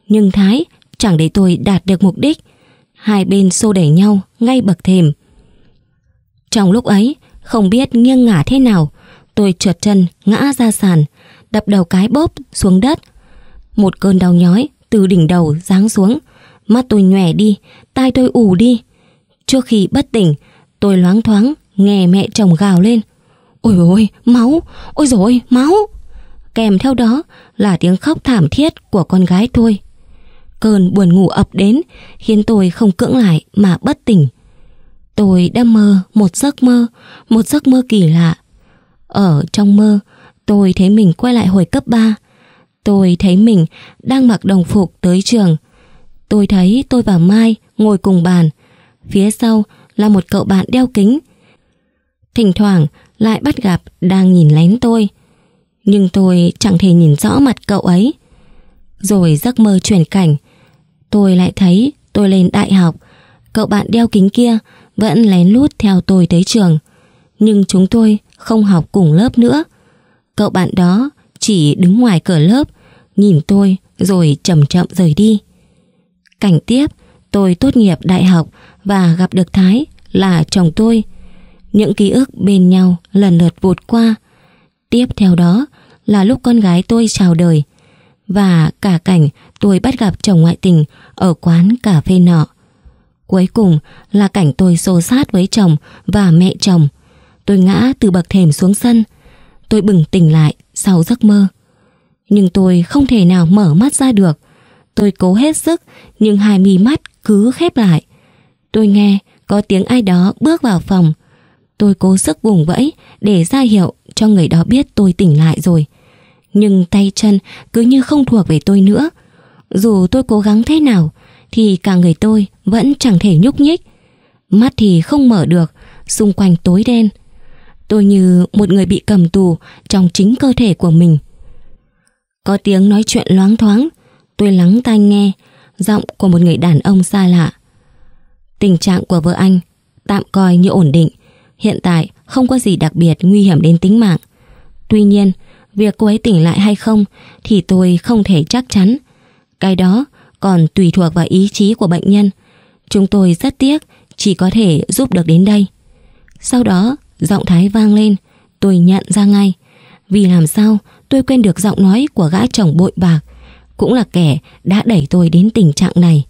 Nhưng Thái chẳng để tôi đạt được mục đích. Hai bên xô đẩy nhau ngay bậc thềm. Trong lúc ấy, không biết nghiêng ngả thế nào, tôi trượt chân ngã ra sàn, đập đầu cái bóp xuống đất. Một cơn đau nhói từ đỉnh đầu giáng xuống, mắt tôi nhòe đi, tai tôi ù đi. Trước khi bất tỉnh, tôi loáng thoáng nghe mẹ chồng gào lên. Ôi ôi, máu, ôi rồi máu. Kèm theo đó là tiếng khóc thảm thiết của con gái tôi. Cơn buồn ngủ ập đến khiến tôi không cưỡng lại mà bất tỉnh. Tôi đã mơ một giấc mơ, một giấc mơ kỳ lạ. Ở trong mơ, tôi thấy mình quay lại hồi cấp 3. Tôi thấy mình đang mặc đồng phục tới trường. Tôi thấy tôi và Mai ngồi cùng bàn. Phía sau là một cậu bạn đeo kính. Thỉnh thoảng lại bắt gặp đang nhìn lén tôi. Nhưng tôi chẳng thể nhìn rõ mặt cậu ấy. Rồi giấc mơ chuyển cảnh. Tôi lại thấy tôi lên đại học. Cậu bạn đeo kính kia vẫn lén lút theo tôi tới trường. Nhưng chúng tôi không học cùng lớp nữa. Cậu bạn đó chỉ đứng ngoài cửa lớp, nhìn tôi rồi chậm chậm rời đi. Cảnh tiếp, tôi tốt nghiệp đại học và gặp được Thái là chồng tôi. Những ký ức bên nhau lần lượt vụt qua. Tiếp theo đó là lúc con gái tôi chào đời và cả cảnh tôi bắt gặp chồng ngoại tình ở quán cà phê nọ. Cuối cùng là cảnh tôi xô sát với chồng và mẹ chồng. Tôi ngã từ bậc thềm xuống sân. Tôi bừng tỉnh lại sau giấc mơ. Nhưng tôi không thể nào mở mắt ra được. Tôi cố hết sức nhưng hai mí mắt cứ khép lại. Tôi nghe có tiếng ai đó bước vào phòng. Tôi cố sức vùng vẫy để ra hiệu cho người đó biết tôi tỉnh lại rồi. Nhưng tay chân cứ như không thuộc về tôi nữa. Dù tôi cố gắng thế nào, thì cả người tôi vẫn chẳng thể nhúc nhích. Mắt thì không mở được, xung quanh tối đen. Tôi như một người bị cầm tù trong chính cơ thể của mình. Có tiếng nói chuyện loáng thoáng, tôi lắng tai nghe, giọng của một người đàn ông xa lạ. Tình trạng của vợ anh tạm coi như ổn định, hiện tại không có gì đặc biệt nguy hiểm đến tính mạng. Tuy nhiên, việc cô ấy tỉnh lại hay không thì tôi không thể chắc chắn. Cái đó còn tùy thuộc vào ý chí của bệnh nhân. Chúng tôi rất tiếc chỉ có thể giúp được đến đây. Sau đó, giọng Thái vang lên, tôi nhận ra ngay. Vì làm sao tôi quên được giọng nói của gã chồng bội bạc, cũng là kẻ đã đẩy tôi đến tình trạng này.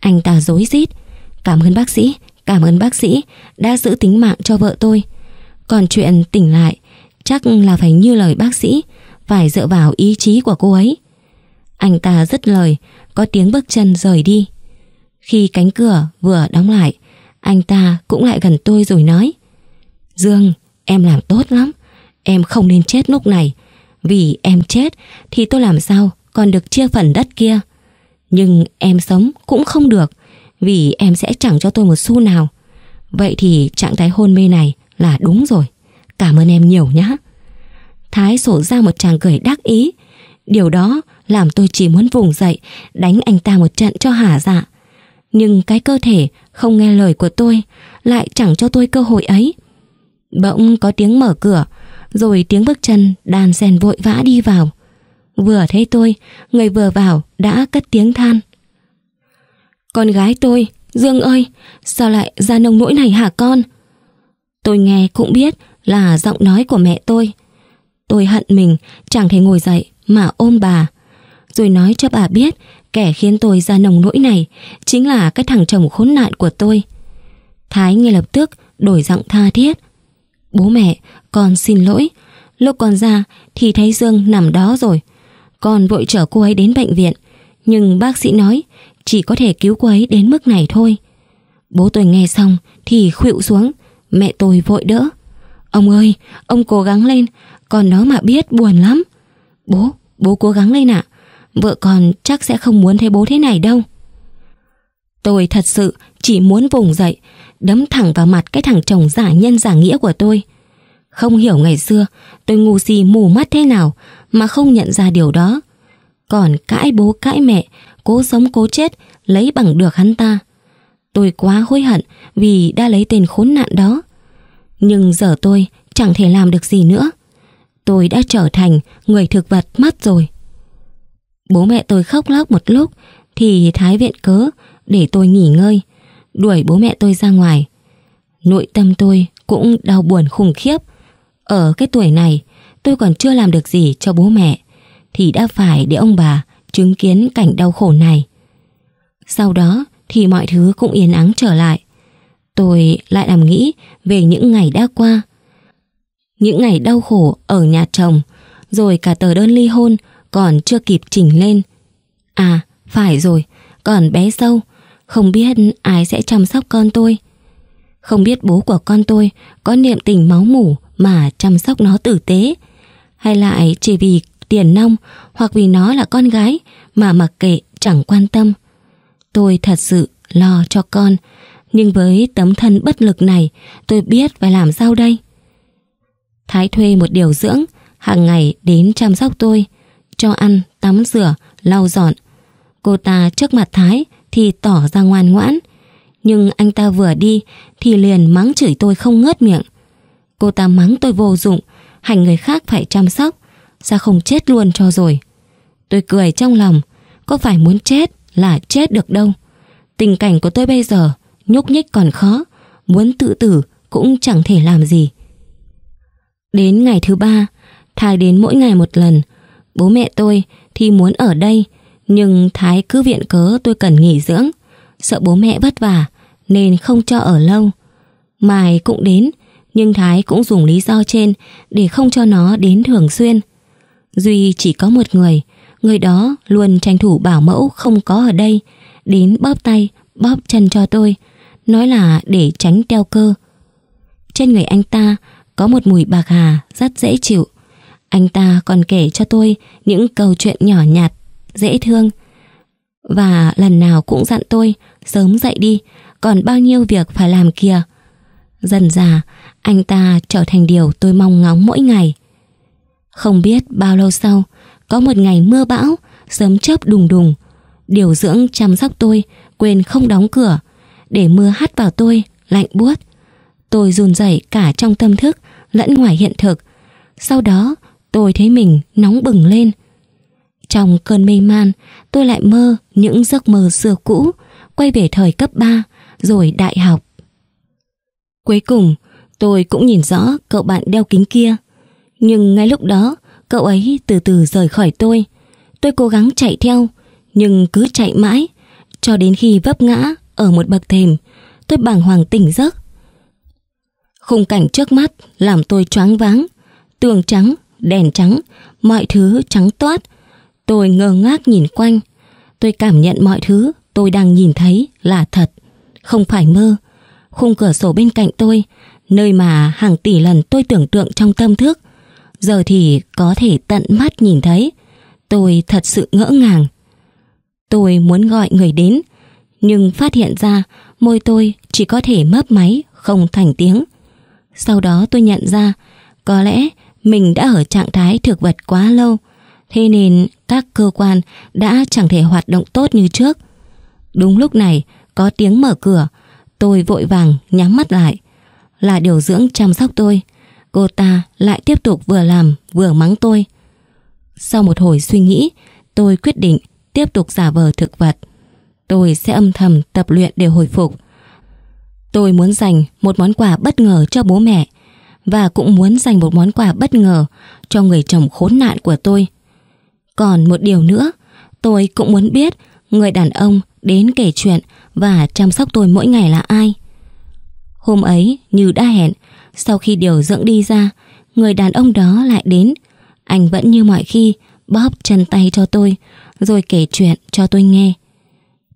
Anh ta dối rít Cảm ơn bác sĩ, cảm ơn bác sĩ đã giữ tính mạng cho vợ tôi. Còn chuyện tỉnh lại, chắc là phải như lời bác sĩ, phải dựa vào ý chí của cô ấy. Anh ta dứt lời, có tiếng bước chân rời đi. Khi cánh cửa vừa đóng lại, anh ta cũng lại gần tôi rồi nói Dương, em làm tốt lắm, em không nên chết lúc này. Vì em chết thì tôi làm sao còn được chia phần đất kia. Nhưng em sống cũng không được, vì em sẽ chẳng cho tôi một xu nào. Vậy thì trạng thái hôn mê này là đúng rồi. Cảm ơn em nhiều nhé. Thái sổ ra một chàng cười đắc ý. Điều đó làm tôi chỉ muốn vùng dậy, đánh anh ta một trận cho hả dạ. Nhưng cái cơ thể không nghe lời của tôi, lại chẳng cho tôi cơ hội ấy. Bỗng có tiếng mở cửa, rồi tiếng bước chân đàn sen vội vã đi vào. Vừa thấy tôi, người vừa vào đã cất tiếng than. Con gái tôi, Dương ơi, sao lại ra nông nỗi này hả con? Tôi nghe cũng biết là giọng nói của mẹ tôi. Tôi hận mình, chẳng thể ngồi dậy mà ôm bà rồi nói cho bà biết kẻ khiến tôi ra nồng nỗi này chính là cái thằng chồng khốn nạn của tôi. Thái ngay lập tức đổi giọng tha thiết. Bố mẹ, con xin lỗi. Lúc con ra thì thấy Dương nằm đó rồi. Con vội chở cô ấy đến bệnh viện. Nhưng bác sĩ nói chỉ có thể cứu cô ấy đến mức này thôi. Bố tôi nghe xong thì khuỵu xuống. Mẹ tôi vội đỡ. Ông ơi, ông cố gắng lên. Còn nó mà biết buồn lắm. Bố, bố cố gắng lên ạ. À. Vợ con chắc sẽ không muốn thấy bố thế này đâu Tôi thật sự chỉ muốn vùng dậy Đấm thẳng vào mặt cái thằng chồng giả nhân giả nghĩa của tôi Không hiểu ngày xưa Tôi ngu si mù mắt thế nào Mà không nhận ra điều đó Còn cãi bố cãi mẹ Cố sống cố chết Lấy bằng được hắn ta Tôi quá hối hận Vì đã lấy tên khốn nạn đó Nhưng giờ tôi chẳng thể làm được gì nữa Tôi đã trở thành người thực vật mất rồi Bố mẹ tôi khóc lóc một lúc thì Thái viện cớ để tôi nghỉ ngơi, đuổi bố mẹ tôi ra ngoài. Nội tâm tôi cũng đau buồn khủng khiếp. Ở cái tuổi này, tôi còn chưa làm được gì cho bố mẹ, thì đã phải để ông bà chứng kiến cảnh đau khổ này. Sau đó thì mọi thứ cũng yên ắng trở lại. Tôi lại làm nghĩ về những ngày đã qua. Những ngày đau khổ ở nhà chồng, rồi cả tờ đơn ly hôn còn chưa kịp chỉnh lên. À, phải rồi, còn bé dâu, không biết ai sẽ chăm sóc con tôi. Không biết bố của con tôi có niệm tình máu mủ mà chăm sóc nó tử tế, hay lại chỉ vì tiền nong hoặc vì nó là con gái mà mặc kệ chẳng quan tâm. Tôi thật sự lo cho con, nhưng với tấm thân bất lực này tôi biết phải làm sao đây. Thái thuê một điều dưỡng, hàng ngày đến chăm sóc tôi cho ăn, tắm rửa, lau dọn. Cô ta trước mặt Thái thì tỏ ra ngoan ngoãn, nhưng anh ta vừa đi thì liền mắng chửi tôi không ngớt miệng. Cô ta mắng tôi vô dụng, hành người khác phải chăm sóc, sao không chết luôn cho rồi. Tôi cười trong lòng, có phải muốn chết là chết được đâu. Tình cảnh của tôi bây giờ nhúc nhích còn khó, muốn tự tử cũng chẳng thể làm gì. Đến ngày thứ ba, thai đến mỗi ngày một lần, Bố mẹ tôi thì muốn ở đây, nhưng Thái cứ viện cớ tôi cần nghỉ dưỡng. Sợ bố mẹ vất vả, nên không cho ở lâu. Mai cũng đến, nhưng Thái cũng dùng lý do trên để không cho nó đến thường xuyên. Duy chỉ có một người, người đó luôn tranh thủ bảo mẫu không có ở đây, đến bóp tay, bóp chân cho tôi, nói là để tránh teo cơ. Trên người anh ta có một mùi bạc hà rất dễ chịu, anh ta còn kể cho tôi những câu chuyện nhỏ nhạt, dễ thương. Và lần nào cũng dặn tôi, sớm dậy đi, còn bao nhiêu việc phải làm kìa. Dần dà, anh ta trở thành điều tôi mong ngóng mỗi ngày. Không biết bao lâu sau, có một ngày mưa bão, sớm chớp đùng đùng. Điều dưỡng chăm sóc tôi, quên không đóng cửa, để mưa hắt vào tôi, lạnh buốt. Tôi run rẩy cả trong tâm thức lẫn ngoài hiện thực. Sau đó, tôi thấy mình nóng bừng lên. Trong cơn mê man, tôi lại mơ những giấc mơ xưa cũ, quay về thời cấp 3, rồi đại học. Cuối cùng, tôi cũng nhìn rõ cậu bạn đeo kính kia. Nhưng ngay lúc đó, cậu ấy từ từ rời khỏi tôi. Tôi cố gắng chạy theo, nhưng cứ chạy mãi, cho đến khi vấp ngã ở một bậc thềm, tôi bàng hoàng tỉnh giấc. Khung cảnh trước mắt làm tôi choáng váng, tường trắng đèn trắng, mọi thứ trắng toát. Tôi ngơ ngác nhìn quanh. Tôi cảm nhận mọi thứ tôi đang nhìn thấy là thật, không phải mơ. Khung cửa sổ bên cạnh tôi, nơi mà hàng tỷ lần tôi tưởng tượng trong tâm thức, giờ thì có thể tận mắt nhìn thấy. Tôi thật sự ngỡ ngàng. Tôi muốn gọi người đến, nhưng phát hiện ra môi tôi chỉ có thể mấp máy, không thành tiếng. Sau đó tôi nhận ra, có lẽ mình đã ở trạng thái thực vật quá lâu, thế nên các cơ quan đã chẳng thể hoạt động tốt như trước. Đúng lúc này, có tiếng mở cửa, tôi vội vàng nhắm mắt lại. Là điều dưỡng chăm sóc tôi, cô ta lại tiếp tục vừa làm vừa mắng tôi. Sau một hồi suy nghĩ, tôi quyết định tiếp tục giả vờ thực vật. Tôi sẽ âm thầm tập luyện để hồi phục. Tôi muốn dành một món quà bất ngờ cho bố mẹ, và cũng muốn dành một món quà bất ngờ cho người chồng khốn nạn của tôi. Còn một điều nữa, tôi cũng muốn biết người đàn ông đến kể chuyện và chăm sóc tôi mỗi ngày là ai. Hôm ấy, như đã hẹn, sau khi điều dưỡng đi ra, người đàn ông đó lại đến. Anh vẫn như mọi khi, bóp chân tay cho tôi, rồi kể chuyện cho tôi nghe.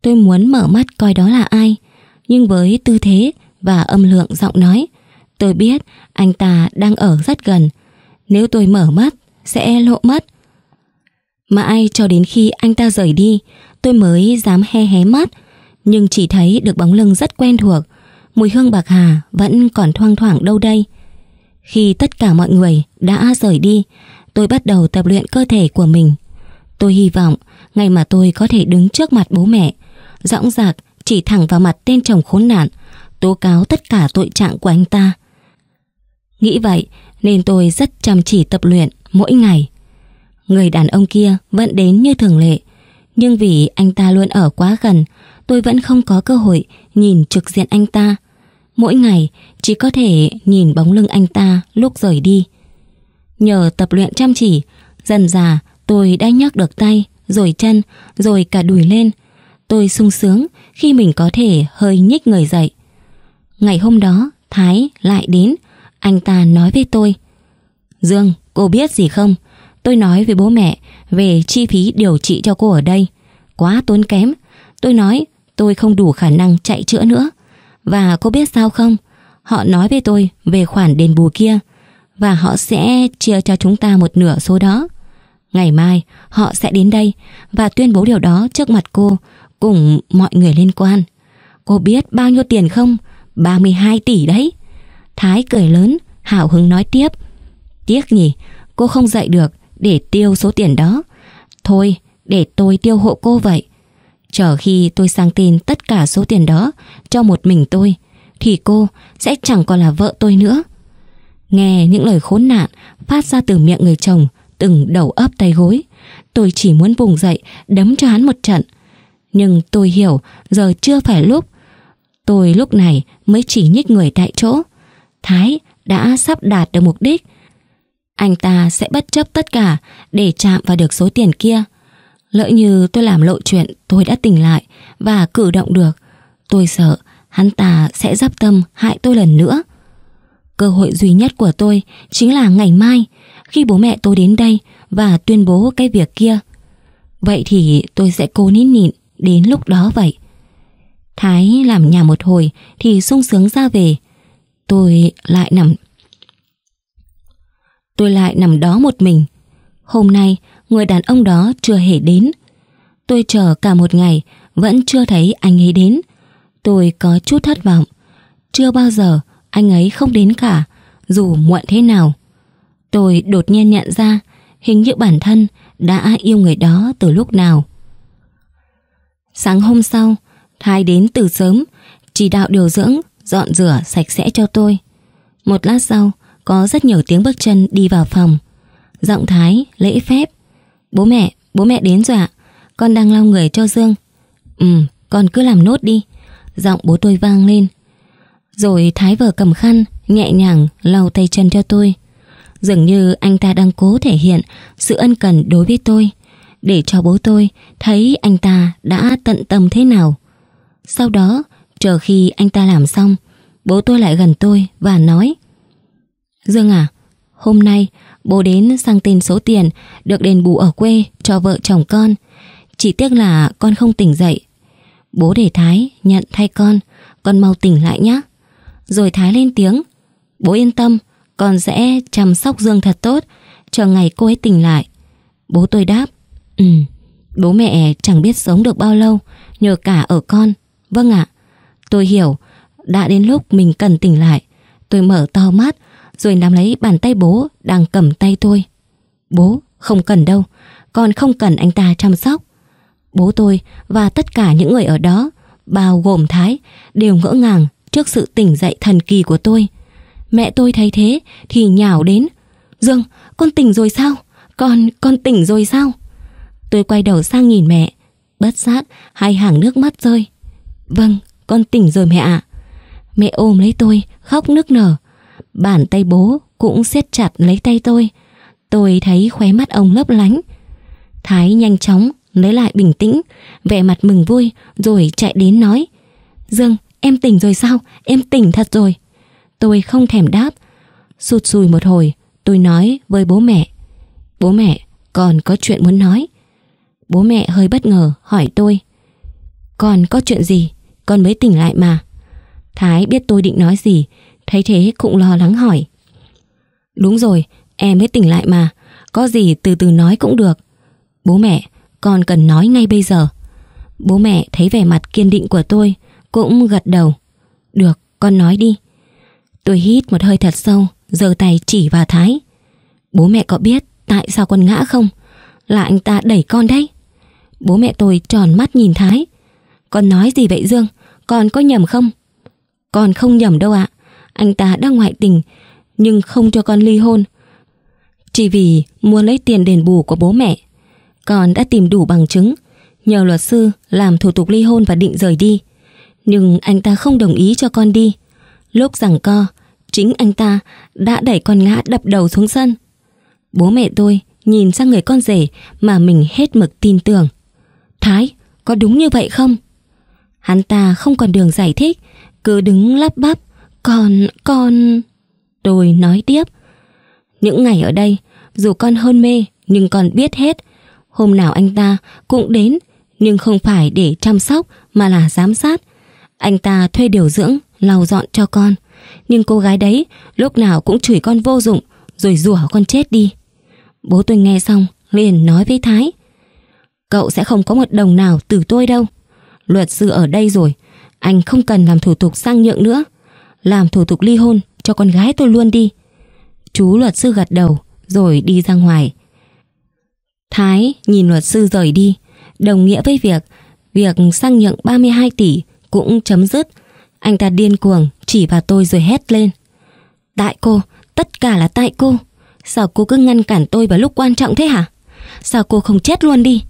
Tôi muốn mở mắt coi đó là ai, nhưng với tư thế và âm lượng giọng nói, Tôi biết anh ta đang ở rất gần. Nếu tôi mở mắt, sẽ lộ mất. Mãi cho đến khi anh ta rời đi, tôi mới dám he hé mắt. Nhưng chỉ thấy được bóng lưng rất quen thuộc. Mùi hương bạc hà vẫn còn thoang thoảng đâu đây. Khi tất cả mọi người đã rời đi, tôi bắt đầu tập luyện cơ thể của mình. Tôi hy vọng ngày mà tôi có thể đứng trước mặt bố mẹ, dõng dạc chỉ thẳng vào mặt tên chồng khốn nạn, tố cáo tất cả tội trạng của anh ta. Nghĩ vậy nên tôi rất chăm chỉ tập luyện mỗi ngày. Người đàn ông kia vẫn đến như thường lệ, nhưng vì anh ta luôn ở quá gần, tôi vẫn không có cơ hội nhìn trực diện anh ta. Mỗi ngày chỉ có thể nhìn bóng lưng anh ta lúc rời đi. Nhờ tập luyện chăm chỉ, dần dà tôi đã nhấc được tay, rồi chân, rồi cả đùi lên. Tôi sung sướng khi mình có thể hơi nhích người dậy. Ngày hôm đó, Thái lại đến, anh ta nói với tôi Dương, cô biết gì không? Tôi nói với bố mẹ về chi phí điều trị cho cô ở đây. Quá tốn kém. Tôi nói tôi không đủ khả năng chạy chữa nữa. Và cô biết sao không? Họ nói với tôi về khoản đền bù kia và họ sẽ chia cho chúng ta một nửa số đó. Ngày mai họ sẽ đến đây và tuyên bố điều đó trước mặt cô cùng mọi người liên quan. Cô biết bao nhiêu tiền không? ba mươi hai tỷ đấy. Thái cười lớn, hào hứng nói tiếp. Tiếc nhỉ, cô không dạy được để tiêu số tiền đó. Thôi, để tôi tiêu hộ cô vậy. Chờ khi tôi sang tin tất cả số tiền đó cho một mình tôi, thì cô sẽ chẳng còn là vợ tôi nữa. Nghe những lời khốn nạn phát ra từ miệng người chồng từng đầu ấp tay gối. Tôi chỉ muốn vùng dậy đấm cho hắn một trận. Nhưng tôi hiểu giờ chưa phải lúc. Tôi lúc này mới chỉ nhích người tại chỗ Thái đã sắp đạt được mục đích. Anh ta sẽ bất chấp tất cả để chạm vào được số tiền kia. Lỡ như tôi làm lộ chuyện tôi đã tỉnh lại và cử động được, tôi sợ hắn ta sẽ dắp tâm hại tôi lần nữa. Cơ hội duy nhất của tôi chính là ngày mai khi bố mẹ tôi đến đây và tuyên bố cái việc kia. Vậy thì tôi sẽ cố nín nhịn đến lúc đó vậy. Thái làm nhà một hồi thì sung sướng ra về Tôi lại nằm Tôi lại nằm đó một mình Hôm nay người đàn ông đó chưa hề đến Tôi chờ cả một ngày Vẫn chưa thấy anh ấy đến Tôi có chút thất vọng Chưa bao giờ anh ấy không đến cả Dù muộn thế nào Tôi đột nhiên nhận ra Hình như bản thân đã yêu người đó từ lúc nào Sáng hôm sau Thái đến từ sớm Chỉ đạo điều dưỡng dọn rửa sạch sẽ cho tôi. Một lát sau, có rất nhiều tiếng bước chân đi vào phòng. Giọng Thái, lễ phép. Bố mẹ, bố mẹ đến rồi ạ. Con đang lau người cho Dương. Ừ, con cứ làm nốt đi. Giọng bố tôi vang lên. Rồi Thái vờ cầm khăn, nhẹ nhàng lau tay chân cho tôi. Dường như anh ta đang cố thể hiện sự ân cần đối với tôi. Để cho bố tôi thấy anh ta đã tận tâm thế nào. Sau đó, Chờ khi anh ta làm xong, bố tôi lại gần tôi và nói Dương à, hôm nay bố đến sang tên số tiền được đền bù ở quê cho vợ chồng con. Chỉ tiếc là con không tỉnh dậy. Bố để Thái nhận thay con, con mau tỉnh lại nhé. Rồi Thái lên tiếng. Bố yên tâm, con sẽ chăm sóc Dương thật tốt, chờ ngày cô ấy tỉnh lại. Bố tôi đáp. Ừ, bố mẹ chẳng biết sống được bao lâu, nhờ cả ở con. Vâng ạ. Tôi hiểu, đã đến lúc mình cần tỉnh lại. Tôi mở to mắt, rồi nắm lấy bàn tay bố đang cầm tay tôi. Bố, không cần đâu, con không cần anh ta chăm sóc. Bố tôi và tất cả những người ở đó, bao gồm Thái, đều ngỡ ngàng trước sự tỉnh dậy thần kỳ của tôi. Mẹ tôi thấy thế thì nhào đến. Dương, con tỉnh rồi sao? Con, con tỉnh rồi sao? Tôi quay đầu sang nhìn mẹ, bất giác hai hàng nước mắt rơi. Vâng, con tỉnh rồi mẹ ạ. Mẹ ôm lấy tôi, khóc nức nở. Bàn tay bố cũng siết chặt lấy tay tôi. Tôi thấy khóe mắt ông lấp lánh. Thái nhanh chóng, lấy lại bình tĩnh, vẻ mặt mừng vui, rồi chạy đến nói. Dương, em tỉnh rồi sao? Em tỉnh thật rồi. Tôi không thèm đáp. Sụt sùi một hồi, tôi nói với bố mẹ. Bố mẹ, còn có chuyện muốn nói. Bố mẹ hơi bất ngờ hỏi tôi. Còn có chuyện gì? con mới tỉnh lại mà. Thái biết tôi định nói gì, thấy thế cũng lo lắng hỏi. Đúng rồi, em mới tỉnh lại mà, có gì từ từ nói cũng được. Bố mẹ, con cần nói ngay bây giờ. Bố mẹ thấy vẻ mặt kiên định của tôi, cũng gật đầu. Được, con nói đi. Tôi hít một hơi thật sâu, giơ tay chỉ vào Thái. Bố mẹ có biết tại sao con ngã không? Là anh ta đẩy con đấy. Bố mẹ tôi tròn mắt nhìn Thái, con nói gì vậy Dương? Con có nhầm không? Con không nhầm đâu ạ. Anh ta đang ngoại tình, nhưng không cho con ly hôn. Chỉ vì muốn lấy tiền đền bù của bố mẹ. Con đã tìm đủ bằng chứng, nhờ luật sư làm thủ tục ly hôn và định rời đi. Nhưng anh ta không đồng ý cho con đi. Lúc rằng co, chính anh ta đã đẩy con ngã đập đầu xuống sân. Bố mẹ tôi nhìn sang người con rể mà mình hết mực tin tưởng. Thái, có đúng như vậy không? Hắn ta không còn đường giải thích, cứ đứng lắp bắp, còn, còn... Tôi nói tiếp. Những ngày ở đây, dù con hôn mê, nhưng con biết hết. Hôm nào anh ta cũng đến, nhưng không phải để chăm sóc mà là giám sát. Anh ta thuê điều dưỡng, lau dọn cho con. Nhưng cô gái đấy lúc nào cũng chửi con vô dụng, rồi rủa con chết đi. Bố tôi nghe xong, liền nói với Thái. Cậu sẽ không có một đồng nào từ tôi đâu luật sư ở đây rồi Anh không cần làm thủ tục sang nhượng nữa Làm thủ tục ly hôn cho con gái tôi luôn đi Chú luật sư gật đầu Rồi đi ra ngoài Thái nhìn luật sư rời đi Đồng nghĩa với việc Việc sang nhượng 32 tỷ Cũng chấm dứt Anh ta điên cuồng chỉ vào tôi rồi hét lên Tại cô, tất cả là tại cô Sao cô cứ ngăn cản tôi vào lúc quan trọng thế hả Sao cô không chết luôn đi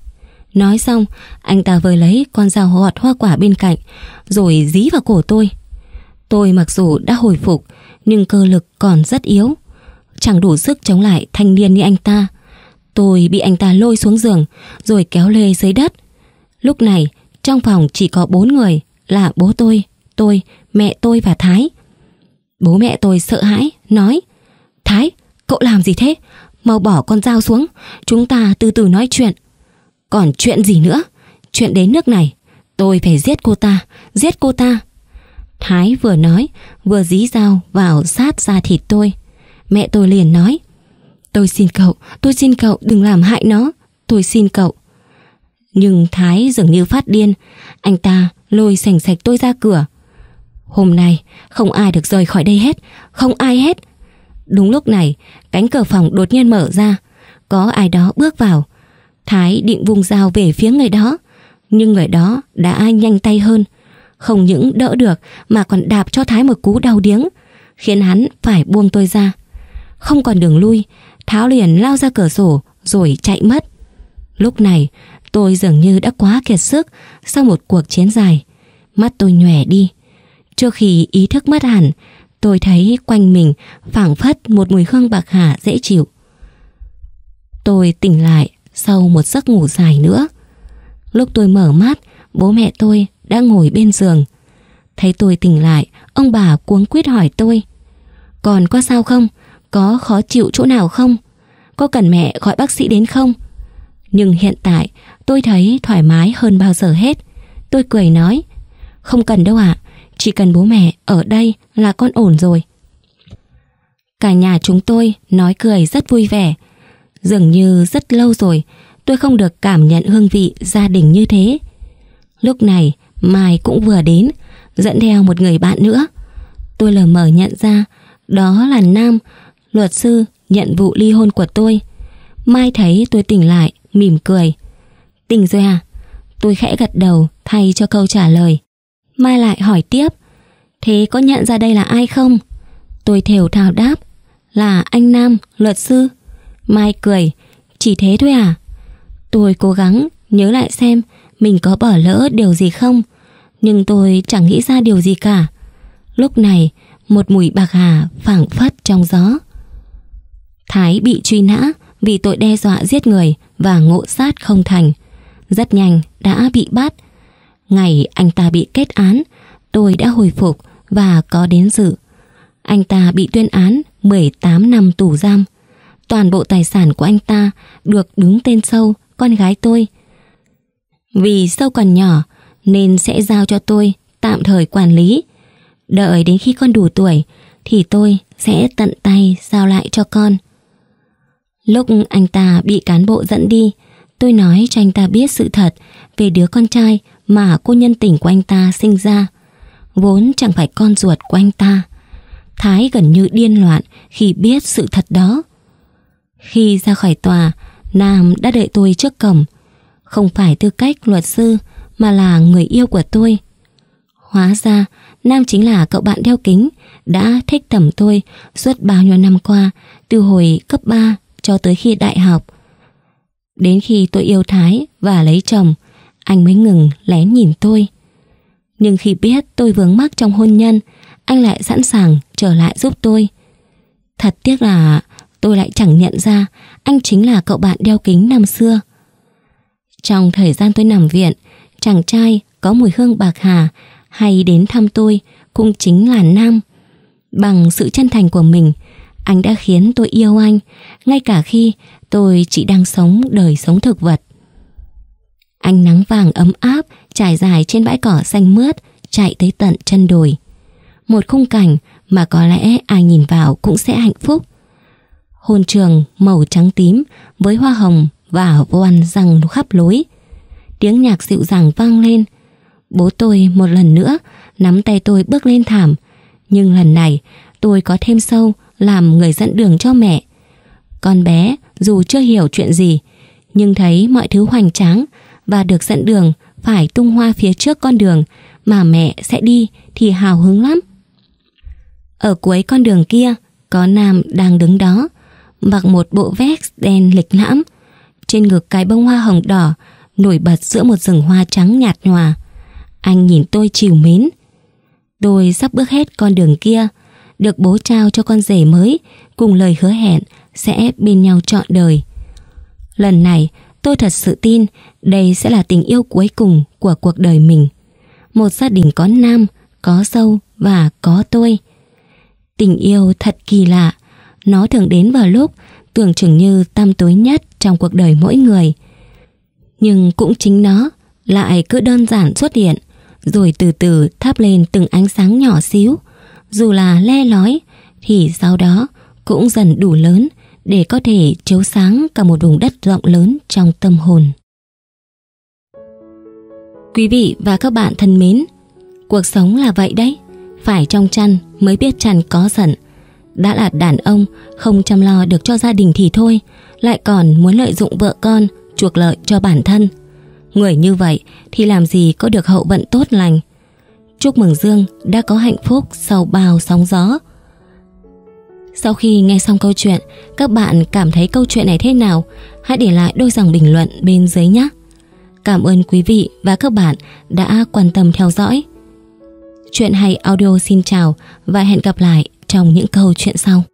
Nói xong, anh ta vơi lấy con dao gọt hoa quả bên cạnh, rồi dí vào cổ tôi. Tôi mặc dù đã hồi phục, nhưng cơ lực còn rất yếu. Chẳng đủ sức chống lại thanh niên như anh ta. Tôi bị anh ta lôi xuống giường, rồi kéo lê dưới đất. Lúc này, trong phòng chỉ có bốn người, là bố tôi, tôi, mẹ tôi và Thái. Bố mẹ tôi sợ hãi, nói Thái, cậu làm gì thế? Mau bỏ con dao xuống, chúng ta từ từ nói chuyện. Còn chuyện gì nữa? Chuyện đến nước này, tôi phải giết cô ta, giết cô ta. Thái vừa nói, vừa dí dao vào sát da thịt tôi. Mẹ tôi liền nói, tôi xin cậu, tôi xin cậu đừng làm hại nó, tôi xin cậu. Nhưng Thái dường như phát điên, anh ta lôi sành sạch tôi ra cửa. Hôm nay không ai được rời khỏi đây hết, không ai hết. Đúng lúc này, cánh cửa phòng đột nhiên mở ra, có ai đó bước vào, Thái định vùng dao về phía người đó Nhưng người đó đã nhanh tay hơn Không những đỡ được Mà còn đạp cho Thái một cú đau điếng Khiến hắn phải buông tôi ra Không còn đường lui Tháo liền lao ra cửa sổ Rồi chạy mất Lúc này tôi dường như đã quá kiệt sức Sau một cuộc chiến dài Mắt tôi nhòe đi Trước khi ý thức mất hẳn Tôi thấy quanh mình phảng phất một mùi hương bạc hà dễ chịu Tôi tỉnh lại sau một giấc ngủ dài nữa. Lúc tôi mở mắt, bố mẹ tôi đã ngồi bên giường. Thấy tôi tỉnh lại, ông bà cuống quýt hỏi tôi. Còn có sao không? Có khó chịu chỗ nào không? Có cần mẹ gọi bác sĩ đến không? Nhưng hiện tại tôi thấy thoải mái hơn bao giờ hết. Tôi cười nói, không cần đâu ạ, à, chỉ cần bố mẹ ở đây là con ổn rồi. Cả nhà chúng tôi nói cười rất vui vẻ, Dường như rất lâu rồi tôi không được cảm nhận hương vị gia đình như thế. Lúc này Mai cũng vừa đến, dẫn theo một người bạn nữa. Tôi lờ mờ nhận ra đó là Nam, luật sư nhận vụ ly hôn của tôi. Mai thấy tôi tỉnh lại, mỉm cười. Tỉnh rồi à? Tôi khẽ gật đầu thay cho câu trả lời. Mai lại hỏi tiếp. Thế có nhận ra đây là ai không? Tôi thều thào đáp. Là anh Nam, luật sư. Mai cười, chỉ thế thôi à? Tôi cố gắng nhớ lại xem mình có bỏ lỡ điều gì không, nhưng tôi chẳng nghĩ ra điều gì cả. Lúc này, một mùi bạc hà phảng phất trong gió. Thái bị truy nã vì tội đe dọa giết người và ngộ sát không thành. Rất nhanh đã bị bắt. Ngày anh ta bị kết án, tôi đã hồi phục và có đến dự. Anh ta bị tuyên án 18 năm tù giam. Toàn bộ tài sản của anh ta được đứng tên sâu, con gái tôi. Vì sâu còn nhỏ nên sẽ giao cho tôi tạm thời quản lý. Đợi đến khi con đủ tuổi thì tôi sẽ tận tay giao lại cho con. Lúc anh ta bị cán bộ dẫn đi, tôi nói cho anh ta biết sự thật về đứa con trai mà cô nhân tình của anh ta sinh ra. Vốn chẳng phải con ruột của anh ta. Thái gần như điên loạn khi biết sự thật đó. Khi ra khỏi tòa, Nam đã đợi tôi trước cổng. Không phải tư cách luật sư mà là người yêu của tôi. Hóa ra, Nam chính là cậu bạn đeo kính đã thích tầm tôi suốt bao nhiêu năm qua, từ hồi cấp 3 cho tới khi đại học. Đến khi tôi yêu Thái và lấy chồng, anh mới ngừng lén nhìn tôi. Nhưng khi biết tôi vướng mắc trong hôn nhân, anh lại sẵn sàng trở lại giúp tôi. Thật tiếc là tôi lại chẳng nhận ra anh chính là cậu bạn đeo kính năm xưa. Trong thời gian tôi nằm viện, chàng trai có mùi hương bạc hà hay đến thăm tôi cũng chính là Nam. Bằng sự chân thành của mình, anh đã khiến tôi yêu anh, ngay cả khi tôi chỉ đang sống đời sống thực vật. Ánh nắng vàng ấm áp trải dài trên bãi cỏ xanh mướt chạy tới tận chân đồi. Một khung cảnh mà có lẽ ai nhìn vào cũng sẽ hạnh phúc hồn trường màu trắng tím với hoa hồng và voan răng khắp lối. Tiếng nhạc dịu dàng vang lên. Bố tôi một lần nữa nắm tay tôi bước lên thảm. Nhưng lần này tôi có thêm sâu làm người dẫn đường cho mẹ. Con bé dù chưa hiểu chuyện gì nhưng thấy mọi thứ hoành tráng và được dẫn đường phải tung hoa phía trước con đường mà mẹ sẽ đi thì hào hứng lắm. Ở cuối con đường kia có Nam đang đứng đó mặc một bộ vest đen lịch lãm, trên ngực cái bông hoa hồng đỏ nổi bật giữa một rừng hoa trắng nhạt nhòa. Anh nhìn tôi chiều mến. Tôi sắp bước hết con đường kia, được bố trao cho con rể mới cùng lời hứa hẹn sẽ bên nhau trọn đời. Lần này, tôi thật sự tin đây sẽ là tình yêu cuối cùng của cuộc đời mình. Một gia đình có nam, có sâu và có tôi. Tình yêu thật kỳ lạ. Nó thường đến vào lúc tưởng chừng như tăm tối nhất trong cuộc đời mỗi người. Nhưng cũng chính nó lại cứ đơn giản xuất hiện, rồi từ từ thắp lên từng ánh sáng nhỏ xíu. Dù là le lói, thì sau đó cũng dần đủ lớn để có thể chiếu sáng cả một vùng đất rộng lớn trong tâm hồn. Quý vị và các bạn thân mến, cuộc sống là vậy đấy, phải trong chăn mới biết chăn có giận, đã là đàn ông Không chăm lo được cho gia đình thì thôi Lại còn muốn lợi dụng vợ con Chuộc lợi cho bản thân Người như vậy thì làm gì có được hậu vận tốt lành Chúc mừng Dương đã có hạnh phúc sau bao sóng gió Sau khi nghe xong câu chuyện Các bạn cảm thấy câu chuyện này thế nào Hãy để lại đôi dòng bình luận bên dưới nhé Cảm ơn quý vị và các bạn đã quan tâm theo dõi Chuyện hay audio xin chào và hẹn gặp lại trong những câu chuyện sau.